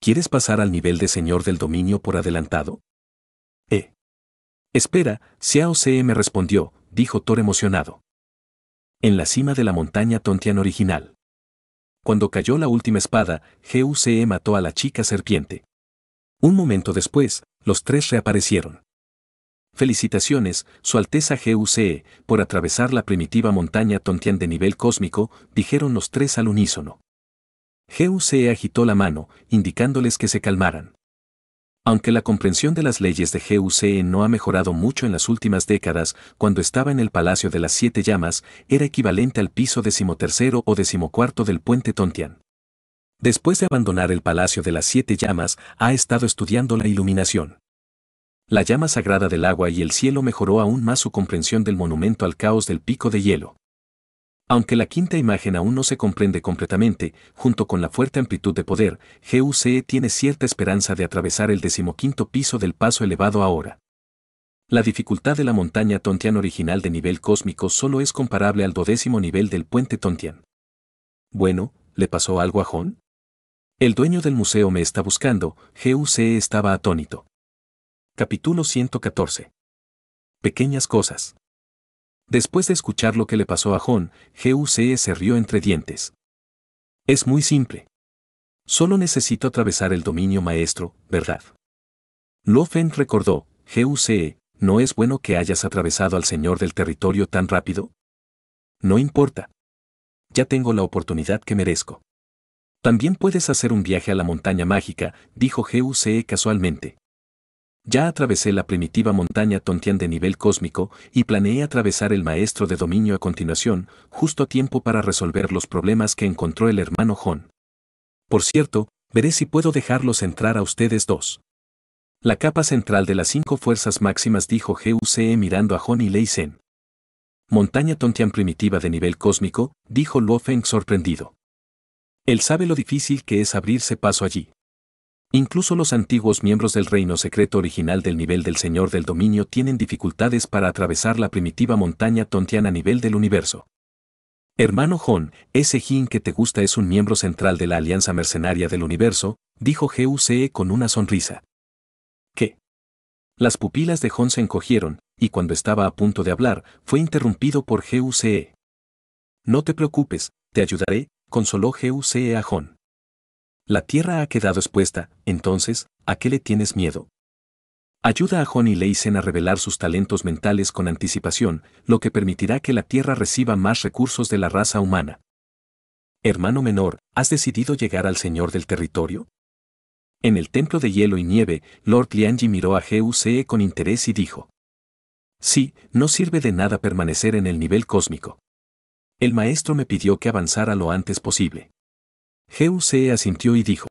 ¿Quieres pasar al nivel de señor del dominio por adelantado? Eh. Espera, Xiao C. me respondió, dijo Thor emocionado. En la cima de la montaña Tontian original. Cuando cayó la última espada, GUCE mató a la chica serpiente. Un momento después, los tres reaparecieron. Felicitaciones, Su Alteza GUCE, por atravesar la primitiva montaña Tontian de nivel cósmico, dijeron los tres al unísono. GUCE agitó la mano, indicándoles que se calmaran. Aunque la comprensión de las leyes de GUCE no ha mejorado mucho en las últimas décadas, cuando estaba en el Palacio de las Siete Llamas, era equivalente al piso decimotercero o decimocuarto del puente Tontian. Después de abandonar el Palacio de las Siete Llamas, ha estado estudiando la iluminación. La llama sagrada del agua y el cielo mejoró aún más su comprensión del monumento al caos del pico de hielo. Aunque la quinta imagen aún no se comprende completamente, junto con la fuerte amplitud de poder, GUCE tiene cierta esperanza de atravesar el decimoquinto piso del paso elevado ahora. La dificultad de la montaña Tontian original de nivel cósmico solo es comparable al dodécimo nivel del puente Tontian. Bueno, ¿le pasó algo a Hon? El dueño del museo me está buscando, GUC estaba atónito. Capítulo 114. Pequeñas cosas. Después de escuchar lo que le pasó a Hon, GUC se rió entre dientes. Es muy simple. Solo necesito atravesar el dominio maestro, ¿verdad? Lofen recordó, G.U.C., ¿no es bueno que hayas atravesado al señor del territorio tan rápido? No importa. Ya tengo la oportunidad que merezco. También puedes hacer un viaje a la montaña mágica, dijo GUCE casualmente. Ya atravesé la primitiva montaña Tontian de nivel cósmico y planeé atravesar el maestro de dominio a continuación, justo a tiempo para resolver los problemas que encontró el hermano Hon. Por cierto, veré si puedo dejarlos entrar a ustedes dos. La capa central de las cinco fuerzas máximas dijo GUCE mirando a Hon y Lei Zen. Montaña Tontian primitiva de nivel cósmico, dijo Luo Feng sorprendido. Él sabe lo difícil que es abrirse paso allí. Incluso los antiguos miembros del reino secreto original del nivel del Señor del Dominio tienen dificultades para atravesar la primitiva montaña tontiana a nivel del universo. Hermano Hon, ese Jin que te gusta es un miembro central de la Alianza Mercenaria del Universo, dijo GUCE con una sonrisa. ¿Qué? Las pupilas de Hon se encogieron, y cuando estaba a punto de hablar, fue interrumpido por GUCE. No te preocupes, te ayudaré, consoló Jeuce a Hon. La tierra ha quedado expuesta, entonces, ¿a qué le tienes miedo? Ayuda a Hon y Leisen a revelar sus talentos mentales con anticipación, lo que permitirá que la Tierra reciba más recursos de la raza humana. Hermano menor, ¿has decidido llegar al Señor del Territorio? En el Templo de Hielo y Nieve, Lord Lianji miró a GUCE con interés y dijo. Sí, no sirve de nada permanecer en el nivel cósmico. El maestro me pidió que avanzara lo antes posible. GUC asintió y dijo.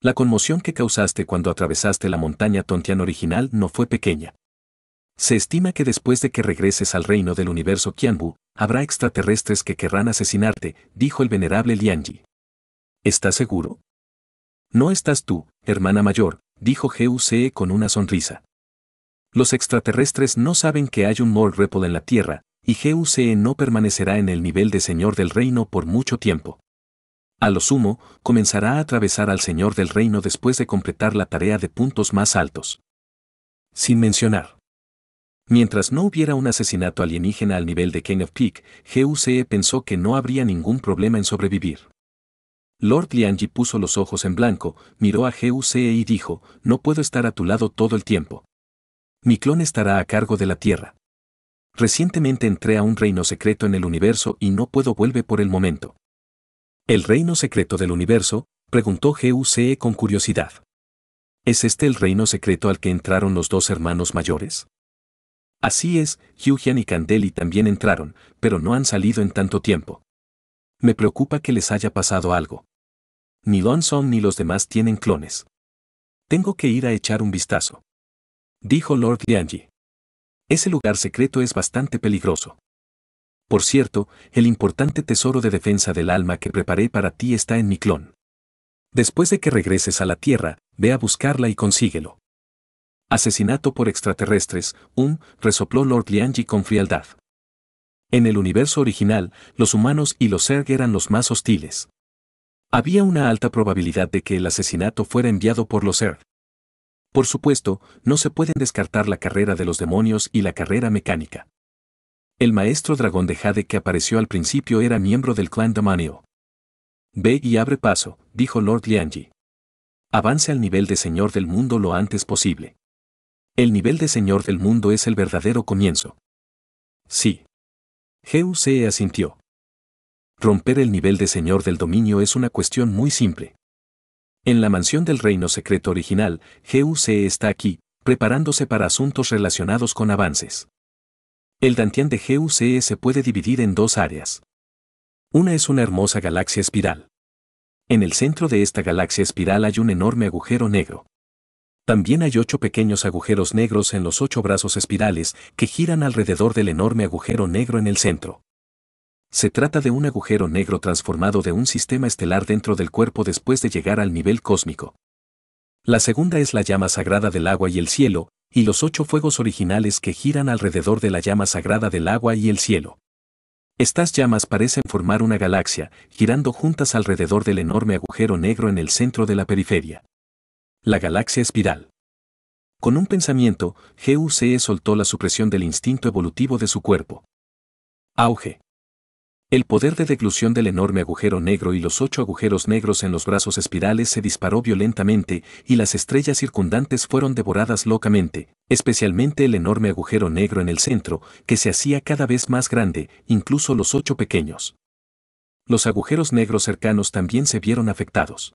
La conmoción que causaste cuando atravesaste la montaña Tontian original no fue pequeña. Se estima que después de que regreses al reino del universo Qianbu, habrá extraterrestres que querrán asesinarte, dijo el venerable Lianji. ¿Estás seguro? No estás tú, hermana mayor, dijo G.U.C. con una sonrisa. Los extraterrestres no saben que hay un mold en la Tierra, y GUCE no permanecerá en el nivel de Señor del Reino por mucho tiempo. A lo sumo, comenzará a atravesar al Señor del Reino después de completar la tarea de puntos más altos. Sin mencionar. Mientras no hubiera un asesinato alienígena al nivel de King of Peak, GUCE pensó que no habría ningún problema en sobrevivir. Lord Lianji puso los ojos en blanco, miró a GUCE y dijo, no puedo estar a tu lado todo el tiempo. Mi clon estará a cargo de la Tierra. Recientemente entré a un reino secreto en el universo y no puedo vuelve por el momento. ¿El reino secreto del universo? preguntó GUCE con curiosidad. ¿Es este el reino secreto al que entraron los dos hermanos mayores? Así es, Hyujian y Candeli también entraron, pero no han salido en tanto tiempo. Me preocupa que les haya pasado algo. Ni Song ni los demás tienen clones. Tengo que ir a echar un vistazo. Dijo Lord Yanji. Ese lugar secreto es bastante peligroso. Por cierto, el importante tesoro de defensa del alma que preparé para ti está en mi clon. Después de que regreses a la Tierra, ve a buscarla y consíguelo. Asesinato por extraterrestres, um, resopló Lord Lianji con frialdad. En el universo original, los humanos y los Zerg eran los más hostiles. Había una alta probabilidad de que el asesinato fuera enviado por los Zerg. Por supuesto, no se pueden descartar la carrera de los demonios y la carrera mecánica. El maestro dragón de Jade que apareció al principio era miembro del clan demonio. Ve y abre paso, dijo Lord Lianji. Avance al nivel de Señor del Mundo lo antes posible. El nivel de Señor del Mundo es el verdadero comienzo. Sí. se asintió. Romper el nivel de Señor del Dominio es una cuestión muy simple. En la mansión del reino secreto original, GUC e está aquí, preparándose para asuntos relacionados con avances. El Dantian de GUCE se puede dividir en dos áreas. Una es una hermosa galaxia espiral. En el centro de esta galaxia espiral hay un enorme agujero negro. También hay ocho pequeños agujeros negros en los ocho brazos espirales que giran alrededor del enorme agujero negro en el centro. Se trata de un agujero negro transformado de un sistema estelar dentro del cuerpo después de llegar al nivel cósmico. La segunda es la llama sagrada del agua y el cielo, y los ocho fuegos originales que giran alrededor de la llama sagrada del agua y el cielo. Estas llamas parecen formar una galaxia, girando juntas alrededor del enorme agujero negro en el centro de la periferia. La galaxia espiral. Con un pensamiento, GUCE soltó la supresión del instinto evolutivo de su cuerpo. Auge. El poder de declusión del enorme agujero negro y los ocho agujeros negros en los brazos espirales se disparó violentamente y las estrellas circundantes fueron devoradas locamente, especialmente el enorme agujero negro en el centro, que se hacía cada vez más grande, incluso los ocho pequeños. Los agujeros negros cercanos también se vieron afectados.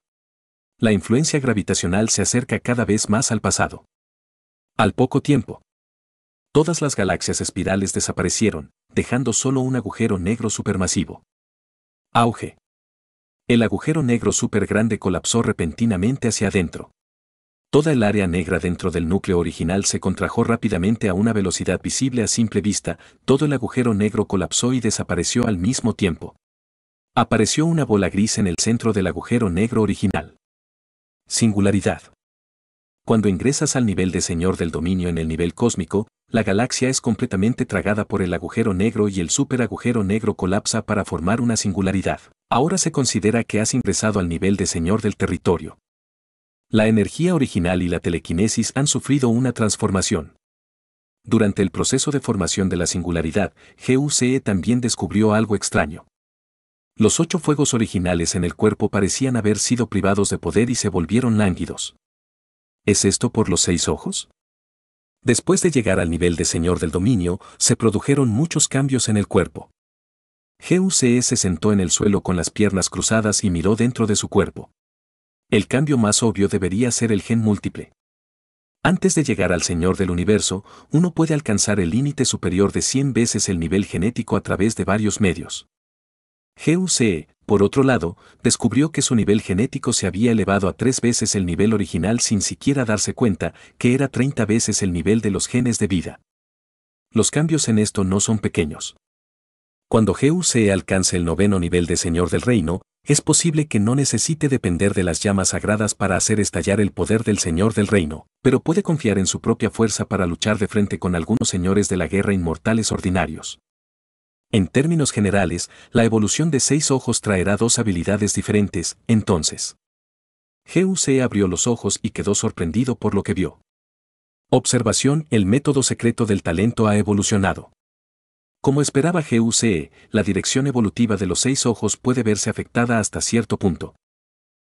La influencia gravitacional se acerca cada vez más al pasado. Al poco tiempo, todas las galaxias espirales desaparecieron, dejando solo un agujero negro supermasivo. Auge. El agujero negro supergrande colapsó repentinamente hacia adentro. Toda el área negra dentro del núcleo original se contrajo rápidamente a una velocidad visible a simple vista, todo el agujero negro colapsó y desapareció al mismo tiempo. Apareció una bola gris en el centro del agujero negro original. Singularidad. Cuando ingresas al nivel de Señor del Dominio en el nivel cósmico, la galaxia es completamente tragada por el agujero negro y el superagujero negro colapsa para formar una singularidad. Ahora se considera que has ingresado al nivel de señor del territorio. La energía original y la telequinesis han sufrido una transformación. Durante el proceso de formación de la singularidad, GUCE también descubrió algo extraño. Los ocho fuegos originales en el cuerpo parecían haber sido privados de poder y se volvieron lánguidos. ¿Es esto por los seis ojos? Después de llegar al nivel de señor del dominio, se produjeron muchos cambios en el cuerpo. GUCE se sentó en el suelo con las piernas cruzadas y miró dentro de su cuerpo. El cambio más obvio debería ser el gen múltiple. Antes de llegar al Señor del Universo, uno puede alcanzar el límite superior de 100 veces el nivel genético a través de varios medios. GUCE, por otro lado, descubrió que su nivel genético se había elevado a tres veces el nivel original sin siquiera darse cuenta que era 30 veces el nivel de los genes de vida. Los cambios en esto no son pequeños. Cuando GUC alcance el noveno nivel de Señor del Reino, es posible que no necesite depender de las llamas sagradas para hacer estallar el poder del Señor del Reino, pero puede confiar en su propia fuerza para luchar de frente con algunos señores de la guerra inmortales ordinarios. En términos generales, la evolución de seis ojos traerá dos habilidades diferentes, entonces. GUC abrió los ojos y quedó sorprendido por lo que vio. Observación, el método secreto del talento ha evolucionado. Como esperaba GUCE, la dirección evolutiva de los seis ojos puede verse afectada hasta cierto punto.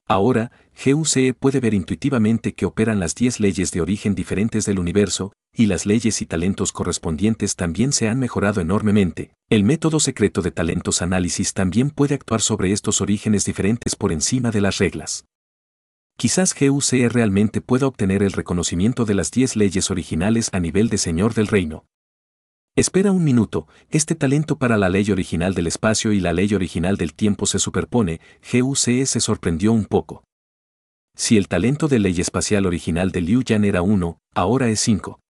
Ahora, GUCE puede ver intuitivamente que operan las 10 leyes de origen diferentes del universo, y las leyes y talentos correspondientes también se han mejorado enormemente. El método secreto de talentos análisis también puede actuar sobre estos orígenes diferentes por encima de las reglas. Quizás GUCE realmente pueda obtener el reconocimiento de las 10 leyes originales a nivel de Señor del Reino. Espera un minuto, este talento para la ley original del espacio y la ley original del tiempo se superpone, GUCE se sorprendió un poco. Si el talento de ley espacial original de Liu Yan era 1, ahora es 5.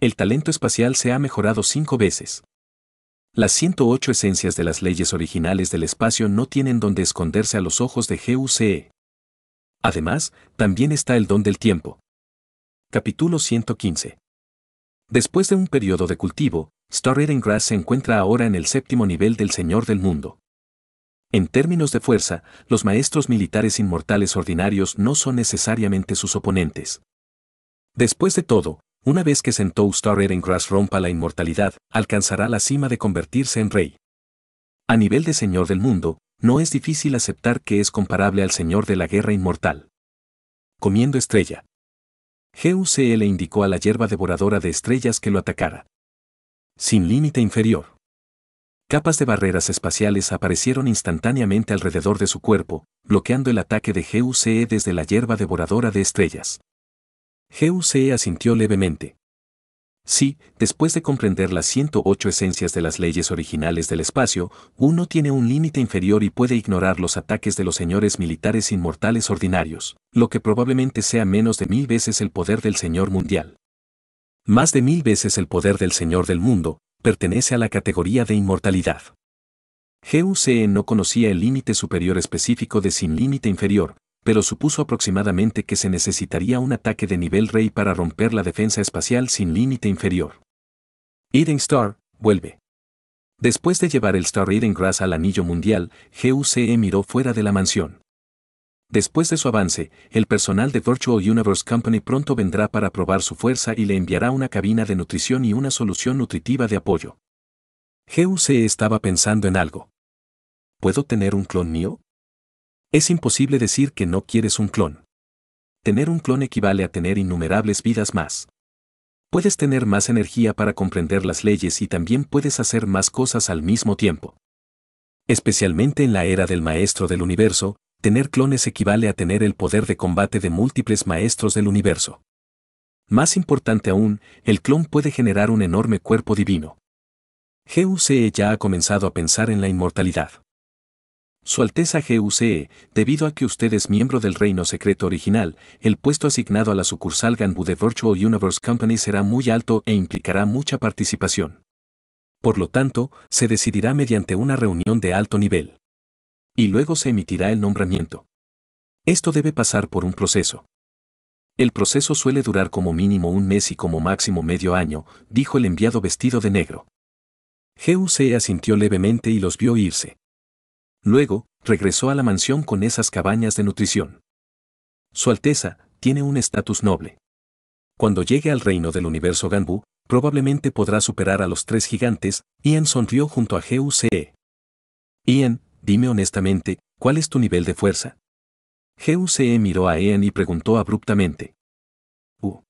El talento espacial se ha mejorado 5 veces. Las 108 esencias de las leyes originales del espacio no tienen donde esconderse a los ojos de GUCE. Además, también está el don del tiempo. Capítulo 115. Después de un periodo de cultivo, Starred Grass se encuentra ahora en el séptimo nivel del Señor del Mundo. En términos de fuerza, los maestros militares inmortales ordinarios no son necesariamente sus oponentes. Después de todo, una vez que Sentou Starred Grass rompa la inmortalidad, alcanzará la cima de convertirse en rey. A nivel de Señor del Mundo, no es difícil aceptar que es comparable al Señor de la Guerra Inmortal. Comiendo estrella le indicó a la hierba devoradora de estrellas que lo atacara. Sin límite inferior. Capas de barreras espaciales aparecieron instantáneamente alrededor de su cuerpo, bloqueando el ataque de GUCE desde la hierba devoradora de estrellas. GUCE asintió levemente. Sí, después de comprender las 108 esencias de las leyes originales del espacio, uno tiene un límite inferior y puede ignorar los ataques de los señores militares inmortales ordinarios, lo que probablemente sea menos de mil veces el poder del Señor mundial. Más de mil veces el poder del Señor del mundo, pertenece a la categoría de inmortalidad. GUCE no conocía el límite superior específico de sin límite inferior, pero supuso aproximadamente que se necesitaría un ataque de nivel rey para romper la defensa espacial sin límite inferior. Eden Star, vuelve. Después de llevar el Star Eden Grass al anillo mundial, GUCE miró fuera de la mansión. Después de su avance, el personal de Virtual Universe Company pronto vendrá para probar su fuerza y le enviará una cabina de nutrición y una solución nutritiva de apoyo. G.U.C.E. estaba pensando en algo. ¿Puedo tener un clon mío? Es imposible decir que no quieres un clon. Tener un clon equivale a tener innumerables vidas más. Puedes tener más energía para comprender las leyes y también puedes hacer más cosas al mismo tiempo. Especialmente en la era del maestro del universo, tener clones equivale a tener el poder de combate de múltiples maestros del universo. Más importante aún, el clon puede generar un enorme cuerpo divino. GUCE ya ha comenzado a pensar en la inmortalidad. Su Alteza GUCE, debido a que usted es miembro del reino secreto original, el puesto asignado a la sucursal Ganbu de Virtual Universe Company será muy alto e implicará mucha participación. Por lo tanto, se decidirá mediante una reunión de alto nivel. Y luego se emitirá el nombramiento. Esto debe pasar por un proceso. El proceso suele durar como mínimo un mes y como máximo medio año, dijo el enviado vestido de negro. GUCE asintió levemente y los vio irse. Luego, regresó a la mansión con esas cabañas de nutrición. Su Alteza tiene un estatus noble. Cuando llegue al reino del universo Ganbu, probablemente podrá superar a los tres gigantes, Ian sonrió junto a GUCE. Ian, dime honestamente, ¿cuál es tu nivel de fuerza? GUCE miró a Ian y preguntó abruptamente. Uh.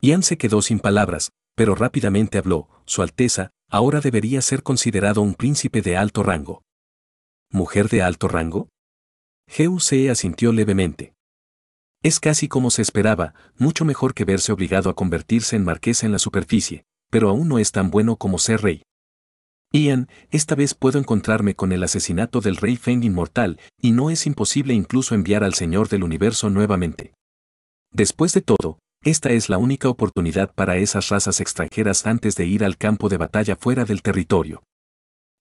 Ian se quedó sin palabras, pero rápidamente habló, Su Alteza, ahora debería ser considerado un príncipe de alto rango mujer de alto rango? GUC asintió levemente. Es casi como se esperaba, mucho mejor que verse obligado a convertirse en marquesa en la superficie, pero aún no es tan bueno como ser rey. Ian, esta vez puedo encontrarme con el asesinato del rey Feng inmortal, y no es imposible incluso enviar al Señor del Universo nuevamente. Después de todo, esta es la única oportunidad para esas razas extranjeras antes de ir al campo de batalla fuera del territorio.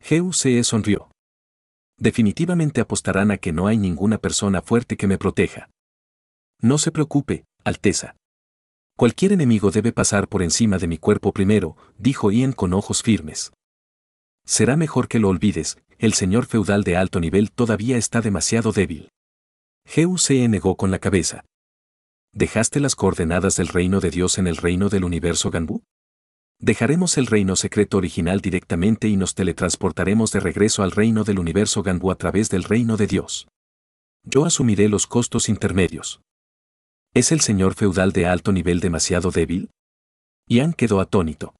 jeuse sonrió definitivamente apostarán a que no hay ninguna persona fuerte que me proteja. No se preocupe, Alteza. Cualquier enemigo debe pasar por encima de mi cuerpo primero, dijo Ian con ojos firmes. Será mejor que lo olvides, el señor feudal de alto nivel todavía está demasiado débil. GUCE negó con la cabeza. ¿Dejaste las coordenadas del reino de Dios en el reino del universo Ganbu? dejaremos el reino secreto original directamente y nos teletransportaremos de regreso al reino del universo Ganbu a través del reino de Dios. Yo asumiré los costos intermedios. ¿Es el señor feudal de alto nivel demasiado débil? Ian quedó atónito.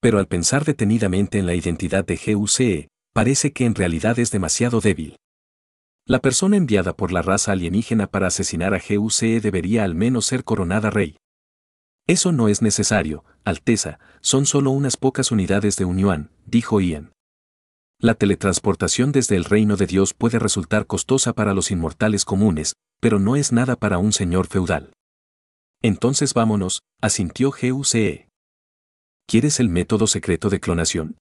Pero al pensar detenidamente en la identidad de GUCE, parece que en realidad es demasiado débil. La persona enviada por la raza alienígena para asesinar a GUCE debería al menos ser coronada rey. Eso no es necesario, Alteza, son solo unas pocas unidades de unión, dijo Ian. La teletransportación desde el reino de Dios puede resultar costosa para los inmortales comunes, pero no es nada para un señor feudal. Entonces vámonos, asintió GUCE. ¿Quieres el método secreto de clonación?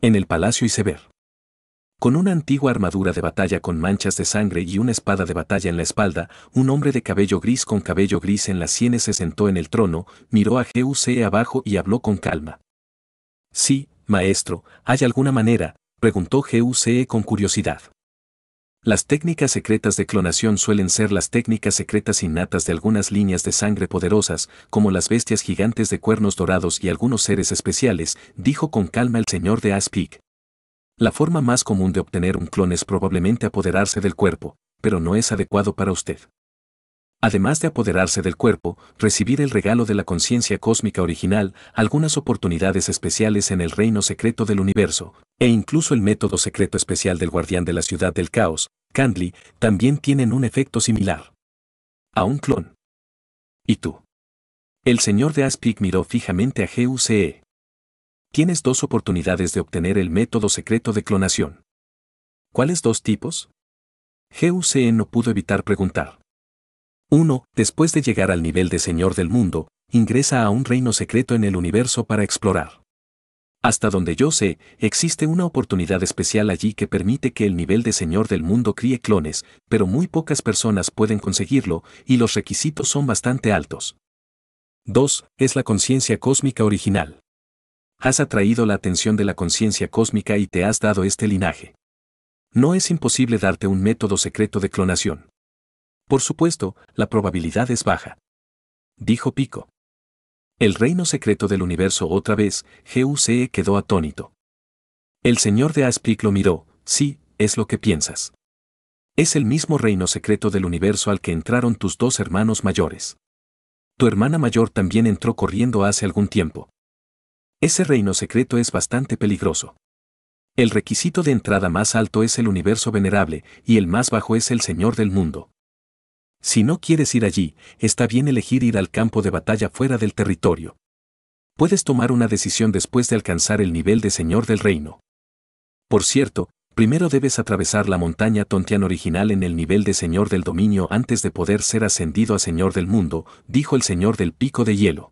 En el palacio Iceberg. Con una antigua armadura de batalla con manchas de sangre y una espada de batalla en la espalda, un hombre de cabello gris con cabello gris en las sienes se sentó en el trono, miró a GUC e abajo y habló con calma. Sí, maestro, ¿hay alguna manera? preguntó GUCE con curiosidad. Las técnicas secretas de clonación suelen ser las técnicas secretas innatas de algunas líneas de sangre poderosas, como las bestias gigantes de cuernos dorados y algunos seres especiales, dijo con calma el señor de Aspik. La forma más común de obtener un clon es probablemente apoderarse del cuerpo, pero no es adecuado para usted. Además de apoderarse del cuerpo, recibir el regalo de la conciencia cósmica original, algunas oportunidades especiales en el reino secreto del universo, e incluso el método secreto especial del guardián de la ciudad del caos, Candly, también tienen un efecto similar. A un clon. ¿Y tú? El señor de Aspic miró fijamente a GUCE. Tienes dos oportunidades de obtener el método secreto de clonación. ¿Cuáles dos tipos? GUCN e no pudo evitar preguntar. 1. Después de llegar al nivel de Señor del Mundo, ingresa a un reino secreto en el universo para explorar. Hasta donde yo sé, existe una oportunidad especial allí que permite que el nivel de Señor del Mundo críe clones, pero muy pocas personas pueden conseguirlo y los requisitos son bastante altos. 2. Es la conciencia cósmica original has atraído la atención de la conciencia cósmica y te has dado este linaje. No es imposible darte un método secreto de clonación. Por supuesto, la probabilidad es baja. Dijo Pico. El reino secreto del universo otra vez, GUCE quedó atónito. El señor de Aspic lo miró, sí, es lo que piensas. Es el mismo reino secreto del universo al que entraron tus dos hermanos mayores. Tu hermana mayor también entró corriendo hace algún tiempo. Ese reino secreto es bastante peligroso. El requisito de entrada más alto es el universo venerable y el más bajo es el Señor del mundo. Si no quieres ir allí, está bien elegir ir al campo de batalla fuera del territorio. Puedes tomar una decisión después de alcanzar el nivel de Señor del Reino. Por cierto, primero debes atravesar la montaña Tontian original en el nivel de Señor del Dominio antes de poder ser ascendido a Señor del Mundo, dijo el Señor del Pico de Hielo.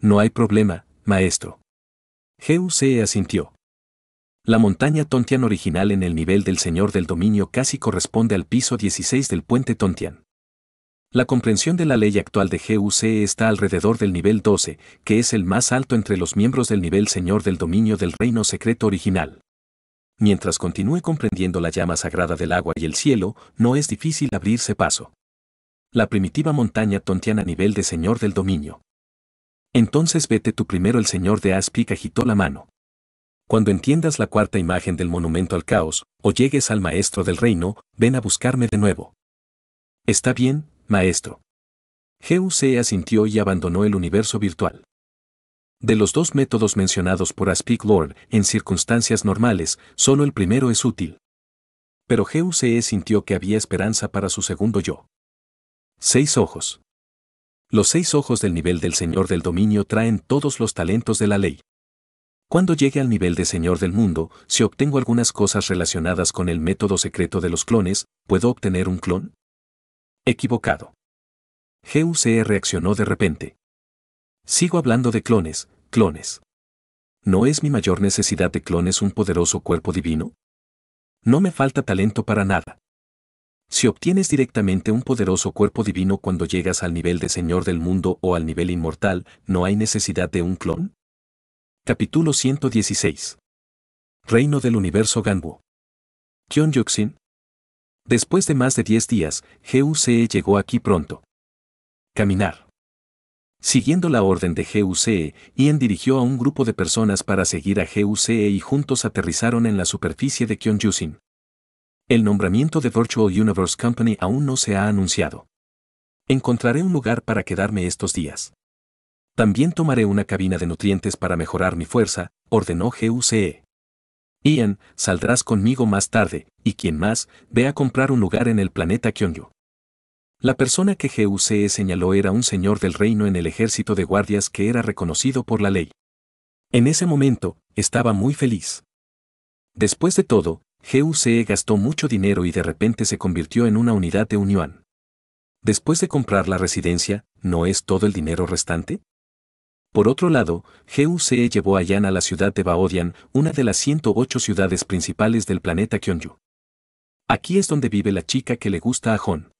No hay problema, maestro. GUC asintió. La montaña Tontian original en el nivel del Señor del Dominio casi corresponde al piso 16 del puente Tontian. La comprensión de la ley actual de GUC está alrededor del nivel 12, que es el más alto entre los miembros del nivel Señor del Dominio del Reino Secreto original. Mientras continúe comprendiendo la llama sagrada del agua y el cielo, no es difícil abrirse paso. La primitiva montaña Tontian a nivel de Señor del Dominio. Entonces vete tú primero el señor de Aspic agitó la mano. Cuando entiendas la cuarta imagen del monumento al caos, o llegues al maestro del reino, ven a buscarme de nuevo. Está bien, maestro. GUC asintió y abandonó el universo virtual. De los dos métodos mencionados por Aspic Lord, en circunstancias normales, solo el primero es útil. Pero Geusea sintió que había esperanza para su segundo yo. Seis ojos. Los seis ojos del nivel del Señor del Dominio traen todos los talentos de la ley. Cuando llegue al nivel de Señor del Mundo, si obtengo algunas cosas relacionadas con el método secreto de los clones, ¿puedo obtener un clon? Equivocado. GUCE reaccionó de repente. Sigo hablando de clones, clones. ¿No es mi mayor necesidad de clones un poderoso cuerpo divino? No me falta talento para nada. Si obtienes directamente un poderoso cuerpo divino cuando llegas al nivel de Señor del mundo o al nivel inmortal, ¿no hay necesidad de un clon? Capítulo 116. Reino del Universo Ganbu. Kyonjuxin. Yuxin. Después de más de 10 días, GUCE llegó aquí pronto. Caminar. Siguiendo la orden de GUCE, Ian dirigió a un grupo de personas para seguir a GUCE y juntos aterrizaron en la superficie de Yuxin. El nombramiento de Virtual Universe Company aún no se ha anunciado. Encontraré un lugar para quedarme estos días. También tomaré una cabina de nutrientes para mejorar mi fuerza, ordenó GUCE. Ian, saldrás conmigo más tarde, y quien más, ve a comprar un lugar en el planeta Kyongyu. La persona que GUCE señaló era un señor del reino en el ejército de guardias que era reconocido por la ley. En ese momento, estaba muy feliz. Después de todo, GUCE gastó mucho dinero y de repente se convirtió en una unidad de Unión. Después de comprar la residencia, ¿no es todo el dinero restante? Por otro lado, GUCE llevó a Yan a la ciudad de Baodian, una de las 108 ciudades principales del planeta Kyonju. Aquí es donde vive la chica que le gusta a Hon.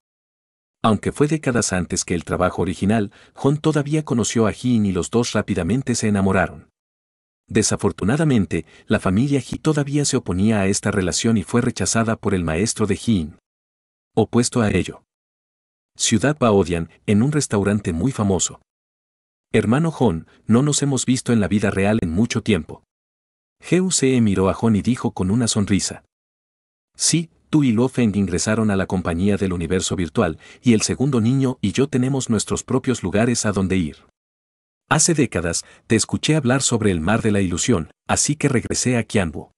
Aunque fue décadas antes que el trabajo original, Hon todavía conoció a Jin y los dos rápidamente se enamoraron. Desafortunadamente, la familia Ji todavía se oponía a esta relación y fue rechazada por el maestro de Jin. Opuesto a ello. Ciudad Baodian, en un restaurante muy famoso. Hermano Hon, no nos hemos visto en la vida real en mucho tiempo. GUCE e miró a Hon y dijo con una sonrisa. Sí, tú y Lo Feng ingresaron a la compañía del universo virtual, y el segundo niño y yo tenemos nuestros propios lugares a donde ir. Hace décadas te escuché hablar sobre el mar de la ilusión, así que regresé a Kianbu.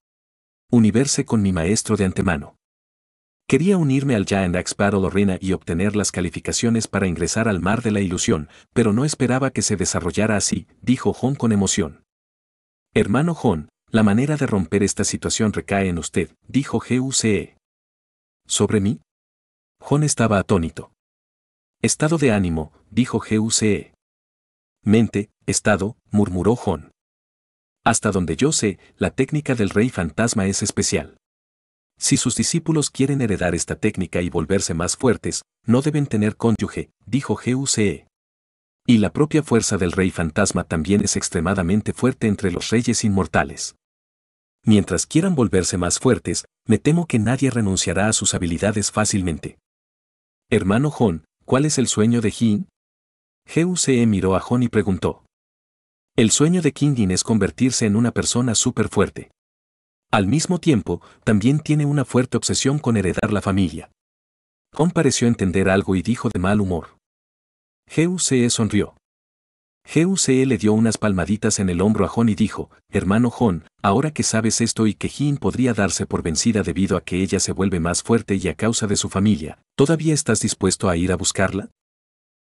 Universe con mi maestro de antemano. Quería unirme al Giant Axe Battle y obtener las calificaciones para ingresar al mar de la ilusión, pero no esperaba que se desarrollara así, dijo Hon con emoción. Hermano Hon, la manera de romper esta situación recae en usted, dijo GUCE. ¿Sobre mí? Hon estaba atónito. Estado de ánimo, dijo GUCE mente, estado, murmuró Hon. Hasta donde yo sé, la técnica del rey fantasma es especial. Si sus discípulos quieren heredar esta técnica y volverse más fuertes, no deben tener cónyuge, dijo GUCE. Y la propia fuerza del rey fantasma también es extremadamente fuerte entre los reyes inmortales. Mientras quieran volverse más fuertes, me temo que nadie renunciará a sus habilidades fácilmente. Hermano Hon, ¿cuál es el sueño de Jin? GUCE miró a Hon y preguntó. El sueño de Kingin es convertirse en una persona súper fuerte. Al mismo tiempo, también tiene una fuerte obsesión con heredar la familia. Hon pareció entender algo y dijo de mal humor. GUCE sonrió. GUCE le dio unas palmaditas en el hombro a Hon y dijo, hermano Hon, ahora que sabes esto y que Jin podría darse por vencida debido a que ella se vuelve más fuerte y a causa de su familia, ¿todavía estás dispuesto a ir a buscarla?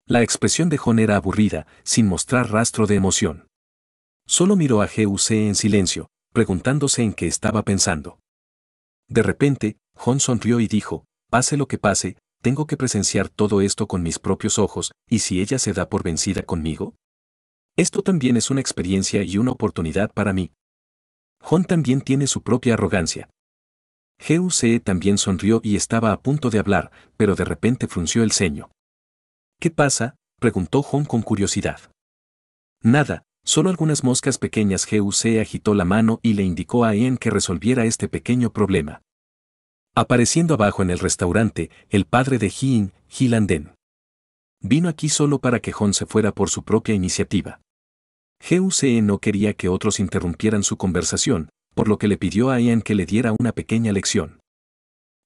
La expresión de John era aburrida, sin mostrar rastro de emoción. Solo miró a GUC en silencio, preguntándose en qué estaba pensando. De repente, John sonrió y dijo, pase lo que pase, tengo que presenciar todo esto con mis propios ojos, y si ella se da por vencida conmigo. Esto también es una experiencia y una oportunidad para mí. John también tiene su propia arrogancia. GUC también sonrió y estaba a punto de hablar, pero de repente frunció el ceño. ¿Qué pasa? preguntó Hong con curiosidad. Nada, solo algunas moscas pequeñas. GUC agitó la mano y le indicó a Ian que resolviera este pequeño problema. Apareciendo abajo en el restaurante, el padre de Hin, Hilanden. Vino aquí solo para que Hon se fuera por su propia iniciativa. G.U.C. no quería que otros interrumpieran su conversación, por lo que le pidió a Ian que le diera una pequeña lección.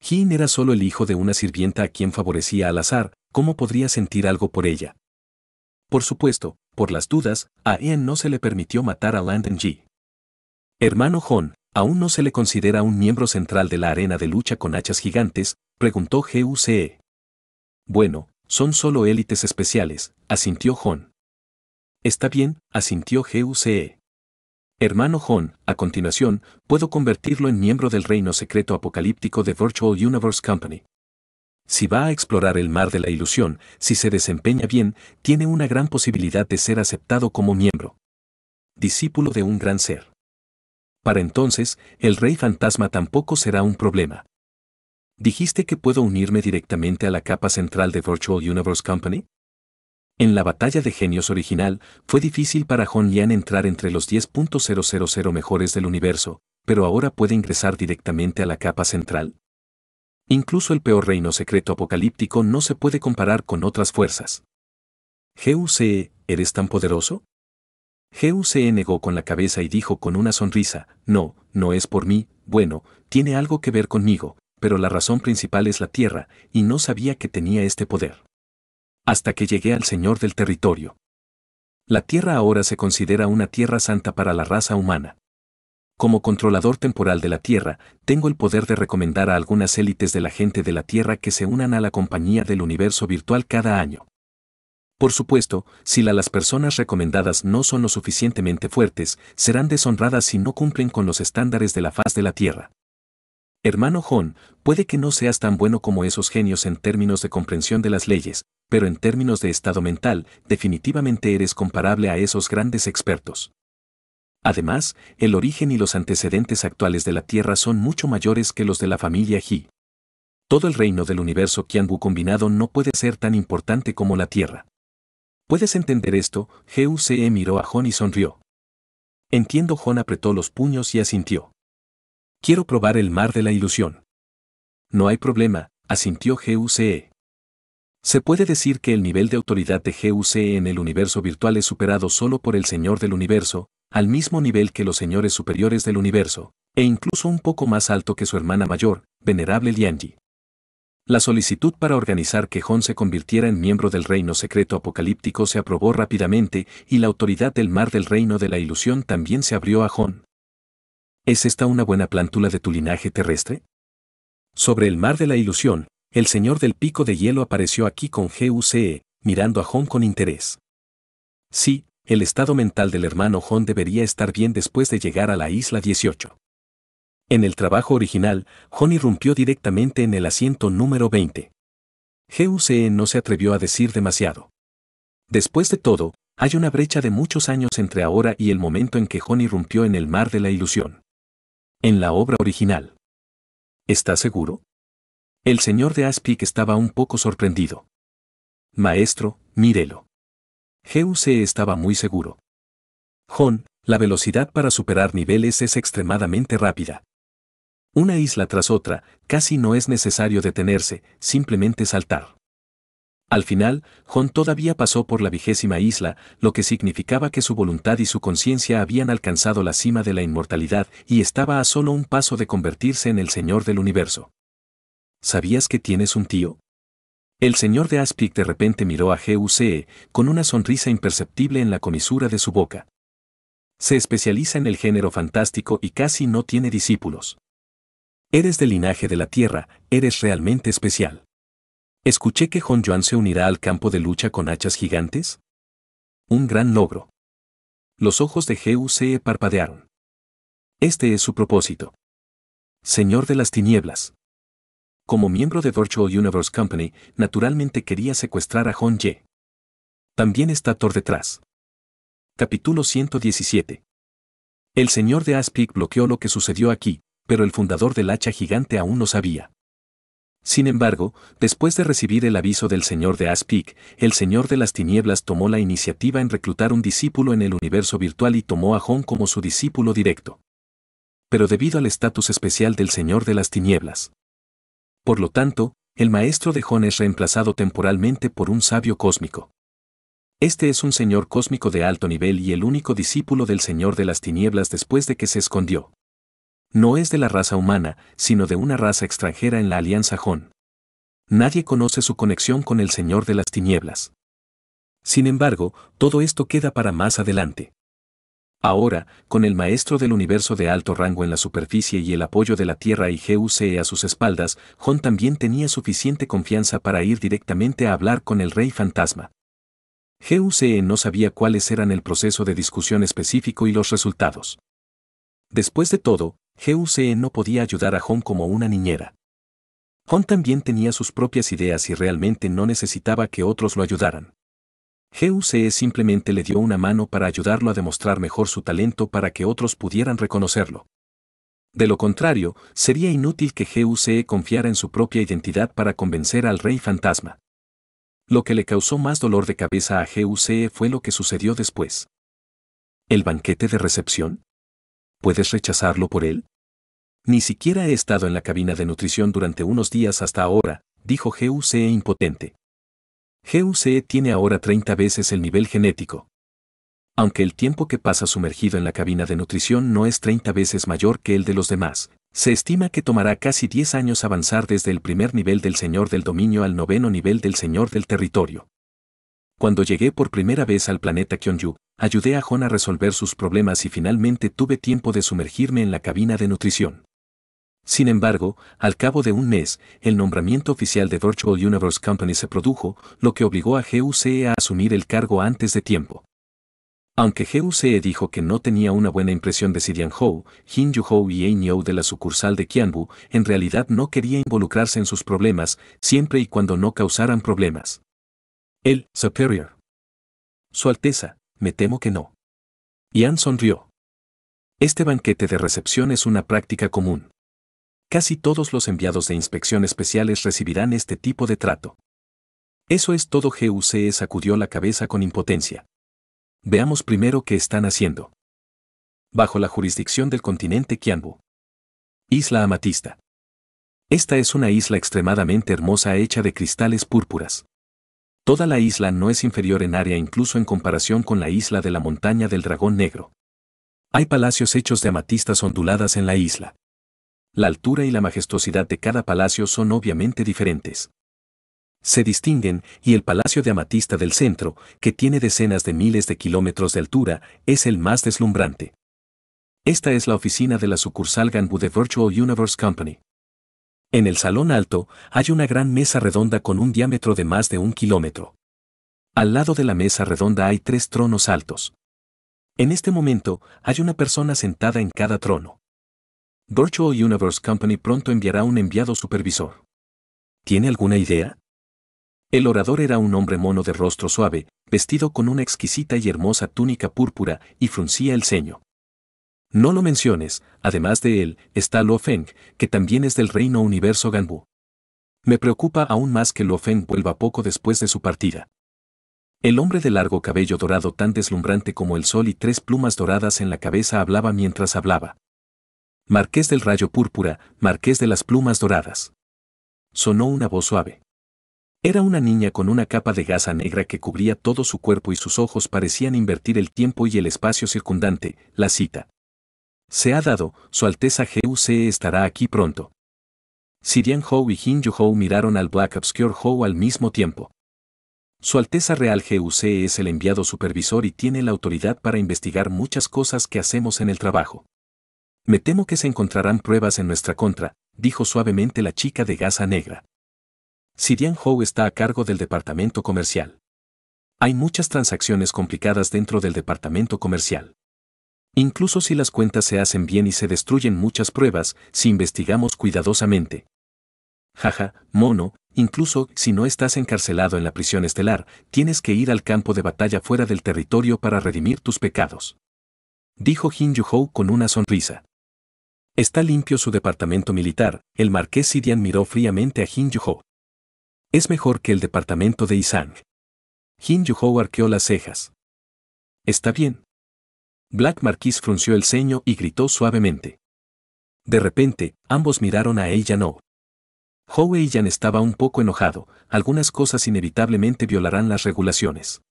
Jin era solo el hijo de una sirvienta a quien favorecía al azar, ¿cómo podría sentir algo por ella? Por supuesto, por las dudas, a Ian no se le permitió matar a Landon G. Hermano Hon, aún no se le considera un miembro central de la arena de lucha con hachas gigantes, preguntó GUCE. Bueno, son solo élites especiales, asintió Hon. Está bien, asintió GUCE. Hermano Hon, a continuación, puedo convertirlo en miembro del reino secreto apocalíptico de Virtual Universe Company. Si va a explorar el mar de la ilusión, si se desempeña bien, tiene una gran posibilidad de ser aceptado como miembro. Discípulo de un gran ser. Para entonces, el rey fantasma tampoco será un problema. ¿Dijiste que puedo unirme directamente a la capa central de Virtual Universe Company? En la batalla de genios original, fue difícil para Hon Lian entrar entre los 10.000 mejores del universo, pero ahora puede ingresar directamente a la capa central. Incluso el peor reino secreto apocalíptico no se puede comparar con otras fuerzas. GUCE, ¿eres tan poderoso? GUCE negó con la cabeza y dijo con una sonrisa, no, no es por mí, bueno, tiene algo que ver conmigo, pero la razón principal es la Tierra, y no sabía que tenía este poder. Hasta que llegué al Señor del Territorio. La Tierra ahora se considera una Tierra Santa para la raza humana. Como controlador temporal de la Tierra, tengo el poder de recomendar a algunas élites de la gente de la Tierra que se unan a la compañía del universo virtual cada año. Por supuesto, si las personas recomendadas no son lo suficientemente fuertes, serán deshonradas si no cumplen con los estándares de la faz de la Tierra. Hermano Hon, puede que no seas tan bueno como esos genios en términos de comprensión de las leyes, pero en términos de estado mental, definitivamente eres comparable a esos grandes expertos. Además, el origen y los antecedentes actuales de la Tierra son mucho mayores que los de la familia Ji. Todo el reino del universo Qianwu combinado no puede ser tan importante como la Tierra. ¿Puedes entender esto? GUCE miró a Hon y sonrió. Entiendo, Hon apretó los puños y asintió. Quiero probar el mar de la ilusión. No hay problema, asintió GUCE. Se puede decir que el nivel de autoridad de GUCE en el universo virtual es superado solo por el Señor del Universo, al mismo nivel que los señores superiores del universo, e incluso un poco más alto que su hermana mayor, venerable Lianji. La solicitud para organizar que Hon se convirtiera en miembro del reino secreto apocalíptico se aprobó rápidamente y la autoridad del mar del reino de la ilusión también se abrió a Hon. ¿Es esta una buena plántula de tu linaje terrestre? Sobre el mar de la ilusión, el señor del pico de hielo apareció aquí con GUCE, mirando a Hon con interés. Sí, el estado mental del hermano John debería estar bien después de llegar a la isla 18. En el trabajo original, John irrumpió directamente en el asiento número 20. GUCE no se atrevió a decir demasiado. Después de todo, hay una brecha de muchos años entre ahora y el momento en que John irrumpió en el mar de la ilusión. En la obra original. ¿Estás seguro? El señor de Aspic estaba un poco sorprendido. Maestro, mírelo. GUC estaba muy seguro. Hon, la velocidad para superar niveles es extremadamente rápida. Una isla tras otra, casi no es necesario detenerse, simplemente saltar. Al final, Hon todavía pasó por la vigésima isla, lo que significaba que su voluntad y su conciencia habían alcanzado la cima de la inmortalidad y estaba a solo un paso de convertirse en el Señor del Universo. ¿Sabías que tienes un tío? El señor de Aspic de repente miró a GUCE con una sonrisa imperceptible en la comisura de su boca. Se especializa en el género fantástico y casi no tiene discípulos. Eres del linaje de la tierra, eres realmente especial. ¿Escuché que Hon Yuan se unirá al campo de lucha con hachas gigantes? Un gran logro. Los ojos de GUCE parpadearon. Este es su propósito. Señor de las tinieblas como miembro de Virtual Universe Company, naturalmente quería secuestrar a Hong Ye. También está Thor detrás. Capítulo 117. El señor de Aspic bloqueó lo que sucedió aquí, pero el fundador del hacha gigante aún no sabía. Sin embargo, después de recibir el aviso del señor de Aspic, el señor de las tinieblas tomó la iniciativa en reclutar un discípulo en el universo virtual y tomó a Hong como su discípulo directo. Pero debido al estatus especial del señor de las tinieblas, por lo tanto, el maestro de Jon es reemplazado temporalmente por un sabio cósmico. Este es un señor cósmico de alto nivel y el único discípulo del Señor de las Tinieblas después de que se escondió. No es de la raza humana, sino de una raza extranjera en la Alianza Jon. Nadie conoce su conexión con el Señor de las Tinieblas. Sin embargo, todo esto queda para más adelante. Ahora, con el maestro del universo de alto rango en la superficie y el apoyo de la Tierra y GUCE a sus espaldas, Hon también tenía suficiente confianza para ir directamente a hablar con el rey fantasma. GUCE no sabía cuáles eran el proceso de discusión específico y los resultados. Después de todo, GUCE no podía ayudar a Hon como una niñera. Hon también tenía sus propias ideas y realmente no necesitaba que otros lo ayudaran. GUCE simplemente le dio una mano para ayudarlo a demostrar mejor su talento para que otros pudieran reconocerlo. De lo contrario, sería inútil que GUCE confiara en su propia identidad para convencer al rey fantasma. Lo que le causó más dolor de cabeza a GUCE fue lo que sucedió después. ¿El banquete de recepción? ¿Puedes rechazarlo por él? Ni siquiera he estado en la cabina de nutrición durante unos días hasta ahora, dijo GUCE impotente. GUCE tiene ahora 30 veces el nivel genético. Aunque el tiempo que pasa sumergido en la cabina de nutrición no es 30 veces mayor que el de los demás, se estima que tomará casi 10 años avanzar desde el primer nivel del Señor del Dominio al noveno nivel del Señor del Territorio. Cuando llegué por primera vez al planeta Kyonju, ayudé a Hon a resolver sus problemas y finalmente tuve tiempo de sumergirme en la cabina de nutrición. Sin embargo, al cabo de un mes, el nombramiento oficial de Virtual Universe Company se produjo, lo que obligó a GUCE a asumir el cargo antes de tiempo. Aunque GUCE dijo que no tenía una buena impresión de Sidian Hou, Jin Yu Hou y Ain de la sucursal de Qianbu, en realidad no quería involucrarse en sus problemas, siempre y cuando no causaran problemas. El Superior. Su Alteza, me temo que no. Yan sonrió. Este banquete de recepción es una práctica común casi todos los enviados de inspección especiales recibirán este tipo de trato. Eso es todo. GUCE sacudió la cabeza con impotencia. Veamos primero qué están haciendo. Bajo la jurisdicción del continente Kianbu. Isla Amatista. Esta es una isla extremadamente hermosa hecha de cristales púrpuras. Toda la isla no es inferior en área incluso en comparación con la isla de la montaña del dragón negro. Hay palacios hechos de amatistas onduladas en la isla la altura y la majestuosidad de cada palacio son obviamente diferentes. Se distinguen, y el Palacio de Amatista del centro, que tiene decenas de miles de kilómetros de altura, es el más deslumbrante. Esta es la oficina de la sucursal Ganbu de Virtual Universe Company. En el salón alto hay una gran mesa redonda con un diámetro de más de un kilómetro. Al lado de la mesa redonda hay tres tronos altos. En este momento hay una persona sentada en cada trono. Virtual Universe Company pronto enviará un enviado supervisor. ¿Tiene alguna idea? El orador era un hombre mono de rostro suave, vestido con una exquisita y hermosa túnica púrpura y fruncía el ceño. No lo menciones, además de él, está Lo Feng, que también es del reino universo Ganbu. Me preocupa aún más que Lo Feng vuelva poco después de su partida. El hombre de largo cabello dorado tan deslumbrante como el sol y tres plumas doradas en la cabeza hablaba mientras hablaba. Marqués del rayo púrpura, Marqués de las plumas doradas. Sonó una voz suave. Era una niña con una capa de gasa negra que cubría todo su cuerpo y sus ojos parecían invertir el tiempo y el espacio circundante, la cita. Se ha dado, Su Alteza GUC estará aquí pronto. Sirian Ho y Jin Ho miraron al Black Obscure Ho al mismo tiempo. Su Alteza Real GUC es el enviado supervisor y tiene la autoridad para investigar muchas cosas que hacemos en el trabajo. Me temo que se encontrarán pruebas en nuestra contra, dijo suavemente la chica de gasa negra. Dian Ho está a cargo del departamento comercial. Hay muchas transacciones complicadas dentro del departamento comercial. Incluso si las cuentas se hacen bien y se destruyen muchas pruebas, si investigamos cuidadosamente. Jaja, mono, incluso si no estás encarcelado en la prisión estelar, tienes que ir al campo de batalla fuera del territorio para redimir tus pecados. Dijo Jin Yu con una sonrisa. Está limpio su departamento militar, el marqués Sidian miró fríamente a Jin Yuho. Es mejor que el departamento de Isang. Jin ho arqueó las cejas. Está bien. Black Marquis frunció el ceño y gritó suavemente. De repente, ambos miraron a ella no. Hou estaba un poco enojado, algunas cosas inevitablemente violarán las regulaciones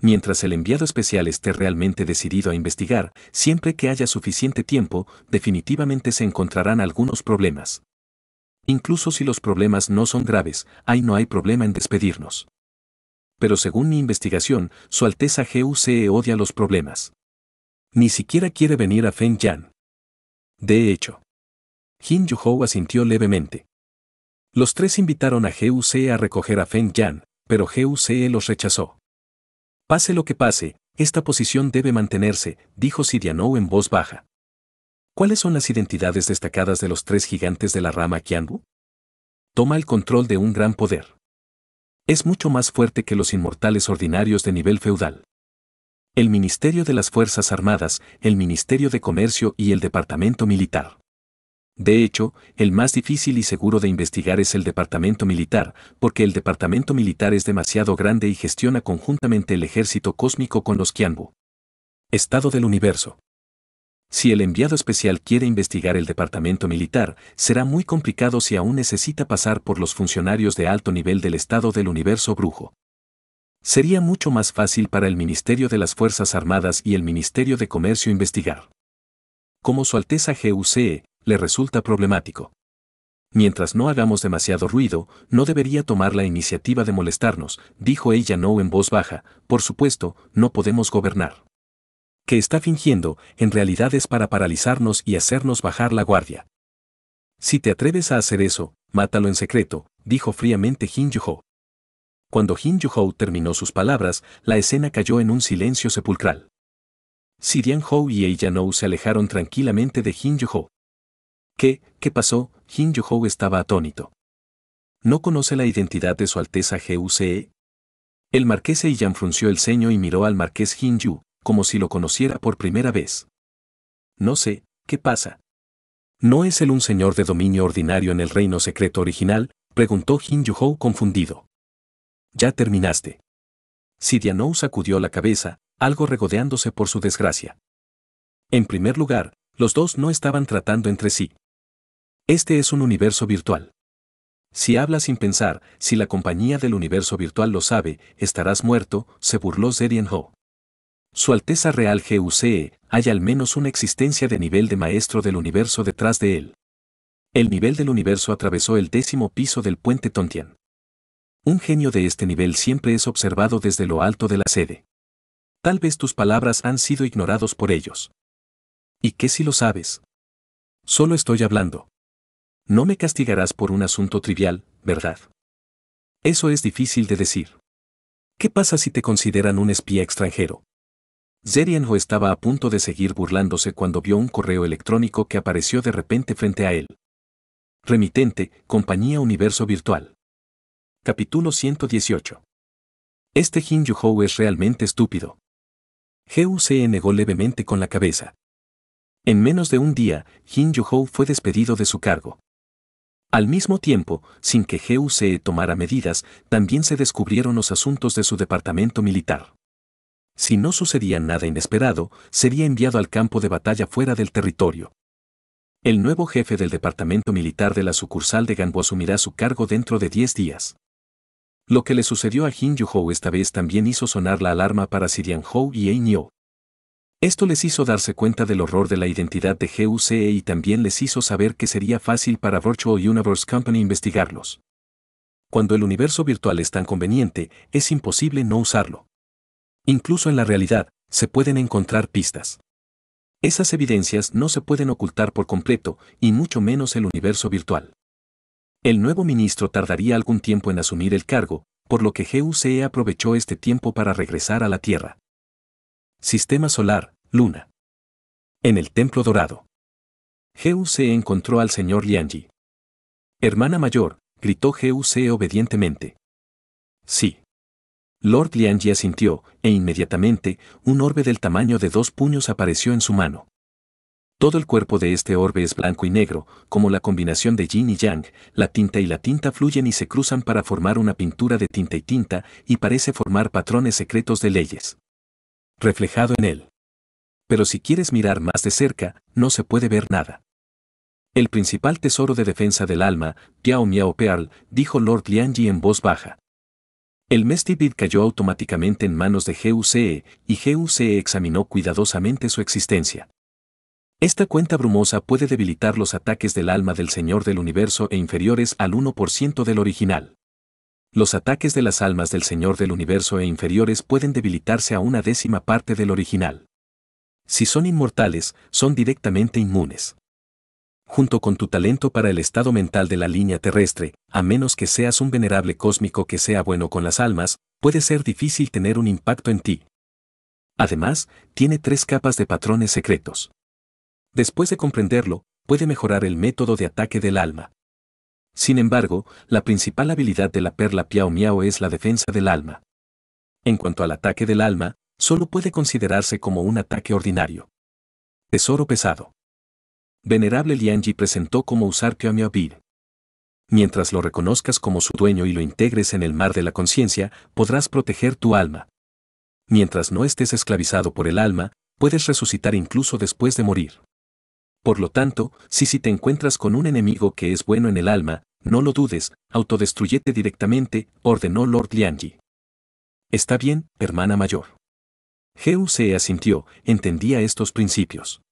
mientras el enviado especial esté realmente decidido a investigar, siempre que haya suficiente tiempo, definitivamente se encontrarán algunos problemas. Incluso si los problemas no son graves, ahí no hay problema en despedirnos. Pero según mi investigación, Su Alteza GUCE odia los problemas. Ni siquiera quiere venir a Feng Yan. De hecho, Jin Yuhou asintió levemente. Los tres invitaron a GUCE a recoger a Feng Yan, pero GUCE los rechazó. Pase lo que pase, esta posición debe mantenerse, dijo Sidianou en voz baja. ¿Cuáles son las identidades destacadas de los tres gigantes de la rama Kianbu? Toma el control de un gran poder. Es mucho más fuerte que los inmortales ordinarios de nivel feudal. El Ministerio de las Fuerzas Armadas, el Ministerio de Comercio y el Departamento Militar. De hecho, el más difícil y seguro de investigar es el Departamento Militar, porque el Departamento Militar es demasiado grande y gestiona conjuntamente el ejército cósmico con los Kianbu. Estado del Universo. Si el enviado especial quiere investigar el Departamento Militar, será muy complicado si aún necesita pasar por los funcionarios de alto nivel del Estado del Universo Brujo. Sería mucho más fácil para el Ministerio de las Fuerzas Armadas y el Ministerio de Comercio investigar. Como Su Alteza GUCE, le resulta problemático. Mientras no hagamos demasiado ruido, no debería tomar la iniciativa de molestarnos, dijo ella no en voz baja, por supuesto, no podemos gobernar. Que está fingiendo, en realidad es para paralizarnos y hacernos bajar la guardia. Si te atreves a hacer eso, mátalo en secreto, dijo fríamente Jin ho Cuando Jin Yuho terminó sus palabras, la escena cayó en un silencio sepulcral. Si Hou y no se alejaron tranquilamente de Jin ho ¿Qué, qué pasó? Jin ho estaba atónito. ¿No conoce la identidad de su Alteza GUCE? El marqués Eiyan frunció el ceño y miró al marqués Jin Yu, como si lo conociera por primera vez. No sé, ¿qué pasa? ¿No es él un señor de dominio ordinario en el reino secreto original? preguntó Jin ho confundido. Ya terminaste. Sidianou sacudió la cabeza, algo regodeándose por su desgracia. En primer lugar, los dos no estaban tratando entre sí, este es un universo virtual. Si hablas sin pensar, si la compañía del universo virtual lo sabe, estarás muerto, se burló Zerian Ho. Su Alteza Real GUCE, hay al menos una existencia de nivel de maestro del universo detrás de él. El nivel del universo atravesó el décimo piso del puente Tontian. Un genio de este nivel siempre es observado desde lo alto de la sede. Tal vez tus palabras han sido ignorados por ellos. ¿Y qué si lo sabes? Solo estoy hablando. No me castigarás por un asunto trivial, ¿verdad? Eso es difícil de decir. ¿Qué pasa si te consideran un espía extranjero? Ho estaba a punto de seguir burlándose cuando vio un correo electrónico que apareció de repente frente a él. Remitente, Compañía Universo Virtual. Capítulo 118. Este Jin Yuhou es realmente estúpido. se negó levemente con la cabeza. En menos de un día, Jin Yuhou fue despedido de su cargo. Al mismo tiempo, sin que se tomara medidas, también se descubrieron los asuntos de su departamento militar. Si no sucedía nada inesperado, sería enviado al campo de batalla fuera del territorio. El nuevo jefe del departamento militar de la sucursal de Gangbo asumirá su cargo dentro de 10 días. Lo que le sucedió a Jin ho esta vez también hizo sonar la alarma para Sirian Hou y Ein esto les hizo darse cuenta del horror de la identidad de GUCE y también les hizo saber que sería fácil para Virtual Universe Company investigarlos. Cuando el universo virtual es tan conveniente, es imposible no usarlo. Incluso en la realidad, se pueden encontrar pistas. Esas evidencias no se pueden ocultar por completo, y mucho menos el universo virtual. El nuevo ministro tardaría algún tiempo en asumir el cargo, por lo que GUCE aprovechó este tiempo para regresar a la Tierra. Sistema solar, Luna. En el Templo Dorado. GUC encontró al señor Lianji. Hermana mayor, gritó GUC obedientemente. Sí. Lord Lianji asintió, e inmediatamente, un orbe del tamaño de dos puños apareció en su mano. Todo el cuerpo de este orbe es blanco y negro, como la combinación de yin y yang, la tinta y la tinta fluyen y se cruzan para formar una pintura de tinta y tinta, y parece formar patrones secretos de leyes reflejado en él. Pero si quieres mirar más de cerca, no se puede ver nada. El principal tesoro de defensa del alma, Yao Miao Pearl, dijo Lord Lianji en voz baja. El Mestibid cayó automáticamente en manos de GUCE, y GUCE examinó cuidadosamente su existencia. Esta cuenta brumosa puede debilitar los ataques del alma del Señor del Universo e inferiores al 1% del original. Los ataques de las almas del Señor del Universo e inferiores pueden debilitarse a una décima parte del original. Si son inmortales, son directamente inmunes. Junto con tu talento para el estado mental de la línea terrestre, a menos que seas un venerable cósmico que sea bueno con las almas, puede ser difícil tener un impacto en ti. Además, tiene tres capas de patrones secretos. Después de comprenderlo, puede mejorar el método de ataque del alma. Sin embargo, la principal habilidad de la perla Piao Miao es la defensa del alma. En cuanto al ataque del alma, solo puede considerarse como un ataque ordinario. Tesoro pesado. Venerable Lianji presentó cómo usar Piao Miao Bir. Mientras lo reconozcas como su dueño y lo integres en el mar de la conciencia, podrás proteger tu alma. Mientras no estés esclavizado por el alma, puedes resucitar incluso después de morir. Por lo tanto, si si te encuentras con un enemigo que es bueno en el alma, no lo dudes, autodestruyete directamente, ordenó Lord Lianji. Está bien, hermana mayor. G.U.C. asintió, entendía estos principios.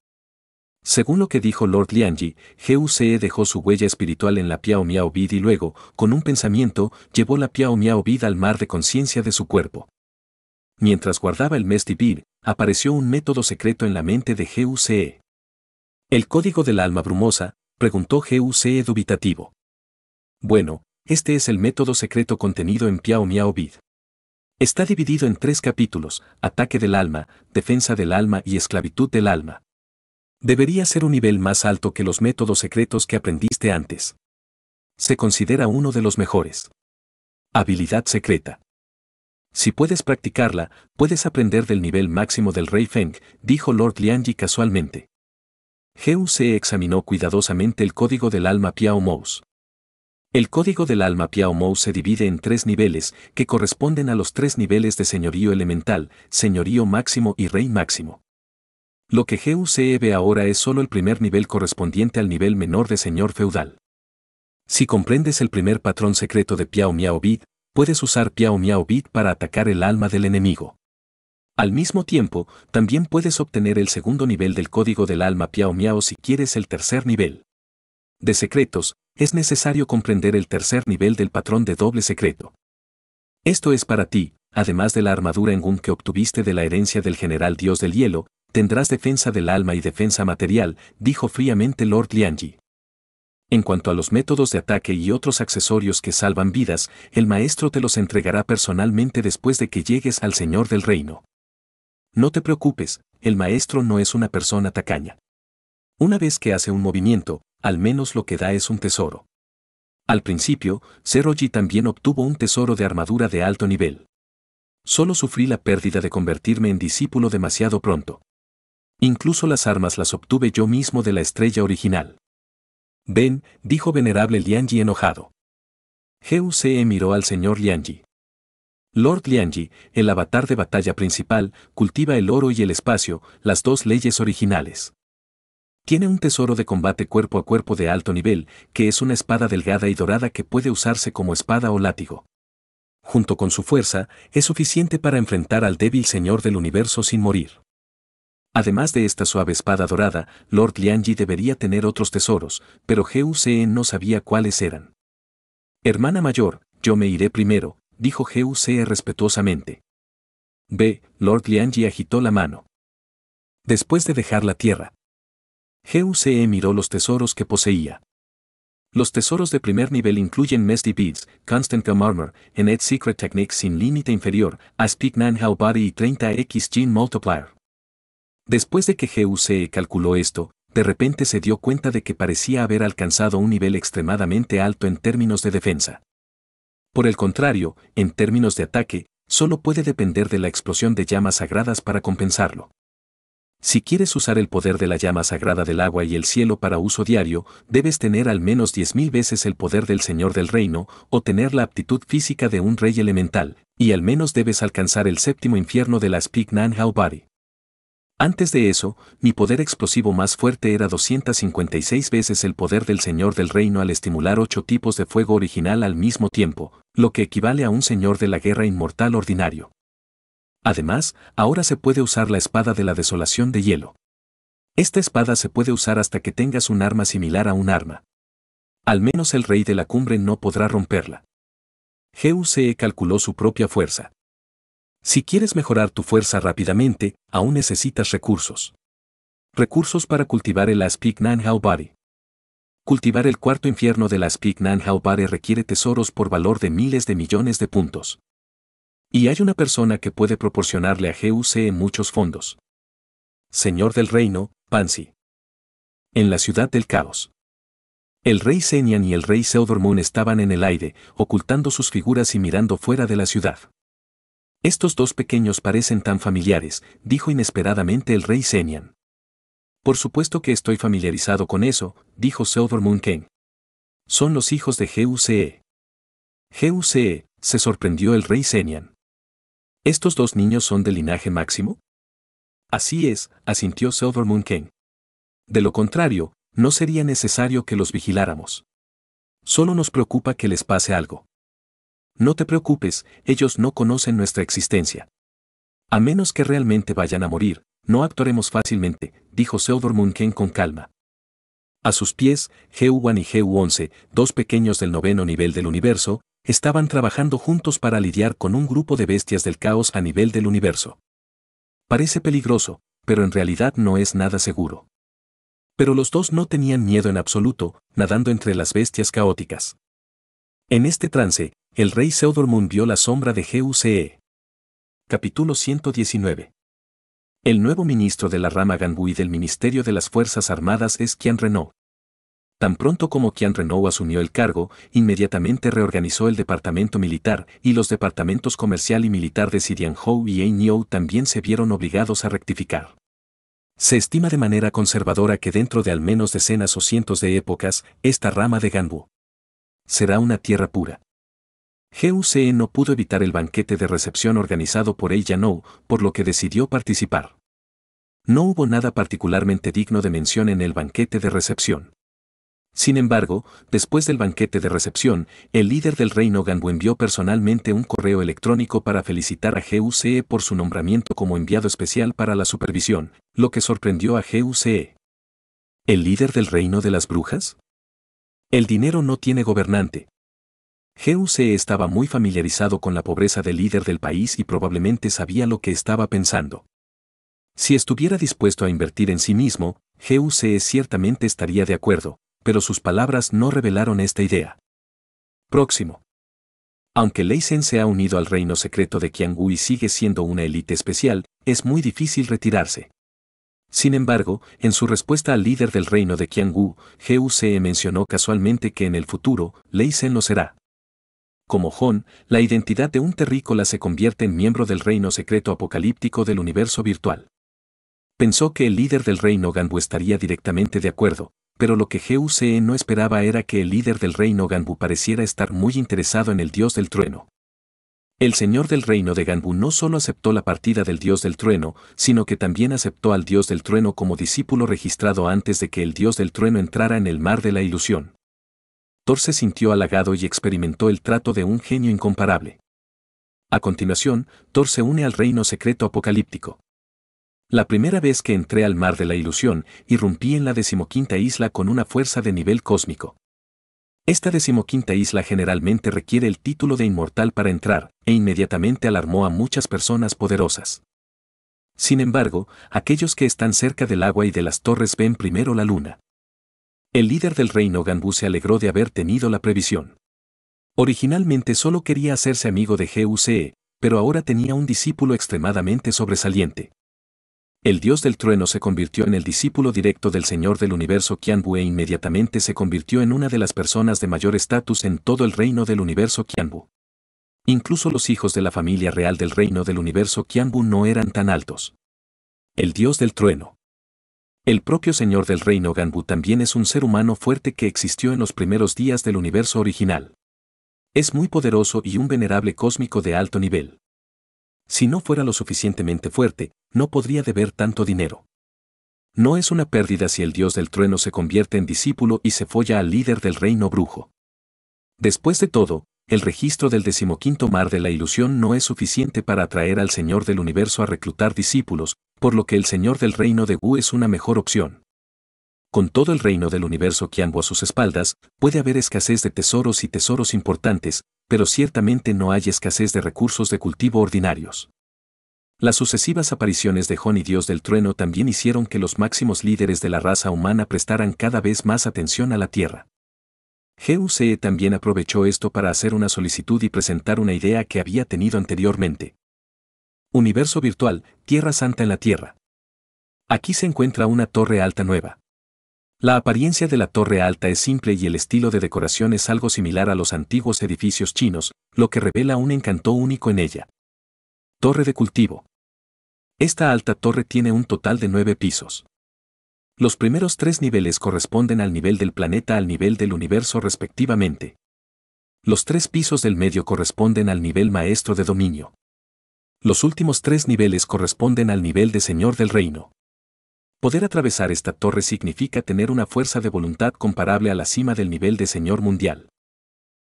Según lo que dijo Lord Lianji, G.U.C.E. dejó su huella espiritual en la Piao Miao Vid y luego, con un pensamiento, llevó la Piao Miao Vid al mar de conciencia de su cuerpo. Mientras guardaba el Mestibir, apareció un método secreto en la mente de GUCE. ¿El código del alma brumosa? preguntó GUCE dubitativo. Bueno, este es el método secreto contenido en Piao Miao Vid. Está dividido en tres capítulos, ataque del alma, defensa del alma y esclavitud del alma. Debería ser un nivel más alto que los métodos secretos que aprendiste antes. Se considera uno de los mejores. Habilidad secreta. Si puedes practicarla, puedes aprender del nivel máximo del Rey Feng, dijo Lord Lianji casualmente. Heu se examinó cuidadosamente el código del alma Piao Mouse. El código del alma Piao Mou se divide en tres niveles, que corresponden a los tres niveles de señorío elemental, señorío máximo y rey máximo. Lo que GUCE ve ahora es solo el primer nivel correspondiente al nivel menor de señor feudal. Si comprendes el primer patrón secreto de Piao Miao Bit, puedes usar Piao Miao Bit para atacar el alma del enemigo. Al mismo tiempo, también puedes obtener el segundo nivel del código del alma Piao Miao si quieres el tercer nivel de secretos, es necesario comprender el tercer nivel del patrón de doble secreto. Esto es para ti, además de la armadura en Gun que obtuviste de la herencia del general dios del hielo, tendrás defensa del alma y defensa material, dijo fríamente Lord Lianji. En cuanto a los métodos de ataque y otros accesorios que salvan vidas, el maestro te los entregará personalmente después de que llegues al Señor del Reino. No te preocupes, el maestro no es una persona tacaña. Una vez que hace un movimiento, al menos lo que da es un tesoro. Al principio, Seroji también obtuvo un tesoro de armadura de alto nivel. Solo sufrí la pérdida de convertirme en discípulo demasiado pronto. Incluso las armas las obtuve yo mismo de la estrella original. Ven, dijo venerable Lianji enojado. Heuse miró al señor Lianji. Lord Lianji, el avatar de batalla principal, cultiva el oro y el espacio, las dos leyes originales. Tiene un tesoro de combate cuerpo a cuerpo de alto nivel, que es una espada delgada y dorada que puede usarse como espada o látigo. Junto con su fuerza, es suficiente para enfrentar al débil señor del universo sin morir. Además de esta suave espada dorada, Lord Lianji debería tener otros tesoros, pero Geusee no sabía cuáles eran. Hermana mayor, yo me iré primero, dijo GUCE respetuosamente. B. Lord Lianji agitó la mano. Después de dejar la tierra, GUCE miró los tesoros que poseía. Los tesoros de primer nivel incluyen Mesty Beads, Constant Armor, Enet Secret Technique sin límite inferior, Speak Nan How Body y 30X Gene Multiplier. Después de que GUCE calculó esto, de repente se dio cuenta de que parecía haber alcanzado un nivel extremadamente alto en términos de defensa. Por el contrario, en términos de ataque, solo puede depender de la explosión de llamas sagradas para compensarlo. Si quieres usar el poder de la llama sagrada del agua y el cielo para uso diario, debes tener al menos 10.000 veces el poder del Señor del Reino, o tener la aptitud física de un rey elemental, y al menos debes alcanzar el séptimo infierno de la Speak Nan Bari. Antes de eso, mi poder explosivo más fuerte era 256 veces el poder del Señor del Reino al estimular ocho tipos de fuego original al mismo tiempo, lo que equivale a un Señor de la Guerra Inmortal ordinario. Además, ahora se puede usar la espada de la desolación de hielo. Esta espada se puede usar hasta que tengas un arma similar a un arma. Al menos el rey de la cumbre no podrá romperla. GUCE calculó su propia fuerza. Si quieres mejorar tu fuerza rápidamente, aún necesitas recursos. Recursos para cultivar el Aspic Nanhao Body. Cultivar el cuarto infierno del Aspic Nanhao Body requiere tesoros por valor de miles de millones de puntos. Y hay una persona que puede proporcionarle a GUC muchos fondos. Señor del Reino, Pansy. En la ciudad del caos. El rey Zenyan y el rey Seudormon estaban en el aire, ocultando sus figuras y mirando fuera de la ciudad. Estos dos pequeños parecen tan familiares, dijo inesperadamente el rey Zenyan. Por supuesto que estoy familiarizado con eso, dijo Seudormon Ken. Son los hijos de GUCE. GUCE, se sorprendió el rey Zenyan. ¿Estos dos niños son de linaje máximo? Así es, asintió Moon Ken. De lo contrario, no sería necesario que los vigiláramos. Solo nos preocupa que les pase algo. No te preocupes, ellos no conocen nuestra existencia. A menos que realmente vayan a morir, no actuaremos fácilmente, dijo Moon Ken con calma. A sus pies, GU1 y GU11, dos pequeños del noveno nivel del universo, estaban trabajando juntos para lidiar con un grupo de bestias del caos a nivel del universo. Parece peligroso, pero en realidad no es nada seguro. Pero los dos no tenían miedo en absoluto, nadando entre las bestias caóticas. En este trance, el rey Seudormund vio la sombra de GUCE. Capítulo 119. El nuevo ministro de la rama Gangui del Ministerio de las Fuerzas Armadas es Kian Renault, Tan pronto como Qian Renou asumió el cargo, inmediatamente reorganizó el departamento militar y los departamentos comercial y militar de Sidianhou y Einyou también se vieron obligados a rectificar. Se estima de manera conservadora que dentro de al menos decenas o cientos de épocas, esta rama de Ganbu será una tierra pura. GUCE no pudo evitar el banquete de recepción organizado por Yanou, por lo que decidió participar. No hubo nada particularmente digno de mención en el banquete de recepción. Sin embargo, después del banquete de recepción, el líder del reino Ganbu envió personalmente un correo electrónico para felicitar a GUCE por su nombramiento como enviado especial para la supervisión, lo que sorprendió a GUCE. ¿El líder del reino de las brujas? El dinero no tiene gobernante, G.U.C.E. estaba muy familiarizado con la pobreza del líder del país y probablemente sabía lo que estaba pensando. Si estuviera dispuesto a invertir en sí mismo, G.U.C.E. ciertamente estaría de acuerdo, pero sus palabras no revelaron esta idea. Próximo. Aunque Lei se ha unido al reino secreto de Qiangu y sigue siendo una élite especial, es muy difícil retirarse. Sin embargo, en su respuesta al líder del reino de Wu, GUCE mencionó casualmente que en el futuro, Lei Sen lo será. Como Hon, la identidad de un terrícola se convierte en miembro del reino secreto apocalíptico del universo virtual. Pensó que el líder del reino Ganbu estaría directamente de acuerdo, pero lo que GUCE no esperaba era que el líder del reino Ganbu pareciera estar muy interesado en el dios del trueno. El señor del reino de Ganbu no solo aceptó la partida del dios del trueno, sino que también aceptó al dios del trueno como discípulo registrado antes de que el dios del trueno entrara en el mar de la ilusión. Thor se sintió halagado y experimentó el trato de un genio incomparable. A continuación, Thor se une al reino secreto apocalíptico. La primera vez que entré al mar de la ilusión, irrumpí en la decimoquinta isla con una fuerza de nivel cósmico. Esta decimoquinta isla generalmente requiere el título de inmortal para entrar, e inmediatamente alarmó a muchas personas poderosas. Sin embargo, aquellos que están cerca del agua y de las torres ven primero la luna. El líder del reino Gambú se alegró de haber tenido la previsión. Originalmente solo quería hacerse amigo de GUCE, pero ahora tenía un discípulo extremadamente sobresaliente. El dios del trueno se convirtió en el discípulo directo del señor del universo Qianbu e inmediatamente se convirtió en una de las personas de mayor estatus en todo el reino del universo Qianbu. Incluso los hijos de la familia real del reino del universo Qianbu no eran tan altos. El dios del trueno. El propio señor del reino Ganbu también es un ser humano fuerte que existió en los primeros días del universo original. Es muy poderoso y un venerable cósmico de alto nivel. Si no fuera lo suficientemente fuerte, no podría deber tanto dinero. No es una pérdida si el dios del trueno se convierte en discípulo y se folla al líder del reino brujo. Después de todo, el registro del decimoquinto mar de la ilusión no es suficiente para atraer al Señor del universo a reclutar discípulos, por lo que el Señor del reino de Wu es una mejor opción. Con todo el reino del universo Quiambo a sus espaldas, puede haber escasez de tesoros y tesoros importantes, pero ciertamente no hay escasez de recursos de cultivo ordinarios. Las sucesivas apariciones de Hon y Dios del Trueno también hicieron que los máximos líderes de la raza humana prestaran cada vez más atención a la Tierra. GUCE también aprovechó esto para hacer una solicitud y presentar una idea que había tenido anteriormente. Universo virtual, Tierra Santa en la Tierra. Aquí se encuentra una torre alta nueva. La apariencia de la torre alta es simple y el estilo de decoración es algo similar a los antiguos edificios chinos, lo que revela un encanto único en ella. Torre de cultivo. Esta alta torre tiene un total de nueve pisos. Los primeros tres niveles corresponden al nivel del planeta al nivel del universo respectivamente. Los tres pisos del medio corresponden al nivel maestro de dominio. Los últimos tres niveles corresponden al nivel de señor del reino. Poder atravesar esta torre significa tener una fuerza de voluntad comparable a la cima del nivel de señor mundial.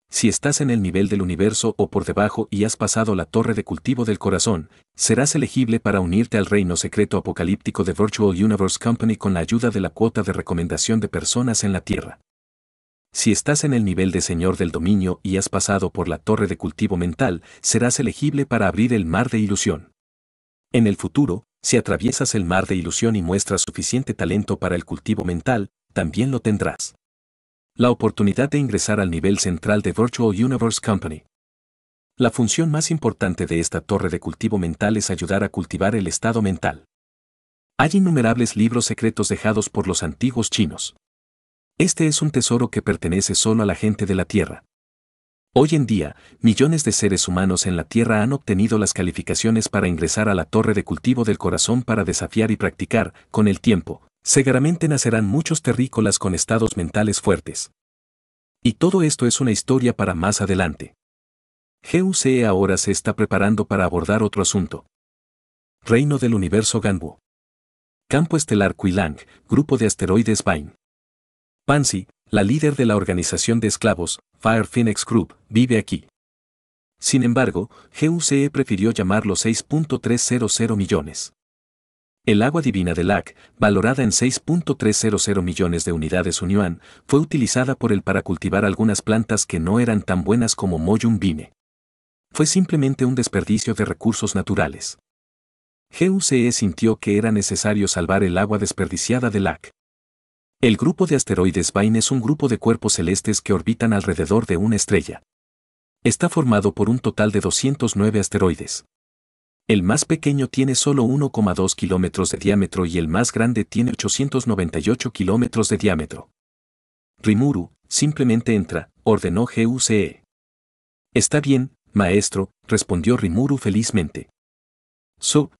Si estás en el nivel del universo o por debajo y has pasado la torre de cultivo del corazón, serás elegible para unirte al reino secreto apocalíptico de Virtual Universe Company con la ayuda de la cuota de recomendación de personas en la Tierra. Si estás en el nivel de Señor del Dominio y has pasado por la torre de cultivo mental, serás elegible para abrir el mar de ilusión. En el futuro, si atraviesas el mar de ilusión y muestras suficiente talento para el cultivo mental, también lo tendrás la oportunidad de ingresar al nivel central de Virtual Universe Company. La función más importante de esta torre de cultivo mental es ayudar a cultivar el estado mental. Hay innumerables libros secretos dejados por los antiguos chinos. Este es un tesoro que pertenece solo a la gente de la Tierra. Hoy en día, millones de seres humanos en la Tierra han obtenido las calificaciones para ingresar a la torre de cultivo del corazón para desafiar y practicar, con el tiempo, Seguramente nacerán muchos terrícolas con estados mentales fuertes. Y todo esto es una historia para más adelante. GUCE ahora se está preparando para abordar otro asunto. Reino del universo Ganbu. Campo estelar Quilang, grupo de asteroides Vine. Pansy, la líder de la organización de esclavos, Fire Phoenix Group, vive aquí. Sin embargo, GUCE prefirió llamarlo 6.300 millones. El agua divina de LAC, valorada en 6.300 millones de unidades Unyuan, fue utilizada por él para cultivar algunas plantas que no eran tan buenas como Moyum Fue simplemente un desperdicio de recursos naturales. GUCE sintió que era necesario salvar el agua desperdiciada de LAC. El grupo de asteroides Bain es un grupo de cuerpos celestes que orbitan alrededor de una estrella. Está formado por un total de 209 asteroides. El más pequeño tiene solo 1,2 kilómetros de diámetro y el más grande tiene 898 kilómetros de diámetro. Rimuru, simplemente entra, ordenó GUCE. Está bien, maestro, respondió Rimuru felizmente. So.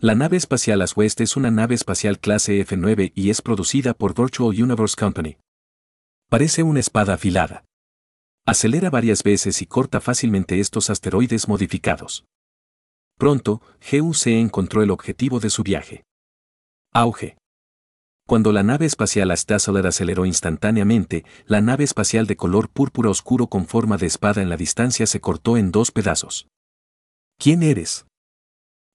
La nave espacial West es una nave espacial clase F9 y es producida por Virtual Universe Company. Parece una espada afilada. Acelera varias veces y corta fácilmente estos asteroides modificados. Pronto, GUC encontró el objetivo de su viaje. Auge. Cuando la nave espacial la aceleró instantáneamente, la nave espacial de color púrpura oscuro con forma de espada en la distancia se cortó en dos pedazos. ¿Quién eres?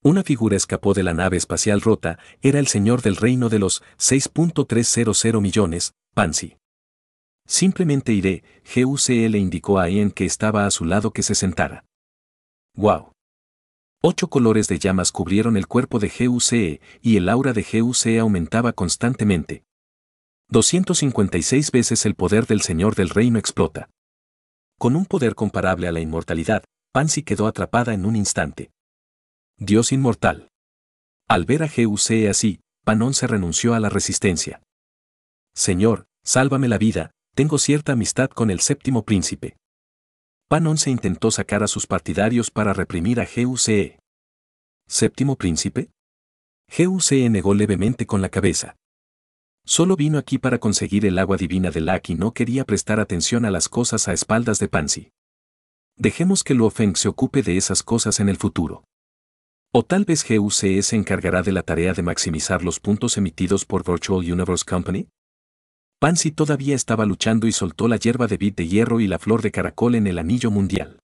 Una figura escapó de la nave espacial rota, era el señor del reino de los 6.300 millones, Pansy. Simplemente iré, le indicó a Ian que estaba a su lado que se sentara. ¡Wow! Ocho colores de llamas cubrieron el cuerpo de GUCE y el aura de GUCE aumentaba constantemente. 256 veces el poder del Señor del Reino explota. Con un poder comparable a la inmortalidad, Pansy quedó atrapada en un instante. Dios inmortal. Al ver a GUCE así, Panón se renunció a la resistencia. Señor, sálvame la vida, tengo cierta amistad con el séptimo príncipe. PAN 11 intentó sacar a sus partidarios para reprimir a GUCE. Séptimo príncipe. GUCE negó levemente con la cabeza. Solo vino aquí para conseguir el agua divina de Laki y no quería prestar atención a las cosas a espaldas de Pansy. Dejemos que Luofeng se ocupe de esas cosas en el futuro. O tal vez GUCE se encargará de la tarea de maximizar los puntos emitidos por Virtual Universe Company? Pansy todavía estaba luchando y soltó la hierba de vid de hierro y la flor de caracol en el anillo mundial.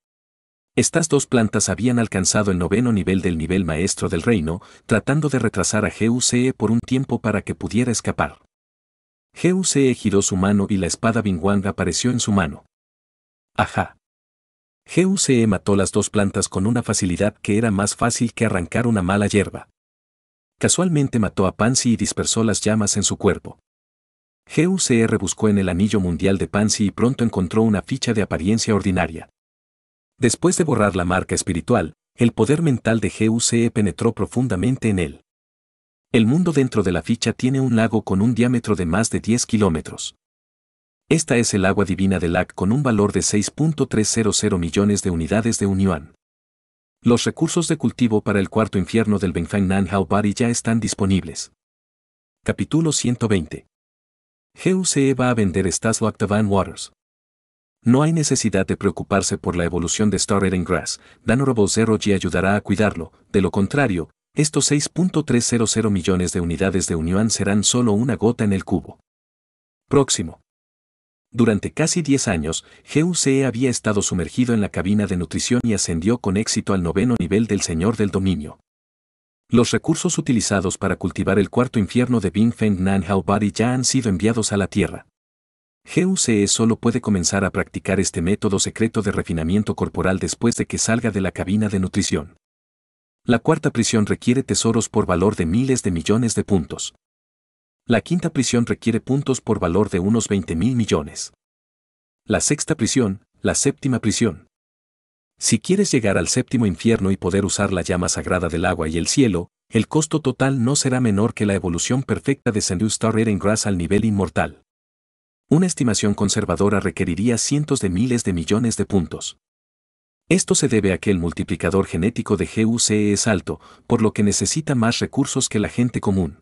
Estas dos plantas habían alcanzado el noveno nivel del nivel maestro del reino, tratando de retrasar a GUCE por un tiempo para que pudiera escapar. GUCE giró su mano y la espada Bingwang apareció en su mano. Ajá. GUCE mató las dos plantas con una facilidad que era más fácil que arrancar una mala hierba. Casualmente mató a Pansy y dispersó las llamas en su cuerpo. G.U.C.E. buscó en el anillo mundial de Pansy y pronto encontró una ficha de apariencia ordinaria. Después de borrar la marca espiritual, el poder mental de GUCE penetró profundamente en él. El mundo dentro de la ficha tiene un lago con un diámetro de más de 10 kilómetros. Esta es el agua divina del LAC con un valor de 6.300 millones de unidades de unión. Los recursos de cultivo para el cuarto infierno del Benfang Nan Hao Bari ya están disponibles. Capítulo 120 GUCE va a vender Staslo Van Waters. No hay necesidad de preocuparse por la evolución de Starred en Grass, Danorobo Zero G ayudará a cuidarlo, de lo contrario, estos 6.300 millones de unidades de Unión serán solo una gota en el cubo. Próximo. Durante casi 10 años, GUCE había estado sumergido en la cabina de nutrición y ascendió con éxito al noveno nivel del Señor del Dominio. Los recursos utilizados para cultivar el cuarto infierno de Bing Feng Nan Hao Bari ya han sido enviados a la Tierra. GUCE solo puede comenzar a practicar este método secreto de refinamiento corporal después de que salga de la cabina de nutrición. La cuarta prisión requiere tesoros por valor de miles de millones de puntos. La quinta prisión requiere puntos por valor de unos 20 mil millones. La sexta prisión, la séptima prisión, si quieres llegar al séptimo infierno y poder usar la llama sagrada del agua y el cielo, el costo total no será menor que la evolución perfecta de Sendu Star Grass al nivel inmortal. Una estimación conservadora requeriría cientos de miles de millones de puntos. Esto se debe a que el multiplicador genético de GUCE es alto, por lo que necesita más recursos que la gente común.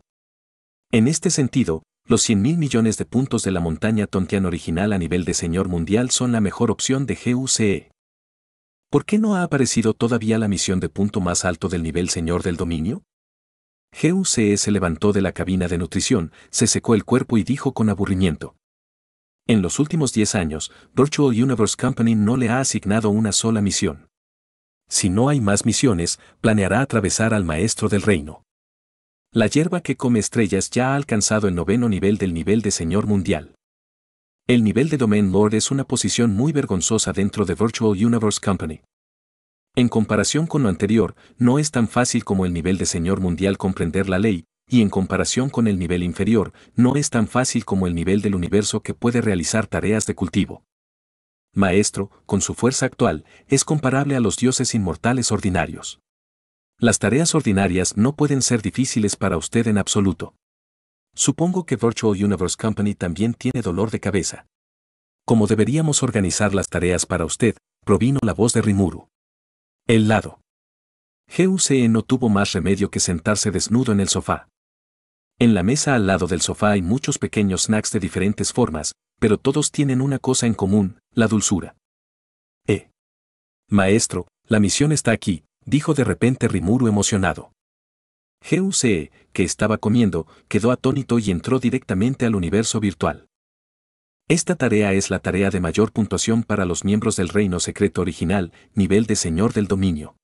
En este sentido, los 100.000 millones de puntos de la montaña Tontian original a nivel de señor mundial son la mejor opción de GUCE. ¿Por qué no ha aparecido todavía la misión de punto más alto del nivel Señor del Dominio? GUCE se levantó de la cabina de nutrición, se secó el cuerpo y dijo con aburrimiento. En los últimos 10 años, Virtual Universe Company no le ha asignado una sola misión. Si no hay más misiones, planeará atravesar al Maestro del Reino. La hierba que come estrellas ya ha alcanzado el noveno nivel del nivel de Señor Mundial. El nivel de Domain Lord es una posición muy vergonzosa dentro de Virtual Universe Company. En comparación con lo anterior, no es tan fácil como el nivel de Señor Mundial comprender la ley, y en comparación con el nivel inferior, no es tan fácil como el nivel del universo que puede realizar tareas de cultivo. Maestro, con su fuerza actual, es comparable a los dioses inmortales ordinarios. Las tareas ordinarias no pueden ser difíciles para usted en absoluto. Supongo que Virtual Universe Company también tiene dolor de cabeza. Como deberíamos organizar las tareas para usted, provino la voz de Rimuru. El lado. GUCE no tuvo más remedio que sentarse desnudo en el sofá. En la mesa al lado del sofá hay muchos pequeños snacks de diferentes formas, pero todos tienen una cosa en común, la dulzura. Eh. Maestro, la misión está aquí, dijo de repente Rimuru emocionado. GUCE, que estaba comiendo, quedó atónito y entró directamente al universo virtual. Esta tarea es la tarea de mayor puntuación para los miembros del reino secreto original, nivel de señor del dominio.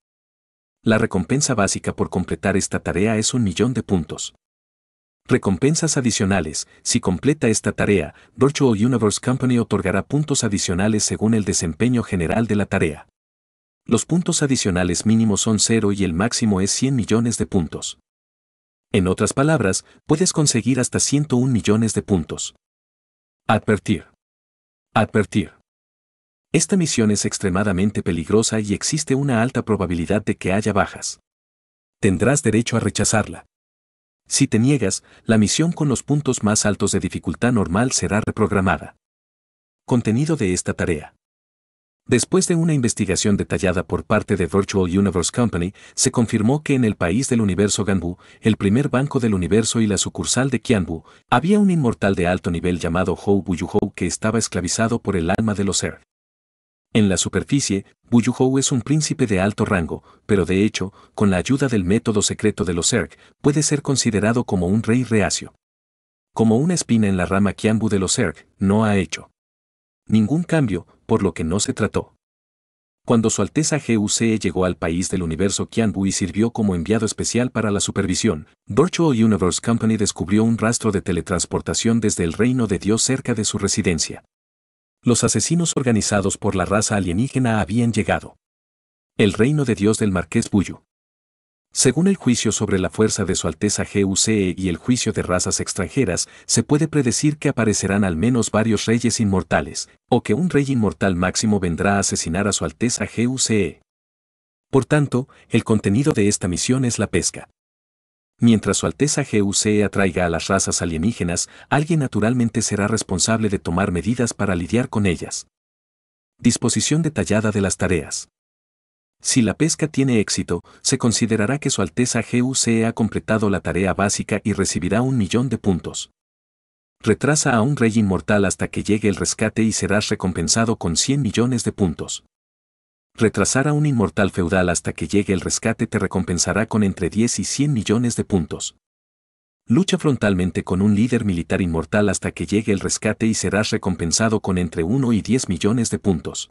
La recompensa básica por completar esta tarea es un millón de puntos. Recompensas adicionales. Si completa esta tarea, Virtual Universe Company otorgará puntos adicionales según el desempeño general de la tarea. Los puntos adicionales mínimos son cero y el máximo es 100 millones de puntos. En otras palabras, puedes conseguir hasta 101 millones de puntos. Advertir. Advertir. Esta misión es extremadamente peligrosa y existe una alta probabilidad de que haya bajas. Tendrás derecho a rechazarla. Si te niegas, la misión con los puntos más altos de dificultad normal será reprogramada. Contenido de esta tarea. Después de una investigación detallada por parte de Virtual Universe Company, se confirmó que en el país del universo Ganbu, el primer banco del universo y la sucursal de Qianbu, había un inmortal de alto nivel llamado Hou Buyuhou que estaba esclavizado por el alma de los Erk. En la superficie, Buyuhou es un príncipe de alto rango, pero de hecho, con la ayuda del método secreto de los Erg, puede ser considerado como un rey reacio. Como una espina en la rama Qianbu de los Zerg, no ha hecho ningún cambio, por lo que no se trató. Cuando Su Alteza GUCE llegó al país del universo Qianbu y sirvió como enviado especial para la supervisión, Virtual Universe Company descubrió un rastro de teletransportación desde el reino de Dios cerca de su residencia. Los asesinos organizados por la raza alienígena habían llegado. El reino de Dios del Marqués Buyu. Según el juicio sobre la fuerza de Su Alteza GUCE y el juicio de razas extranjeras, se puede predecir que aparecerán al menos varios reyes inmortales, o que un rey inmortal máximo vendrá a asesinar a Su Alteza GUCE. Por tanto, el contenido de esta misión es la pesca. Mientras Su Alteza GUCE atraiga a las razas alienígenas, alguien naturalmente será responsable de tomar medidas para lidiar con ellas. Disposición detallada de las tareas. Si la pesca tiene éxito, se considerará que Su Alteza GUC e ha completado la tarea básica y recibirá un millón de puntos. Retrasa a un rey inmortal hasta que llegue el rescate y serás recompensado con 100 millones de puntos. Retrasar a un inmortal feudal hasta que llegue el rescate te recompensará con entre 10 y 100 millones de puntos. Lucha frontalmente con un líder militar inmortal hasta que llegue el rescate y serás recompensado con entre 1 y 10 millones de puntos.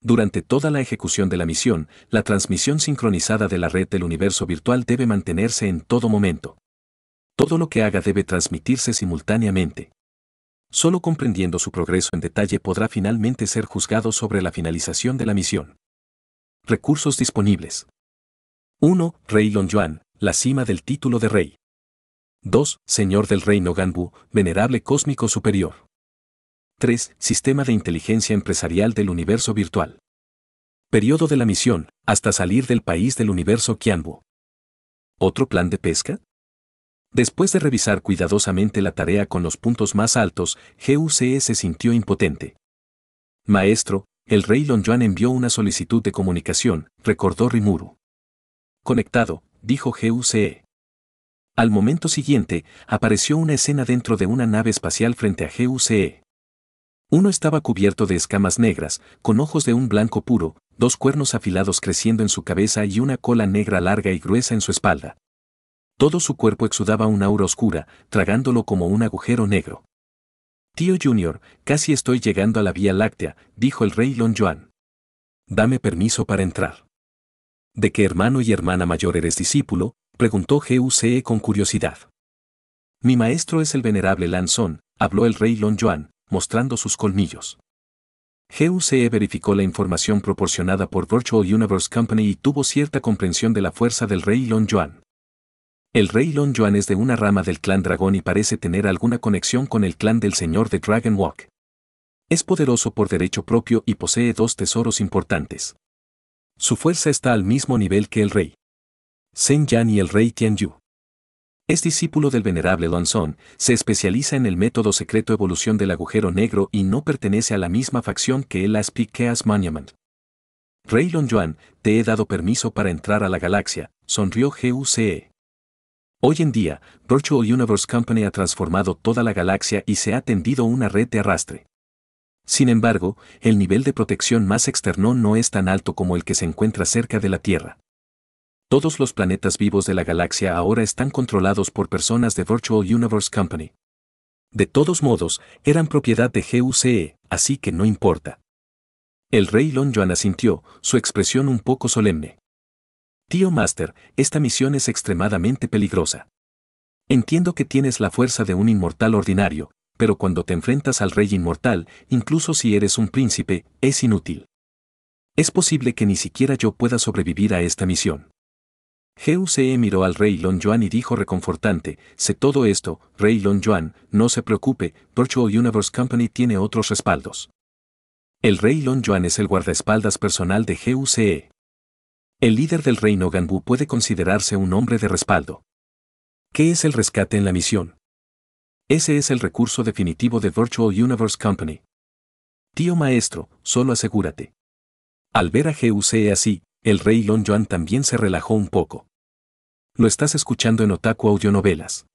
Durante toda la ejecución de la misión, la transmisión sincronizada de la red del universo virtual debe mantenerse en todo momento. Todo lo que haga debe transmitirse simultáneamente. Solo comprendiendo su progreso en detalle podrá finalmente ser juzgado sobre la finalización de la misión. Recursos disponibles. 1. Rey Longyuan, la cima del título de rey. 2. Señor del reino Ganbu, venerable cósmico superior. 3. Sistema de inteligencia empresarial del universo virtual. Periodo de la misión, hasta salir del país del universo Kiambu. ¿Otro plan de pesca? Después de revisar cuidadosamente la tarea con los puntos más altos, GUCE se sintió impotente. Maestro, el rey Longyuan envió una solicitud de comunicación, recordó Rimuru. Conectado, dijo GUCE. Al momento siguiente, apareció una escena dentro de una nave espacial frente a GUCE. Uno estaba cubierto de escamas negras, con ojos de un blanco puro, dos cuernos afilados creciendo en su cabeza y una cola negra larga y gruesa en su espalda. Todo su cuerpo exudaba un aura oscura, tragándolo como un agujero negro. Tío Junior, casi estoy llegando a la Vía Láctea, dijo el rey Lon Yuan. Dame permiso para entrar. ¿De qué hermano y hermana mayor eres discípulo? preguntó G.U.C.E. con curiosidad. Mi maestro es el venerable Lanzón, habló el rey Lon Yuan, mostrando sus colmillos. GUCE verificó la información proporcionada por Virtual Universe Company y tuvo cierta comprensión de la fuerza del rey Lon Yuan. El rey Lon Yuan es de una rama del clan dragón y parece tener alguna conexión con el clan del señor de Dragon Walk. Es poderoso por derecho propio y posee dos tesoros importantes. Su fuerza está al mismo nivel que el rey. Shen Yan y el rey Tian Yu es discípulo del venerable Lanzón, se especializa en el método secreto evolución del agujero negro y no pertenece a la misma facción que el Chaos Monument. Rey Lon te he dado permiso para entrar a la galaxia, sonrió GUCE. Hoy en día, Virtual Universe Company ha transformado toda la galaxia y se ha tendido una red de arrastre. Sin embargo, el nivel de protección más externo no es tan alto como el que se encuentra cerca de la Tierra. Todos los planetas vivos de la galaxia ahora están controlados por personas de Virtual Universe Company. De todos modos, eran propiedad de GUCE, así que no importa. El rey Longyuan asintió, su expresión un poco solemne. Tío Master, esta misión es extremadamente peligrosa. Entiendo que tienes la fuerza de un inmortal ordinario, pero cuando te enfrentas al rey inmortal, incluso si eres un príncipe, es inútil. Es posible que ni siquiera yo pueda sobrevivir a esta misión. G.U.C.E. miró al rey Lon Yuan y dijo reconfortante, sé todo esto, rey Lon Yuan, no se preocupe, Virtual Universe Company tiene otros respaldos. El rey Lon Yuan es el guardaespaldas personal de GUCE. El líder del reino Ganbu puede considerarse un hombre de respaldo. ¿Qué es el rescate en la misión? Ese es el recurso definitivo de Virtual Universe Company. Tío maestro, solo asegúrate. Al ver a GUCE así, el rey Lon Yuan también se relajó un poco lo estás escuchando en Otaku Audio Novelas.